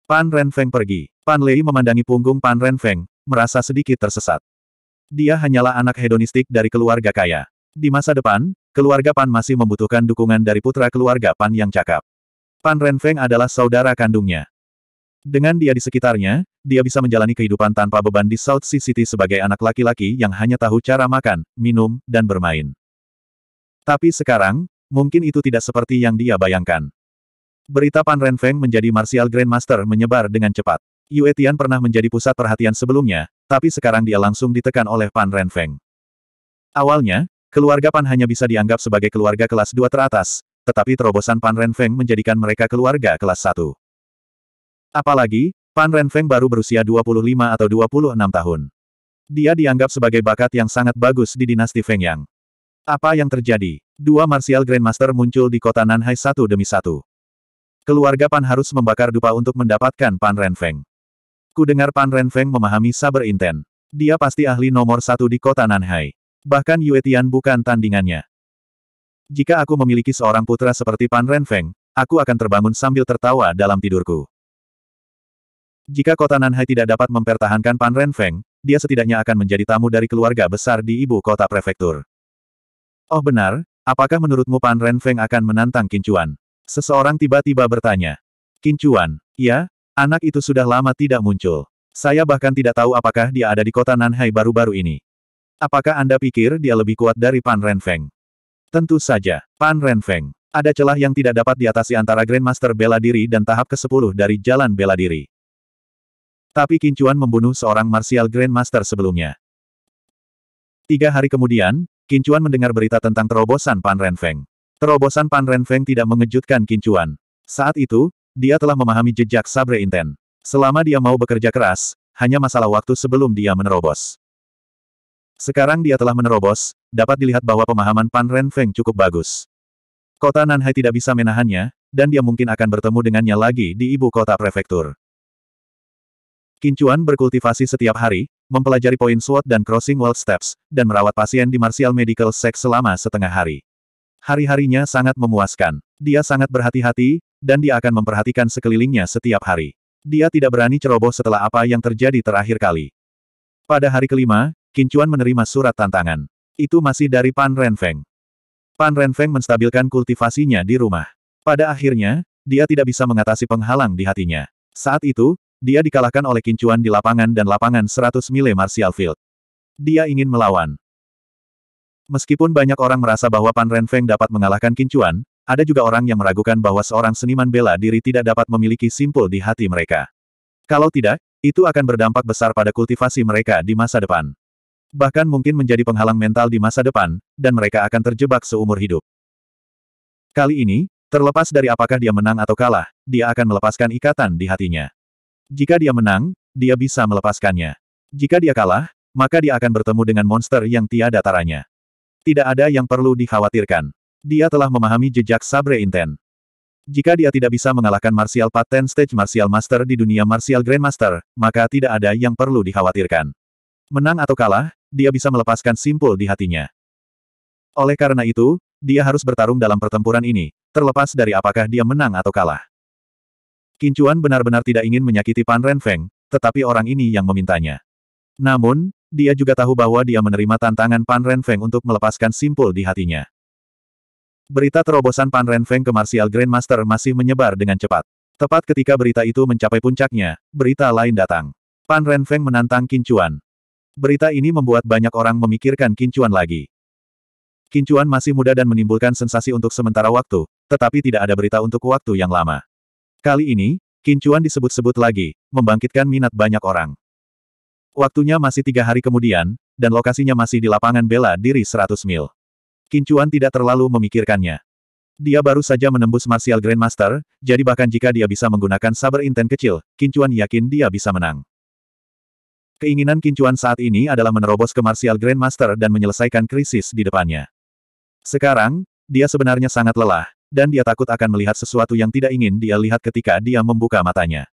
Pan Renfeng pergi. Pan Lei memandangi punggung Pan Renfeng, merasa sedikit tersesat. Dia hanyalah anak hedonistik dari keluarga kaya. Di masa depan, keluarga Pan masih membutuhkan dukungan dari putra keluarga Pan yang cakap. Pan Renfeng adalah saudara kandungnya. Dengan dia di sekitarnya, dia bisa menjalani kehidupan tanpa beban di South Sea City sebagai anak laki-laki yang hanya tahu cara makan, minum, dan bermain. Tapi sekarang, mungkin itu tidak seperti yang dia bayangkan. Berita Pan Renfeng menjadi Martial Grandmaster menyebar dengan cepat. Yue Tian pernah menjadi pusat perhatian sebelumnya, tapi sekarang dia langsung ditekan oleh Pan Renfeng. Awalnya, keluarga Pan hanya bisa dianggap sebagai keluarga kelas 2 teratas, tetapi terobosan Pan Renfeng menjadikan mereka keluarga kelas 1. Apalagi, Pan Renfeng baru berusia 25 atau 26 tahun. Dia dianggap sebagai bakat yang sangat bagus di dinasti Feng Yang. Apa yang terjadi? Dua martial grandmaster muncul di kota Nanhai satu demi satu. Keluarga Pan harus membakar dupa untuk mendapatkan Pan Renfeng. Ku dengar Pan Renfeng memahami saber inten. Dia pasti ahli nomor satu di kota Nanhai. Bahkan Yue Tian bukan tandingannya. Jika aku memiliki seorang putra seperti Pan Renfeng, aku akan terbangun sambil tertawa dalam tidurku. Jika kota Nanhai tidak dapat mempertahankan Pan Renfeng, dia setidaknya akan menjadi tamu dari keluarga besar di ibu kota prefektur. Oh benar, apakah menurutmu Pan Renfeng akan menantang Kincuan? Seseorang tiba-tiba bertanya. Kincuan, ya, anak itu sudah lama tidak muncul. Saya bahkan tidak tahu apakah dia ada di kota Nanhai baru-baru ini. Apakah Anda pikir dia lebih kuat dari Pan Renfeng? Tentu saja, Pan Renfeng. Ada celah yang tidak dapat diatasi antara Grandmaster bela diri dan tahap ke-10 dari jalan bela diri. Tapi Kincuan membunuh seorang Martial Grandmaster sebelumnya. Tiga hari kemudian, Kincuan mendengar berita tentang terobosan Pan Renfeng. Terobosan Pan Renfeng tidak mengejutkan Kincuan. Saat itu, dia telah memahami jejak Sabre Inten. Selama dia mau bekerja keras, hanya masalah waktu sebelum dia menerobos. Sekarang dia telah menerobos, dapat dilihat bahwa pemahaman Pan Renfeng cukup bagus. Kota Nanhai tidak bisa menahannya, dan dia mungkin akan bertemu dengannya lagi di ibu kota prefektur. Kincuan berkultivasi setiap hari, mempelajari poin SWOT dan crossing world steps, dan merawat pasien di Martial Medical Sex selama setengah hari. Hari-harinya sangat memuaskan. Dia sangat berhati-hati, dan dia akan memperhatikan sekelilingnya setiap hari. Dia tidak berani ceroboh setelah apa yang terjadi terakhir kali. Pada hari kelima, Kincuan menerima surat tantangan. Itu masih dari Pan Renfeng. Pan Renfeng menstabilkan kultivasinya di rumah. Pada akhirnya, dia tidak bisa mengatasi penghalang di hatinya. Saat itu, dia dikalahkan oleh kincuan di lapangan dan lapangan 100 mile martial field. Dia ingin melawan. Meskipun banyak orang merasa bahwa Pan Renfeng dapat mengalahkan kincuan, ada juga orang yang meragukan bahwa seorang seniman bela diri tidak dapat memiliki simpul di hati mereka. Kalau tidak, itu akan berdampak besar pada kultivasi mereka di masa depan. Bahkan mungkin menjadi penghalang mental di masa depan, dan mereka akan terjebak seumur hidup. Kali ini, terlepas dari apakah dia menang atau kalah, dia akan melepaskan ikatan di hatinya. Jika dia menang, dia bisa melepaskannya. Jika dia kalah, maka dia akan bertemu dengan monster yang tiada taranya. Tidak ada yang perlu dikhawatirkan. Dia telah memahami jejak Sabre Inten. Jika dia tidak bisa mengalahkan Martial Patent Stage Martial Master di dunia Martial Grandmaster, maka tidak ada yang perlu dikhawatirkan. Menang atau kalah, dia bisa melepaskan simpul di hatinya. Oleh karena itu, dia harus bertarung dalam pertempuran ini, terlepas dari apakah dia menang atau kalah. Kincuan benar-benar tidak ingin menyakiti Pan Renfeng, tetapi orang ini yang memintanya. Namun, dia juga tahu bahwa dia menerima tantangan Pan Renfeng untuk melepaskan simpul di hatinya. Berita terobosan Pan Renfeng ke Martial Grandmaster masih menyebar dengan cepat. Tepat ketika berita itu mencapai puncaknya, berita lain datang. Pan Renfeng menantang Kincuan. Berita ini membuat banyak orang memikirkan Kincuan lagi. Kincuan masih muda dan menimbulkan sensasi untuk sementara waktu, tetapi tidak ada berita untuk waktu yang lama. Kali ini, Kincuan disebut-sebut lagi, membangkitkan minat banyak orang. Waktunya masih tiga hari kemudian, dan lokasinya masih di lapangan bela diri 100 mil. Kincuan tidak terlalu memikirkannya. Dia baru saja menembus Martial Grandmaster, jadi bahkan jika dia bisa menggunakan saber inten kecil, Kincuan yakin dia bisa menang. Keinginan Kincuan saat ini adalah menerobos ke Martial Grandmaster dan menyelesaikan krisis di depannya. Sekarang, dia sebenarnya sangat lelah, dan dia takut akan melihat sesuatu yang tidak ingin dia lihat ketika dia membuka matanya.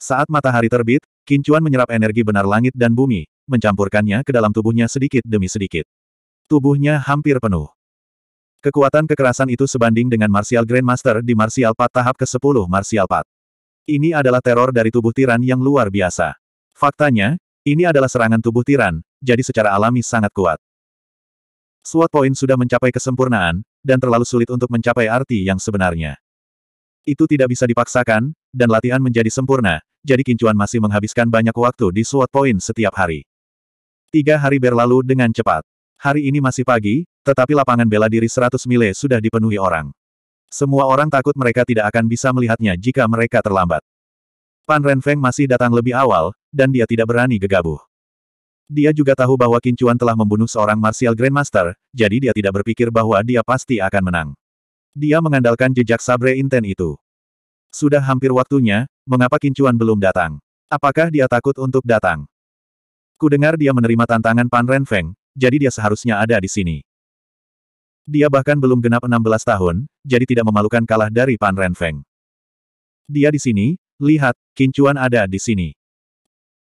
Saat matahari terbit, Kincuan menyerap energi benar langit dan bumi, mencampurkannya ke dalam tubuhnya sedikit demi sedikit. Tubuhnya hampir penuh. Kekuatan kekerasan itu sebanding dengan Martial Grandmaster di Martial Pat tahap ke-10 Martial Pat. Ini adalah teror dari tubuh tiran yang luar biasa. Faktanya, ini adalah serangan tubuh tiran, jadi secara alami sangat kuat. SWAT poin sudah mencapai kesempurnaan, dan terlalu sulit untuk mencapai arti yang sebenarnya. Itu tidak bisa dipaksakan, dan latihan menjadi sempurna, jadi Kincuan masih menghabiskan banyak waktu di SWAT Point setiap hari. Tiga hari berlalu dengan cepat. Hari ini masih pagi, tetapi lapangan bela diri 100 mile sudah dipenuhi orang. Semua orang takut mereka tidak akan bisa melihatnya jika mereka terlambat. Pan Renfeng masih datang lebih awal, dan dia tidak berani gegabah. Dia juga tahu bahwa Kincuan telah membunuh seorang Martial Grandmaster, jadi dia tidak berpikir bahwa dia pasti akan menang. Dia mengandalkan jejak sabre inten itu. Sudah hampir waktunya, mengapa Kincuan belum datang? Apakah dia takut untuk datang? Kudengar dia menerima tantangan Pan Renfeng, jadi dia seharusnya ada di sini. Dia bahkan belum genap 16 tahun, jadi tidak memalukan kalah dari Pan Renfeng. Dia di sini, lihat, Kincuan ada di sini.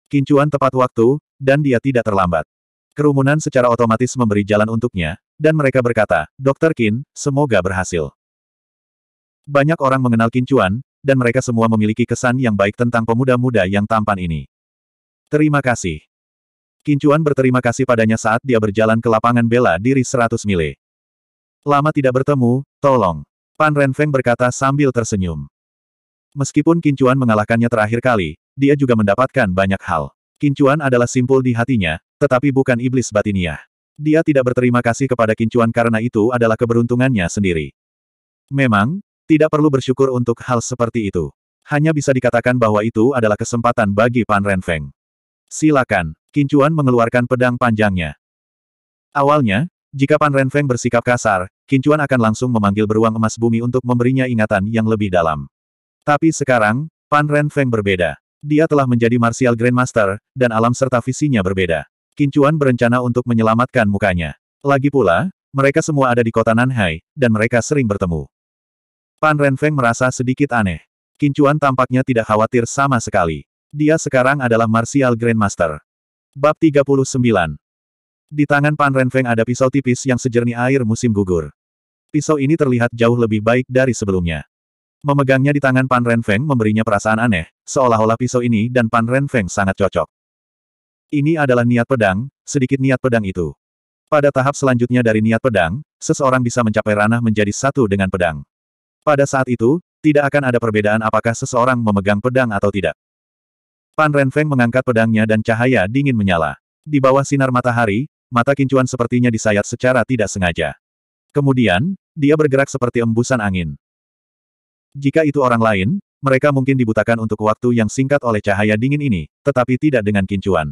Kincuan tepat waktu, dan dia tidak terlambat. Kerumunan secara otomatis memberi jalan untuknya, dan mereka berkata, Dr. Qin, semoga berhasil. Banyak orang mengenal Qin Chuan, dan mereka semua memiliki kesan yang baik tentang pemuda-muda yang tampan ini. Terima kasih. Qin Chuan berterima kasih padanya saat dia berjalan ke lapangan bela diri 100 mile. Lama tidak bertemu, tolong. Pan Renfeng berkata sambil tersenyum. Meskipun Qin Chuan mengalahkannya terakhir kali, dia juga mendapatkan banyak hal. Kincuan adalah simpul di hatinya, tetapi bukan iblis batiniah. Dia tidak berterima kasih kepada Kincuan karena itu adalah keberuntungannya sendiri. Memang, tidak perlu bersyukur untuk hal seperti itu. Hanya bisa dikatakan bahwa itu adalah kesempatan bagi Pan Renfeng. Silakan, Kincuan mengeluarkan pedang panjangnya. Awalnya, jika Pan Renfeng bersikap kasar, Kincuan akan langsung memanggil beruang emas bumi untuk memberinya ingatan yang lebih dalam. Tapi sekarang, Pan Renfeng berbeda. Dia telah menjadi Martial Grandmaster, dan alam serta visinya berbeda. Kincuan berencana untuk menyelamatkan mukanya. Lagi pula, mereka semua ada di kota Nanhai, dan mereka sering bertemu. Pan Renfeng merasa sedikit aneh. Kincuan tampaknya tidak khawatir sama sekali. Dia sekarang adalah Martial Grandmaster. Bab 39 Di tangan Pan Renfeng ada pisau tipis yang sejernih air musim gugur. Pisau ini terlihat jauh lebih baik dari sebelumnya. Memegangnya di tangan Pan Renfeng memberinya perasaan aneh, Seolah-olah pisau ini dan Pan Renfeng sangat cocok. Ini adalah niat pedang, sedikit niat pedang itu. Pada tahap selanjutnya dari niat pedang, seseorang bisa mencapai ranah menjadi satu dengan pedang. Pada saat itu, tidak akan ada perbedaan apakah seseorang memegang pedang atau tidak. Pan Renfeng mengangkat pedangnya dan cahaya dingin menyala. Di bawah sinar matahari, mata kincuan sepertinya disayat secara tidak sengaja. Kemudian, dia bergerak seperti embusan angin. Jika itu orang lain, mereka mungkin dibutakan untuk waktu yang singkat oleh cahaya dingin ini, tetapi tidak dengan kincuan.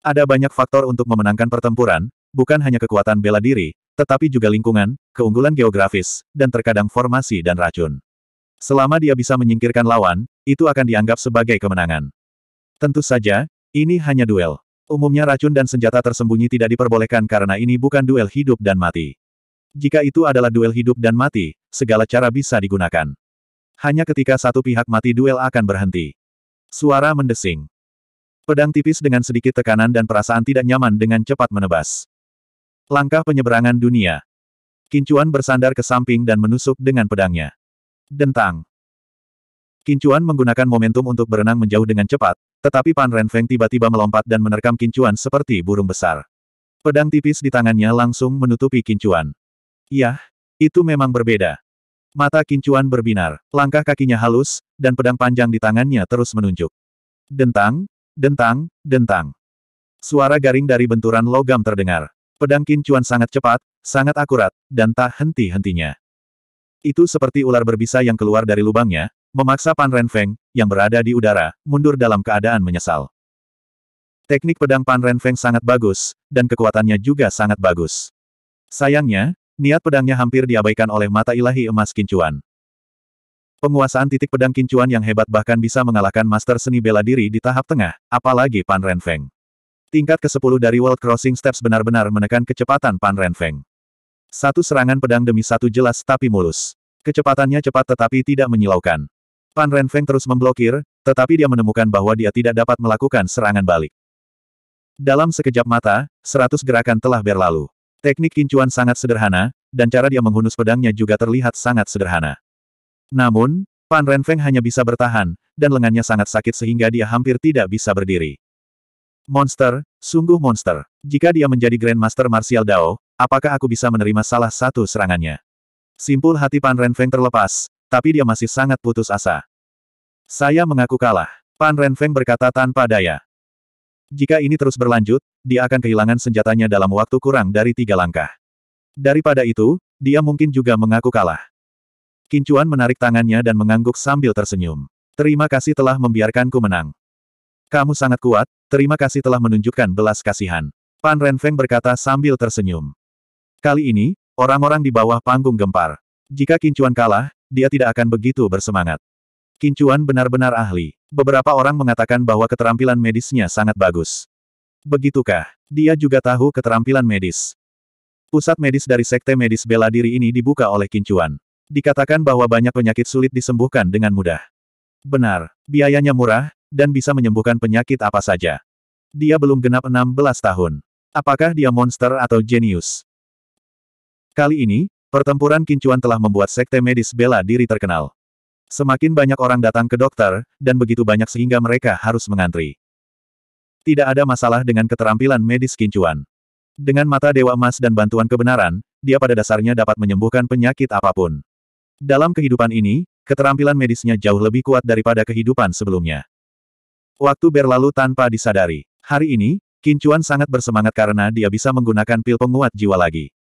Ada banyak faktor untuk memenangkan pertempuran, bukan hanya kekuatan bela diri, tetapi juga lingkungan, keunggulan geografis, dan terkadang formasi dan racun. Selama dia bisa menyingkirkan lawan, itu akan dianggap sebagai kemenangan. Tentu saja, ini hanya duel. Umumnya racun dan senjata tersembunyi tidak diperbolehkan karena ini bukan duel hidup dan mati. Jika itu adalah duel hidup dan mati, segala cara bisa digunakan. Hanya ketika satu pihak mati duel akan berhenti. Suara mendesing. Pedang tipis dengan sedikit tekanan dan perasaan tidak nyaman dengan cepat menebas. Langkah penyeberangan dunia. Kincuan bersandar ke samping dan menusuk dengan pedangnya. Dentang. Kincuan menggunakan momentum untuk berenang menjauh dengan cepat, tetapi Pan Renfeng tiba-tiba melompat dan menerkam Kincuan seperti burung besar. Pedang tipis di tangannya langsung menutupi Kincuan. Yah, itu memang berbeda. Mata kincuan berbinar, langkah kakinya halus, dan pedang panjang di tangannya terus menunjuk. Dentang, dentang, dentang. Suara garing dari benturan logam terdengar. Pedang kincuan sangat cepat, sangat akurat, dan tak henti-hentinya. Itu seperti ular berbisa yang keluar dari lubangnya, memaksa Pan Renfeng, yang berada di udara, mundur dalam keadaan menyesal. Teknik pedang Pan Renfeng sangat bagus, dan kekuatannya juga sangat bagus. Sayangnya, Niat pedangnya hampir diabaikan oleh mata ilahi emas kincuan. Penguasaan titik pedang kincuan yang hebat bahkan bisa mengalahkan master seni bela diri di tahap tengah, apalagi Pan Renfeng. Tingkat ke-10 dari World Crossing Steps benar-benar menekan kecepatan Pan Renfeng. Satu serangan pedang demi satu jelas tapi mulus. Kecepatannya cepat tetapi tidak menyilaukan. Pan Renfeng terus memblokir, tetapi dia menemukan bahwa dia tidak dapat melakukan serangan balik. Dalam sekejap mata, seratus gerakan telah berlalu. Teknik kincuan sangat sederhana, dan cara dia menghunus pedangnya juga terlihat sangat sederhana. Namun, Pan Renfeng hanya bisa bertahan, dan lengannya sangat sakit sehingga dia hampir tidak bisa berdiri. Monster, sungguh monster. Jika dia menjadi Grandmaster Martial Dao, apakah aku bisa menerima salah satu serangannya? Simpul hati Pan Renfeng terlepas, tapi dia masih sangat putus asa. Saya mengaku kalah. Pan Renfeng berkata tanpa daya. Jika ini terus berlanjut, dia akan kehilangan senjatanya dalam waktu kurang dari tiga langkah. Daripada itu, dia mungkin juga mengaku kalah. Kincuan menarik tangannya dan mengangguk sambil tersenyum. Terima kasih telah membiarkanku menang. Kamu sangat kuat, terima kasih telah menunjukkan belas kasihan. Pan Renfeng berkata sambil tersenyum. Kali ini, orang-orang di bawah panggung gempar. Jika Kincuan kalah, dia tidak akan begitu bersemangat. Kincuan benar-benar ahli. Beberapa orang mengatakan bahwa keterampilan medisnya sangat bagus. Begitukah? Dia juga tahu keterampilan medis. Pusat medis dari Sekte Medis Bela Diri ini dibuka oleh Kincuan. Dikatakan bahwa banyak penyakit sulit disembuhkan dengan mudah. Benar, biayanya murah, dan bisa menyembuhkan penyakit apa saja. Dia belum genap 16 tahun. Apakah dia monster atau jenius? Kali ini, pertempuran Kincuan telah membuat Sekte Medis Bela Diri terkenal. Semakin banyak orang datang ke dokter, dan begitu banyak sehingga mereka harus mengantri. Tidak ada masalah dengan keterampilan medis Kincuan. Dengan mata Dewa Emas dan bantuan kebenaran, dia pada dasarnya dapat menyembuhkan penyakit apapun. Dalam kehidupan ini, keterampilan medisnya jauh lebih kuat daripada kehidupan sebelumnya. Waktu berlalu tanpa disadari. Hari ini, Kincuan sangat bersemangat karena dia bisa menggunakan pil penguat jiwa lagi.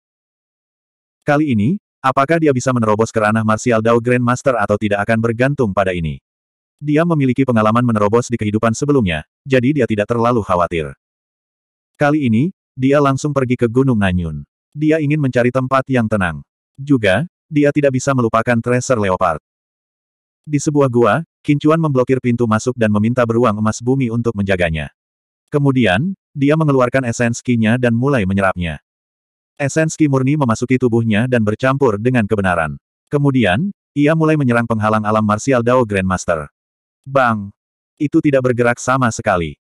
Kali ini, Apakah dia bisa menerobos ke ranah Martial Dao Grandmaster atau tidak akan bergantung pada ini. Dia memiliki pengalaman menerobos di kehidupan sebelumnya, jadi dia tidak terlalu khawatir. Kali ini, dia langsung pergi ke Gunung Nanyun. Dia ingin mencari tempat yang tenang. Juga, dia tidak bisa melupakan Tracer Leopard. Di sebuah gua, Kincuan memblokir pintu masuk dan meminta beruang emas bumi untuk menjaganya. Kemudian, dia mengeluarkan esensi dan mulai menyerapnya. Esens Ki murni memasuki tubuhnya dan bercampur dengan kebenaran. Kemudian, ia mulai menyerang penghalang alam marsial Dao Grandmaster. Bang! Itu tidak bergerak sama sekali.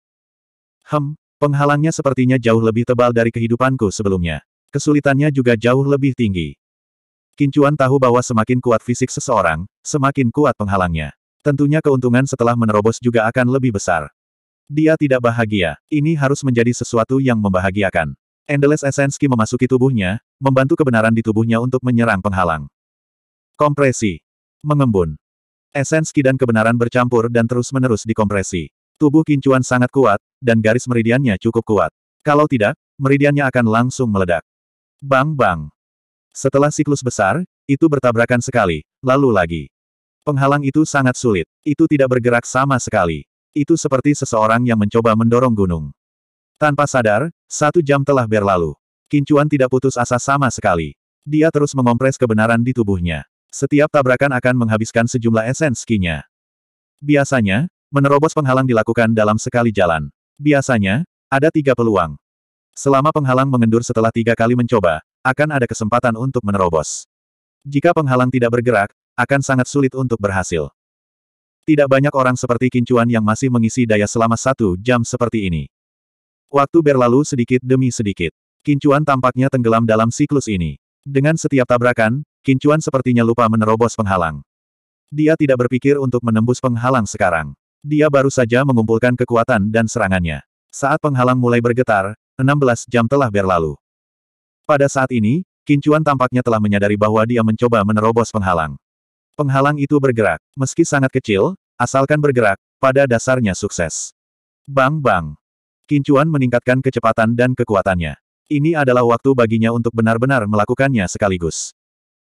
Hem, penghalangnya sepertinya jauh lebih tebal dari kehidupanku sebelumnya. Kesulitannya juga jauh lebih tinggi. Kincuan tahu bahwa semakin kuat fisik seseorang, semakin kuat penghalangnya. Tentunya keuntungan setelah menerobos juga akan lebih besar. Dia tidak bahagia, ini harus menjadi sesuatu yang membahagiakan. Endless Essence Ki memasuki tubuhnya, membantu kebenaran di tubuhnya untuk menyerang penghalang. Kompresi. Mengembun. Essence Ki dan kebenaran bercampur dan terus-menerus dikompresi. Tubuh kincuan sangat kuat, dan garis meridiannya cukup kuat. Kalau tidak, meridiannya akan langsung meledak. Bang-bang. Setelah siklus besar, itu bertabrakan sekali, lalu lagi. Penghalang itu sangat sulit. Itu tidak bergerak sama sekali. Itu seperti seseorang yang mencoba mendorong gunung. Tanpa sadar, satu jam telah berlalu. Kincuan tidak putus asa sama sekali. Dia terus mengompres kebenaran di tubuhnya. Setiap tabrakan akan menghabiskan sejumlah esens kinya. Biasanya, menerobos penghalang dilakukan dalam sekali jalan. Biasanya, ada tiga peluang. Selama penghalang mengendur setelah tiga kali mencoba, akan ada kesempatan untuk menerobos. Jika penghalang tidak bergerak, akan sangat sulit untuk berhasil. Tidak banyak orang seperti Kincuan yang masih mengisi daya selama satu jam seperti ini. Waktu berlalu sedikit demi sedikit. Kincuan tampaknya tenggelam dalam siklus ini. Dengan setiap tabrakan, Kincuan sepertinya lupa menerobos penghalang. Dia tidak berpikir untuk menembus penghalang sekarang. Dia baru saja mengumpulkan kekuatan dan serangannya. Saat penghalang mulai bergetar, 16 jam telah berlalu. Pada saat ini, Kincuan tampaknya telah menyadari bahwa dia mencoba menerobos penghalang. Penghalang itu bergerak, meski sangat kecil, asalkan bergerak, pada dasarnya sukses. Bang-bang. Kincuan meningkatkan kecepatan dan kekuatannya. Ini adalah waktu baginya untuk benar-benar melakukannya sekaligus.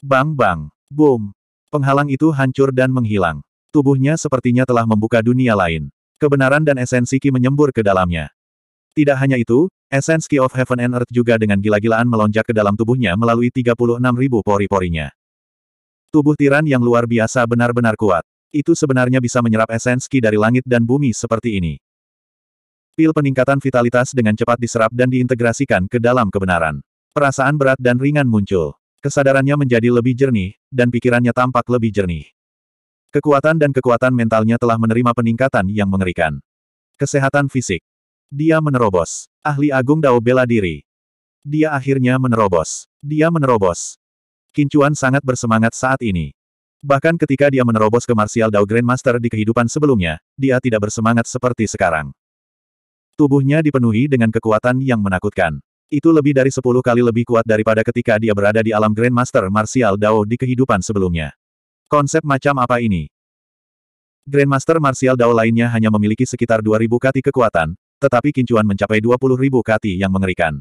Bang-bang, boom. Penghalang itu hancur dan menghilang. Tubuhnya sepertinya telah membuka dunia lain. Kebenaran dan esensi Ki menyembur ke dalamnya. Tidak hanya itu, esensi Ki of Heaven and Earth juga dengan gila-gilaan melonjak ke dalam tubuhnya melalui 36.000 pori-porinya. Tubuh tiran yang luar biasa benar-benar kuat. Itu sebenarnya bisa menyerap esensi dari langit dan bumi seperti ini. Pil peningkatan vitalitas dengan cepat diserap dan diintegrasikan ke dalam kebenaran. Perasaan berat dan ringan muncul. Kesadarannya menjadi lebih jernih, dan pikirannya tampak lebih jernih. Kekuatan dan kekuatan mentalnya telah menerima peningkatan yang mengerikan. Kesehatan fisik. Dia menerobos. Ahli Agung Dao bela diri. Dia akhirnya menerobos. Dia menerobos. Kincuan sangat bersemangat saat ini. Bahkan ketika dia menerobos ke Martial Dao Grandmaster di kehidupan sebelumnya, dia tidak bersemangat seperti sekarang. Tubuhnya dipenuhi dengan kekuatan yang menakutkan. Itu lebih dari sepuluh kali lebih kuat daripada ketika dia berada di alam Grandmaster Martial Dao di kehidupan sebelumnya. Konsep macam apa ini? Grandmaster Martial Dao lainnya hanya memiliki sekitar 2.000 kati kekuatan, tetapi kincuan mencapai 20.000 kati yang mengerikan.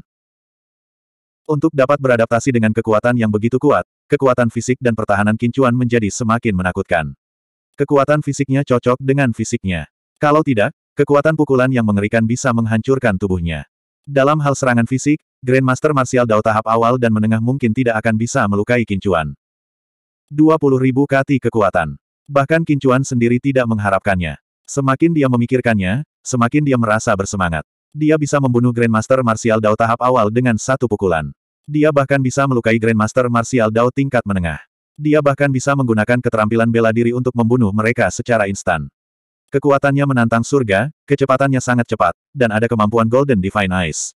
Untuk dapat beradaptasi dengan kekuatan yang begitu kuat, kekuatan fisik dan pertahanan kincuan menjadi semakin menakutkan. Kekuatan fisiknya cocok dengan fisiknya. Kalau tidak, Kekuatan pukulan yang mengerikan bisa menghancurkan tubuhnya. Dalam hal serangan fisik, Grandmaster Martial Dao tahap awal dan menengah mungkin tidak akan bisa melukai Kincuan. 20.000 kati kekuatan. Bahkan Kincuan sendiri tidak mengharapkannya. Semakin dia memikirkannya, semakin dia merasa bersemangat. Dia bisa membunuh Grandmaster Martial Dao tahap awal dengan satu pukulan. Dia bahkan bisa melukai Grandmaster Martial Dao tingkat menengah. Dia bahkan bisa menggunakan keterampilan bela diri untuk membunuh mereka secara instan. Kekuatannya menantang surga, kecepatannya sangat cepat, dan ada kemampuan Golden Divine Eyes.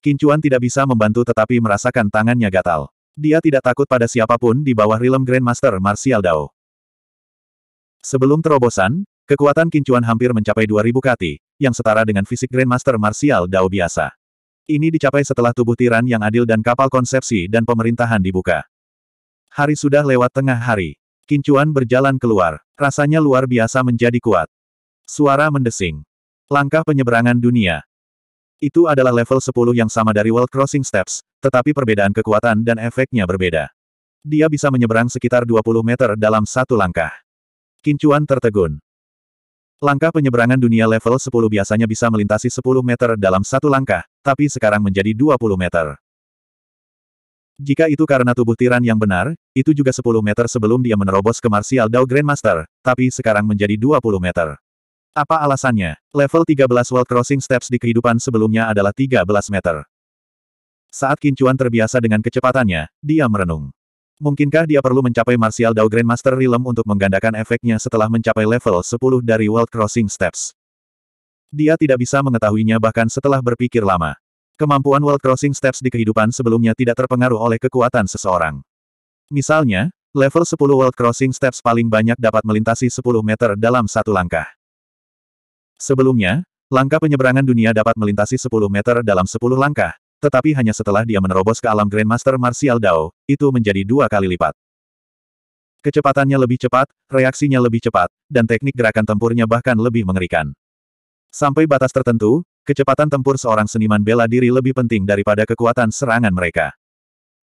Kincuan tidak bisa membantu tetapi merasakan tangannya gatal. Dia tidak takut pada siapapun di bawah realm Grandmaster Martial Dao. Sebelum terobosan, kekuatan Kincuan hampir mencapai 2000 kati, yang setara dengan fisik Grandmaster Martial Dao biasa. Ini dicapai setelah tubuh tiran yang adil dan kapal konsepsi dan pemerintahan dibuka. Hari sudah lewat tengah hari. Kincuan berjalan keluar. Rasanya luar biasa menjadi kuat. Suara mendesing. Langkah penyeberangan dunia. Itu adalah level 10 yang sama dari World Crossing Steps, tetapi perbedaan kekuatan dan efeknya berbeda. Dia bisa menyeberang sekitar 20 meter dalam satu langkah. Kincuan tertegun. Langkah penyeberangan dunia level 10 biasanya bisa melintasi 10 meter dalam satu langkah, tapi sekarang menjadi 20 meter. Jika itu karena tubuh tiran yang benar, itu juga 10 meter sebelum dia menerobos ke Martial Dao Grandmaster, tapi sekarang menjadi 20 meter. Apa alasannya? Level 13 wall crossing steps di kehidupan sebelumnya adalah 13 meter. Saat Kincuan terbiasa dengan kecepatannya, dia merenung. Mungkinkah dia perlu mencapai Martial Dao Grandmaster Realm untuk menggandakan efeknya setelah mencapai level 10 dari World Crossing Steps? Dia tidak bisa mengetahuinya bahkan setelah berpikir lama. Kemampuan World Crossing Steps di kehidupan sebelumnya tidak terpengaruh oleh kekuatan seseorang. Misalnya, level 10 World Crossing Steps paling banyak dapat melintasi 10 meter dalam satu langkah. Sebelumnya, langkah penyeberangan dunia dapat melintasi 10 meter dalam 10 langkah, tetapi hanya setelah dia menerobos ke alam Grandmaster Martial Dao, itu menjadi dua kali lipat. Kecepatannya lebih cepat, reaksinya lebih cepat, dan teknik gerakan tempurnya bahkan lebih mengerikan. Sampai batas tertentu, kecepatan tempur seorang seniman bela diri lebih penting daripada kekuatan serangan mereka.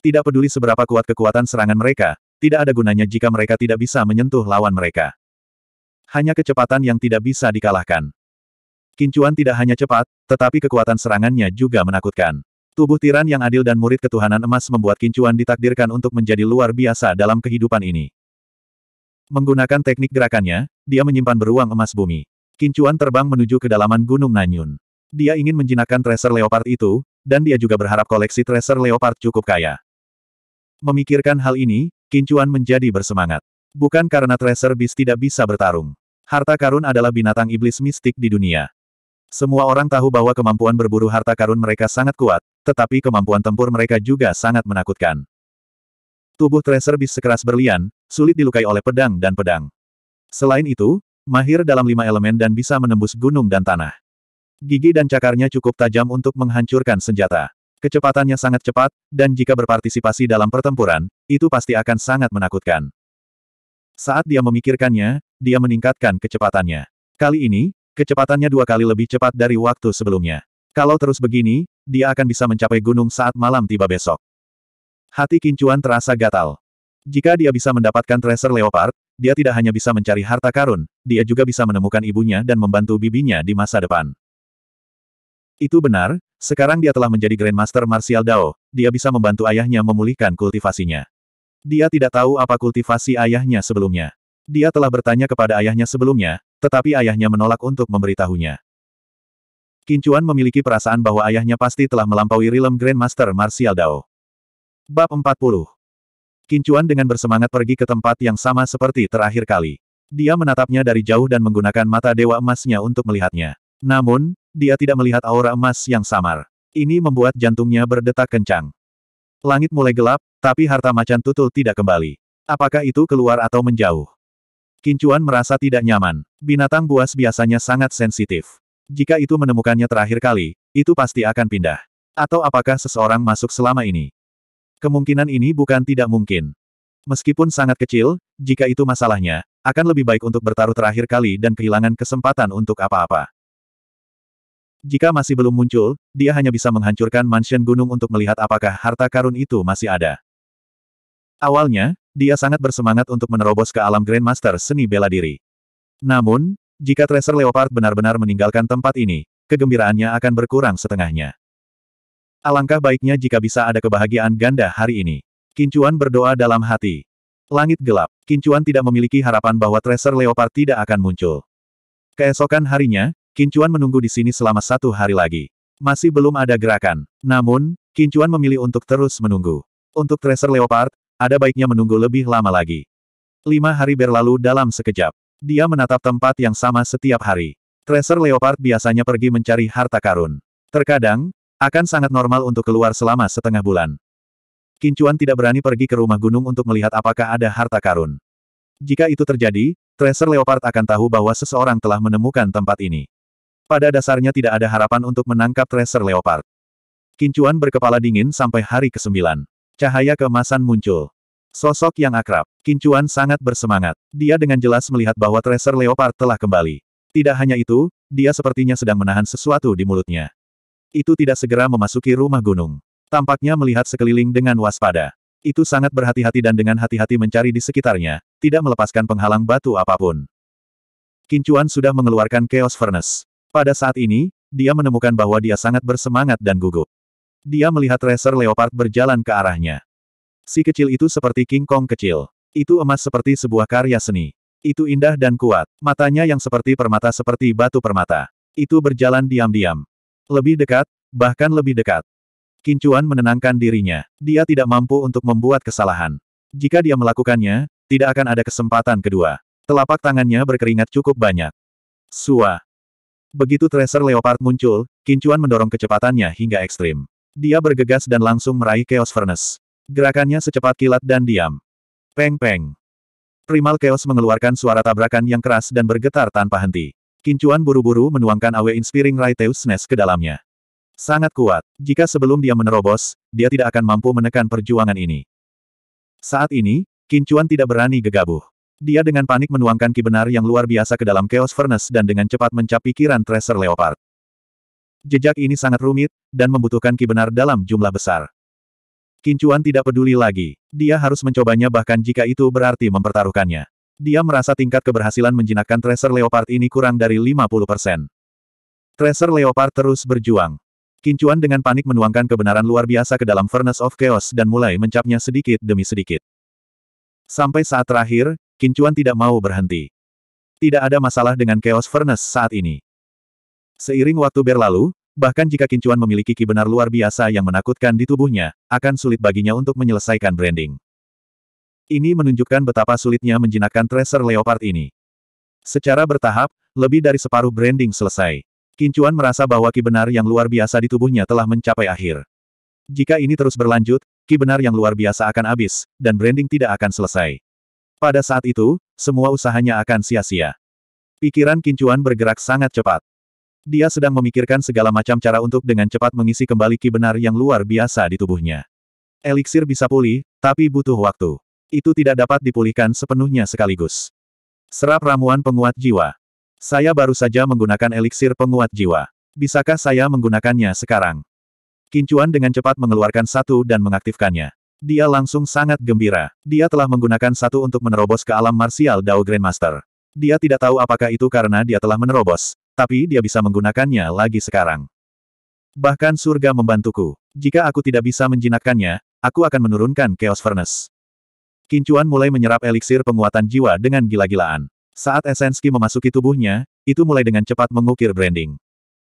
Tidak peduli seberapa kuat kekuatan serangan mereka, tidak ada gunanya jika mereka tidak bisa menyentuh lawan mereka. Hanya kecepatan yang tidak bisa dikalahkan. Kincuan tidak hanya cepat, tetapi kekuatan serangannya juga menakutkan. Tubuh tiran yang adil dan murid ketuhanan emas membuat Kincuan ditakdirkan untuk menjadi luar biasa dalam kehidupan ini. Menggunakan teknik gerakannya, dia menyimpan beruang emas bumi. Kincuan terbang menuju kedalaman Gunung Nanyun. Dia ingin menjinakkan tracer leopard itu, dan dia juga berharap koleksi tracer leopard cukup kaya. Memikirkan hal ini, Kincuan menjadi bersemangat. Bukan karena tracer beast tidak bisa bertarung. Harta karun adalah binatang iblis mistik di dunia. Semua orang tahu bahwa kemampuan berburu harta karun mereka sangat kuat, tetapi kemampuan tempur mereka juga sangat menakutkan. Tubuh Tracer Beast sekeras berlian, sulit dilukai oleh pedang dan pedang. Selain itu, mahir dalam lima elemen dan bisa menembus gunung dan tanah. Gigi dan cakarnya cukup tajam untuk menghancurkan senjata. Kecepatannya sangat cepat, dan jika berpartisipasi dalam pertempuran, itu pasti akan sangat menakutkan. Saat dia memikirkannya, dia meningkatkan kecepatannya. Kali ini, Kecepatannya dua kali lebih cepat dari waktu sebelumnya. Kalau terus begini, dia akan bisa mencapai gunung saat malam tiba besok. Hati Kincuan terasa gatal. Jika dia bisa mendapatkan Tracer Leopard, dia tidak hanya bisa mencari harta karun, dia juga bisa menemukan ibunya dan membantu bibinya di masa depan. Itu benar, sekarang dia telah menjadi Grandmaster Martial Dao, dia bisa membantu ayahnya memulihkan kultivasinya. Dia tidak tahu apa kultivasi ayahnya sebelumnya. Dia telah bertanya kepada ayahnya sebelumnya, tetapi ayahnya menolak untuk memberitahunya. Kincuan memiliki perasaan bahwa ayahnya pasti telah melampaui realm Grandmaster Martial Dao. Bab 40 Kincuan dengan bersemangat pergi ke tempat yang sama seperti terakhir kali. Dia menatapnya dari jauh dan menggunakan mata dewa emasnya untuk melihatnya. Namun, dia tidak melihat aura emas yang samar. Ini membuat jantungnya berdetak kencang. Langit mulai gelap, tapi harta macan tutul tidak kembali. Apakah itu keluar atau menjauh? Kincuan merasa tidak nyaman. Binatang buas biasanya sangat sensitif. Jika itu menemukannya terakhir kali, itu pasti akan pindah. Atau apakah seseorang masuk selama ini? Kemungkinan ini bukan tidak mungkin. Meskipun sangat kecil, jika itu masalahnya, akan lebih baik untuk bertaruh terakhir kali dan kehilangan kesempatan untuk apa-apa. Jika masih belum muncul, dia hanya bisa menghancurkan mansion gunung untuk melihat apakah harta karun itu masih ada. Awalnya, dia sangat bersemangat untuk menerobos ke alam Grandmaster seni bela diri. Namun, jika Tracer Leopard benar-benar meninggalkan tempat ini, kegembiraannya akan berkurang setengahnya. Alangkah baiknya jika bisa ada kebahagiaan ganda hari ini. Kincuan berdoa dalam hati. Langit gelap, Kincuan tidak memiliki harapan bahwa Tracer Leopard tidak akan muncul. Keesokan harinya, Kincuan menunggu di sini selama satu hari lagi. Masih belum ada gerakan. Namun, Kincuan memilih untuk terus menunggu. Untuk Tracer Leopard, ada baiknya menunggu lebih lama lagi. Lima hari berlalu dalam sekejap. Dia menatap tempat yang sama setiap hari. Tracer Leopard biasanya pergi mencari harta karun. Terkadang, akan sangat normal untuk keluar selama setengah bulan. Kincuan tidak berani pergi ke rumah gunung untuk melihat apakah ada harta karun. Jika itu terjadi, Tracer Leopard akan tahu bahwa seseorang telah menemukan tempat ini. Pada dasarnya tidak ada harapan untuk menangkap Tracer Leopard. Kincuan berkepala dingin sampai hari ke-9. Cahaya kemasan muncul. Sosok yang akrab. Kincuan sangat bersemangat. Dia dengan jelas melihat bahwa Tracer Leopard telah kembali. Tidak hanya itu, dia sepertinya sedang menahan sesuatu di mulutnya. Itu tidak segera memasuki rumah gunung. Tampaknya melihat sekeliling dengan waspada. Itu sangat berhati-hati dan dengan hati-hati mencari di sekitarnya, tidak melepaskan penghalang batu apapun. Kincuan sudah mengeluarkan Chaos Furnace. Pada saat ini, dia menemukan bahwa dia sangat bersemangat dan gugup. Dia melihat Racer Leopard berjalan ke arahnya. Si kecil itu seperti King Kong kecil. Itu emas seperti sebuah karya seni. Itu indah dan kuat. Matanya yang seperti permata seperti batu permata. Itu berjalan diam-diam. Lebih dekat, bahkan lebih dekat. Kincuan menenangkan dirinya. Dia tidak mampu untuk membuat kesalahan. Jika dia melakukannya, tidak akan ada kesempatan kedua. Telapak tangannya berkeringat cukup banyak. Sua. Begitu tracer leopard muncul, Kincuan mendorong kecepatannya hingga ekstrim. Dia bergegas dan langsung meraih Chaos Furnace. Gerakannya secepat kilat dan diam. Peng-peng. Primal Chaos mengeluarkan suara tabrakan yang keras dan bergetar tanpa henti. Kincuan buru-buru menuangkan awe inspiring Raiteus Nest ke dalamnya. Sangat kuat. Jika sebelum dia menerobos, dia tidak akan mampu menekan perjuangan ini. Saat ini, Kincuan tidak berani gegabah. Dia dengan panik menuangkan ki yang luar biasa ke dalam Chaos Furnace dan dengan cepat mencap pikiran Tracer Leopard. Jejak ini sangat rumit, dan membutuhkan ki dalam jumlah besar. Kincuan tidak peduli lagi. Dia harus mencobanya bahkan jika itu berarti mempertaruhkannya. Dia merasa tingkat keberhasilan menjinakkan Tracer Leopard ini kurang dari 50%. persen. Tracer Leopard terus berjuang. Kincuan dengan panik menuangkan kebenaran luar biasa ke dalam Furnace of Chaos dan mulai mencapnya sedikit demi sedikit. Sampai saat terakhir, Kincuan tidak mau berhenti. Tidak ada masalah dengan Chaos Furnace saat ini. Seiring waktu berlalu, bahkan jika Kincuan memiliki ki luar biasa yang menakutkan di tubuhnya, akan sulit baginya untuk menyelesaikan branding. Ini menunjukkan betapa sulitnya menjinakkan tracer leopard ini. Secara bertahap, lebih dari separuh branding selesai. Kincuan merasa bahwa ki yang luar biasa di tubuhnya telah mencapai akhir. Jika ini terus berlanjut, ki yang luar biasa akan habis, dan branding tidak akan selesai. Pada saat itu, semua usahanya akan sia-sia. Pikiran Kincuan bergerak sangat cepat. Dia sedang memikirkan segala macam cara untuk dengan cepat mengisi kembali ki benar yang luar biasa di tubuhnya. Eliksir bisa pulih, tapi butuh waktu. Itu tidak dapat dipulihkan sepenuhnya sekaligus. Serap ramuan penguat jiwa. Saya baru saja menggunakan eliksir penguat jiwa. Bisakah saya menggunakannya sekarang? Kincuan dengan cepat mengeluarkan satu dan mengaktifkannya. Dia langsung sangat gembira. Dia telah menggunakan satu untuk menerobos ke alam martial Dao Grandmaster. Dia tidak tahu apakah itu karena dia telah menerobos, tapi dia bisa menggunakannya lagi sekarang. Bahkan surga membantuku. Jika aku tidak bisa menjinakkannya, aku akan menurunkan Chaos Furnace. Kincuan mulai menyerap eliksir penguatan jiwa dengan gila-gilaan. Saat Esenski memasuki tubuhnya, itu mulai dengan cepat mengukir branding.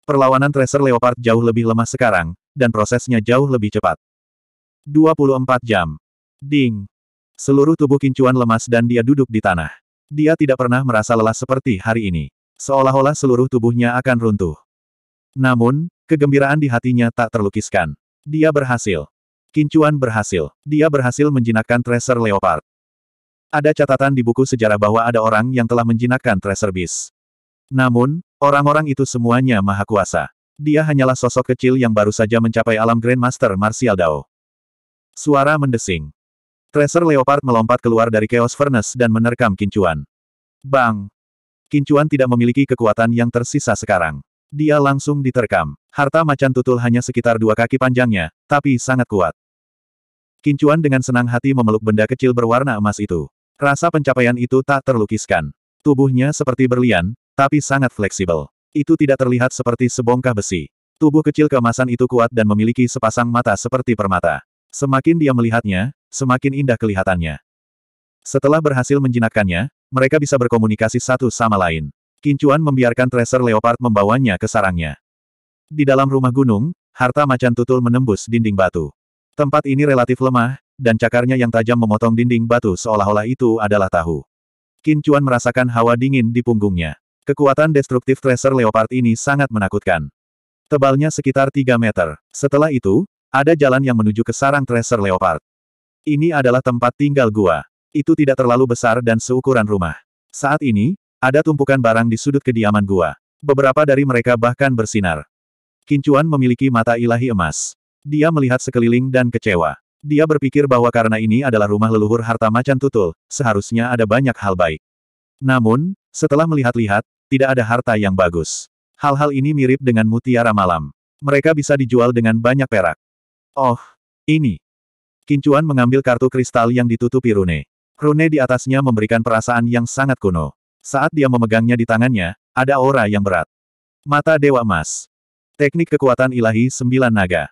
Perlawanan Tracer Leopard jauh lebih lemah sekarang, dan prosesnya jauh lebih cepat. 24 jam. Ding. Seluruh tubuh Kincuan lemas dan dia duduk di tanah. Dia tidak pernah merasa lelah seperti hari ini. Seolah-olah seluruh tubuhnya akan runtuh. Namun, kegembiraan di hatinya tak terlukiskan. Dia berhasil. Kincuan berhasil. Dia berhasil menjinakkan Tracer Leopard. Ada catatan di buku sejarah bahwa ada orang yang telah menjinakkan Tracer Beast. Namun, orang-orang itu semuanya maha kuasa. Dia hanyalah sosok kecil yang baru saja mencapai alam Grandmaster Martial Dao. Suara mendesing. Tracer Leopard melompat keluar dari Chaos Furnace dan menerkam Kincuan. Bang! Kincuan tidak memiliki kekuatan yang tersisa sekarang. Dia langsung diterkam. Harta macan tutul hanya sekitar dua kaki panjangnya, tapi sangat kuat. Kincuan dengan senang hati memeluk benda kecil berwarna emas itu. Rasa pencapaian itu tak terlukiskan. Tubuhnya seperti berlian, tapi sangat fleksibel. Itu tidak terlihat seperti sebongkah besi. Tubuh kecil keemasan itu kuat dan memiliki sepasang mata seperti permata. Semakin dia melihatnya, semakin indah kelihatannya. Setelah berhasil menjinakkannya, mereka bisa berkomunikasi satu sama lain. Kincuan membiarkan Tracer Leopard membawanya ke sarangnya. Di dalam rumah gunung, harta macan tutul menembus dinding batu. Tempat ini relatif lemah, dan cakarnya yang tajam memotong dinding batu seolah-olah itu adalah tahu. Kincuan merasakan hawa dingin di punggungnya. Kekuatan destruktif Tracer Leopard ini sangat menakutkan. Tebalnya sekitar 3 meter. Setelah itu, ada jalan yang menuju ke sarang Tracer Leopard. Ini adalah tempat tinggal gua. Itu tidak terlalu besar dan seukuran rumah. Saat ini, ada tumpukan barang di sudut kediaman gua. Beberapa dari mereka bahkan bersinar. Kincuan memiliki mata ilahi emas. Dia melihat sekeliling dan kecewa. Dia berpikir bahwa karena ini adalah rumah leluhur harta macan tutul, seharusnya ada banyak hal baik. Namun, setelah melihat-lihat, tidak ada harta yang bagus. Hal-hal ini mirip dengan mutiara malam. Mereka bisa dijual dengan banyak perak. Oh, ini. Kincuan mengambil kartu kristal yang ditutupi rune. Rune di atasnya memberikan perasaan yang sangat kuno. Saat dia memegangnya di tangannya, ada aura yang berat. Mata Dewa Emas. Teknik kekuatan ilahi sembilan naga.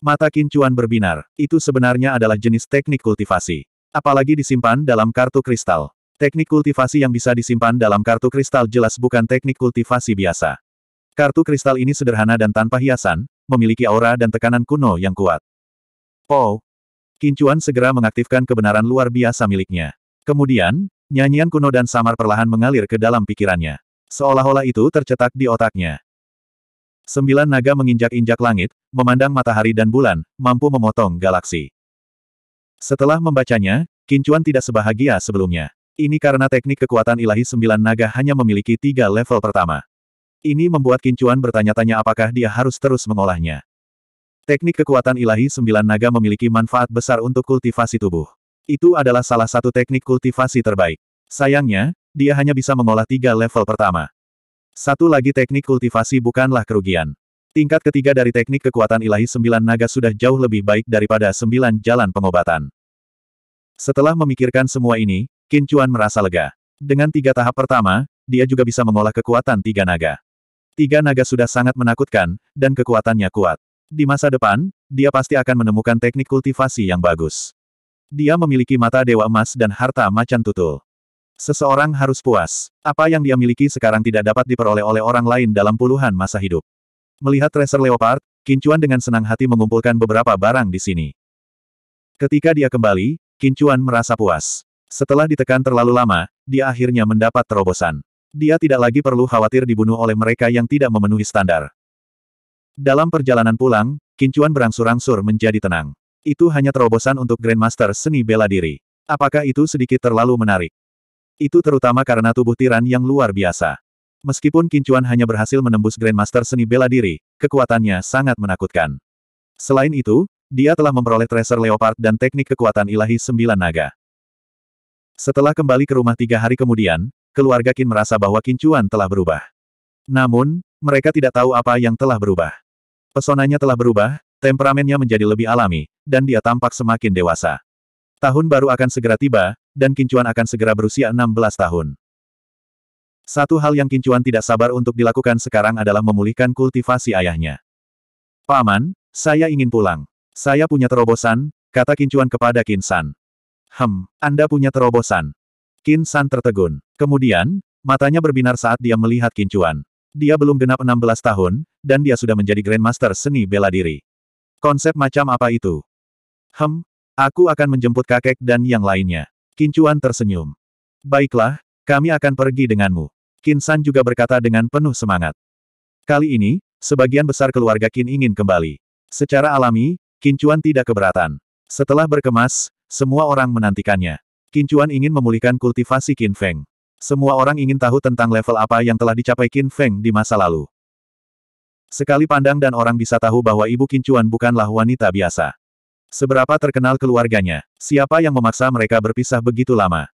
Mata kincuan berbinar. Itu sebenarnya adalah jenis teknik kultivasi. Apalagi disimpan dalam kartu kristal. Teknik kultivasi yang bisa disimpan dalam kartu kristal jelas bukan teknik kultivasi biasa. Kartu kristal ini sederhana dan tanpa hiasan, memiliki aura dan tekanan kuno yang kuat. Po, Kincuan segera mengaktifkan kebenaran luar biasa miliknya. Kemudian, nyanyian kuno dan samar perlahan mengalir ke dalam pikirannya. Seolah-olah itu tercetak di otaknya. Sembilan naga menginjak-injak langit, memandang matahari dan bulan, mampu memotong galaksi. Setelah membacanya, Kincuan tidak sebahagia sebelumnya. Ini karena teknik kekuatan ilahi sembilan naga hanya memiliki tiga level pertama. Ini membuat Kincuan bertanya-tanya apakah dia harus terus mengolahnya. Teknik kekuatan ilahi sembilan naga memiliki manfaat besar untuk kultivasi tubuh. Itu adalah salah satu teknik kultivasi terbaik. Sayangnya, dia hanya bisa mengolah tiga level pertama. Satu lagi teknik kultivasi bukanlah kerugian. Tingkat ketiga dari teknik kekuatan ilahi sembilan naga sudah jauh lebih baik daripada sembilan jalan pengobatan. Setelah memikirkan semua ini, Kincuan merasa lega. Dengan tiga tahap pertama, dia juga bisa mengolah kekuatan tiga naga. Tiga naga sudah sangat menakutkan, dan kekuatannya kuat. Di masa depan, dia pasti akan menemukan teknik kultivasi yang bagus. Dia memiliki mata dewa emas dan harta macan tutul. Seseorang harus puas. Apa yang dia miliki sekarang tidak dapat diperoleh oleh orang lain dalam puluhan masa hidup. Melihat Tracer Leopard, Kincuan dengan senang hati mengumpulkan beberapa barang di sini. Ketika dia kembali, Kincuan merasa puas. Setelah ditekan terlalu lama, dia akhirnya mendapat terobosan. Dia tidak lagi perlu khawatir dibunuh oleh mereka yang tidak memenuhi standar. Dalam perjalanan pulang, Kincuan berangsur-angsur menjadi tenang. Itu hanya terobosan untuk Grandmaster seni bela diri. Apakah itu sedikit terlalu menarik? Itu terutama karena tubuh tiran yang luar biasa. Meskipun Kincuan hanya berhasil menembus Grandmaster seni bela diri, kekuatannya sangat menakutkan. Selain itu, dia telah memperoleh Tracer Leopard dan teknik kekuatan ilahi sembilan naga. Setelah kembali ke rumah tiga hari kemudian, keluarga Kin merasa bahwa Kincuan telah berubah. Namun, mereka tidak tahu apa yang telah berubah. Pesonanya telah berubah, temperamennya menjadi lebih alami, dan dia tampak semakin dewasa. Tahun baru akan segera tiba, dan Kincuan akan segera berusia 16 tahun. Satu hal yang Kincuan tidak sabar untuk dilakukan sekarang adalah memulihkan kultivasi ayahnya. Paman, saya ingin pulang. Saya punya terobosan, kata Kincuan kepada Kinsan. Hem, Anda punya terobosan. Kinsan tertegun. Kemudian, matanya berbinar saat dia melihat Kincuan. Dia belum genap 16 tahun, dan dia sudah menjadi Grandmaster seni bela diri. Konsep macam apa itu? Hem, aku akan menjemput kakek dan yang lainnya. Kincuan tersenyum. Baiklah, kami akan pergi denganmu. Kinsan juga berkata dengan penuh semangat. Kali ini, sebagian besar keluarga Kin ingin kembali. Secara alami, Kincuan tidak keberatan. Setelah berkemas, semua orang menantikannya. Kincuan ingin memulihkan kultivasi Kin Feng. Semua orang ingin tahu tentang level apa yang telah dicapai Qin Feng di masa lalu. Sekali pandang dan orang bisa tahu bahwa Ibu Kincuan bukanlah wanita biasa. Seberapa terkenal keluarganya, siapa yang memaksa mereka berpisah begitu lama?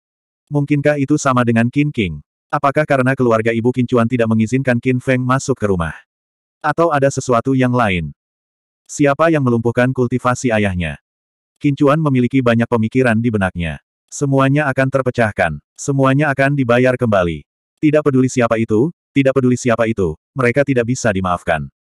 Mungkinkah itu sama dengan Qin King? Apakah karena keluarga Ibu Kincuan tidak mengizinkan Qin Feng masuk ke rumah? Atau ada sesuatu yang lain? Siapa yang melumpuhkan kultivasi ayahnya? Kincuan memiliki banyak pemikiran di benaknya. Semuanya akan terpecahkan. Semuanya akan dibayar kembali. Tidak peduli siapa itu, tidak peduli siapa itu, mereka tidak bisa dimaafkan.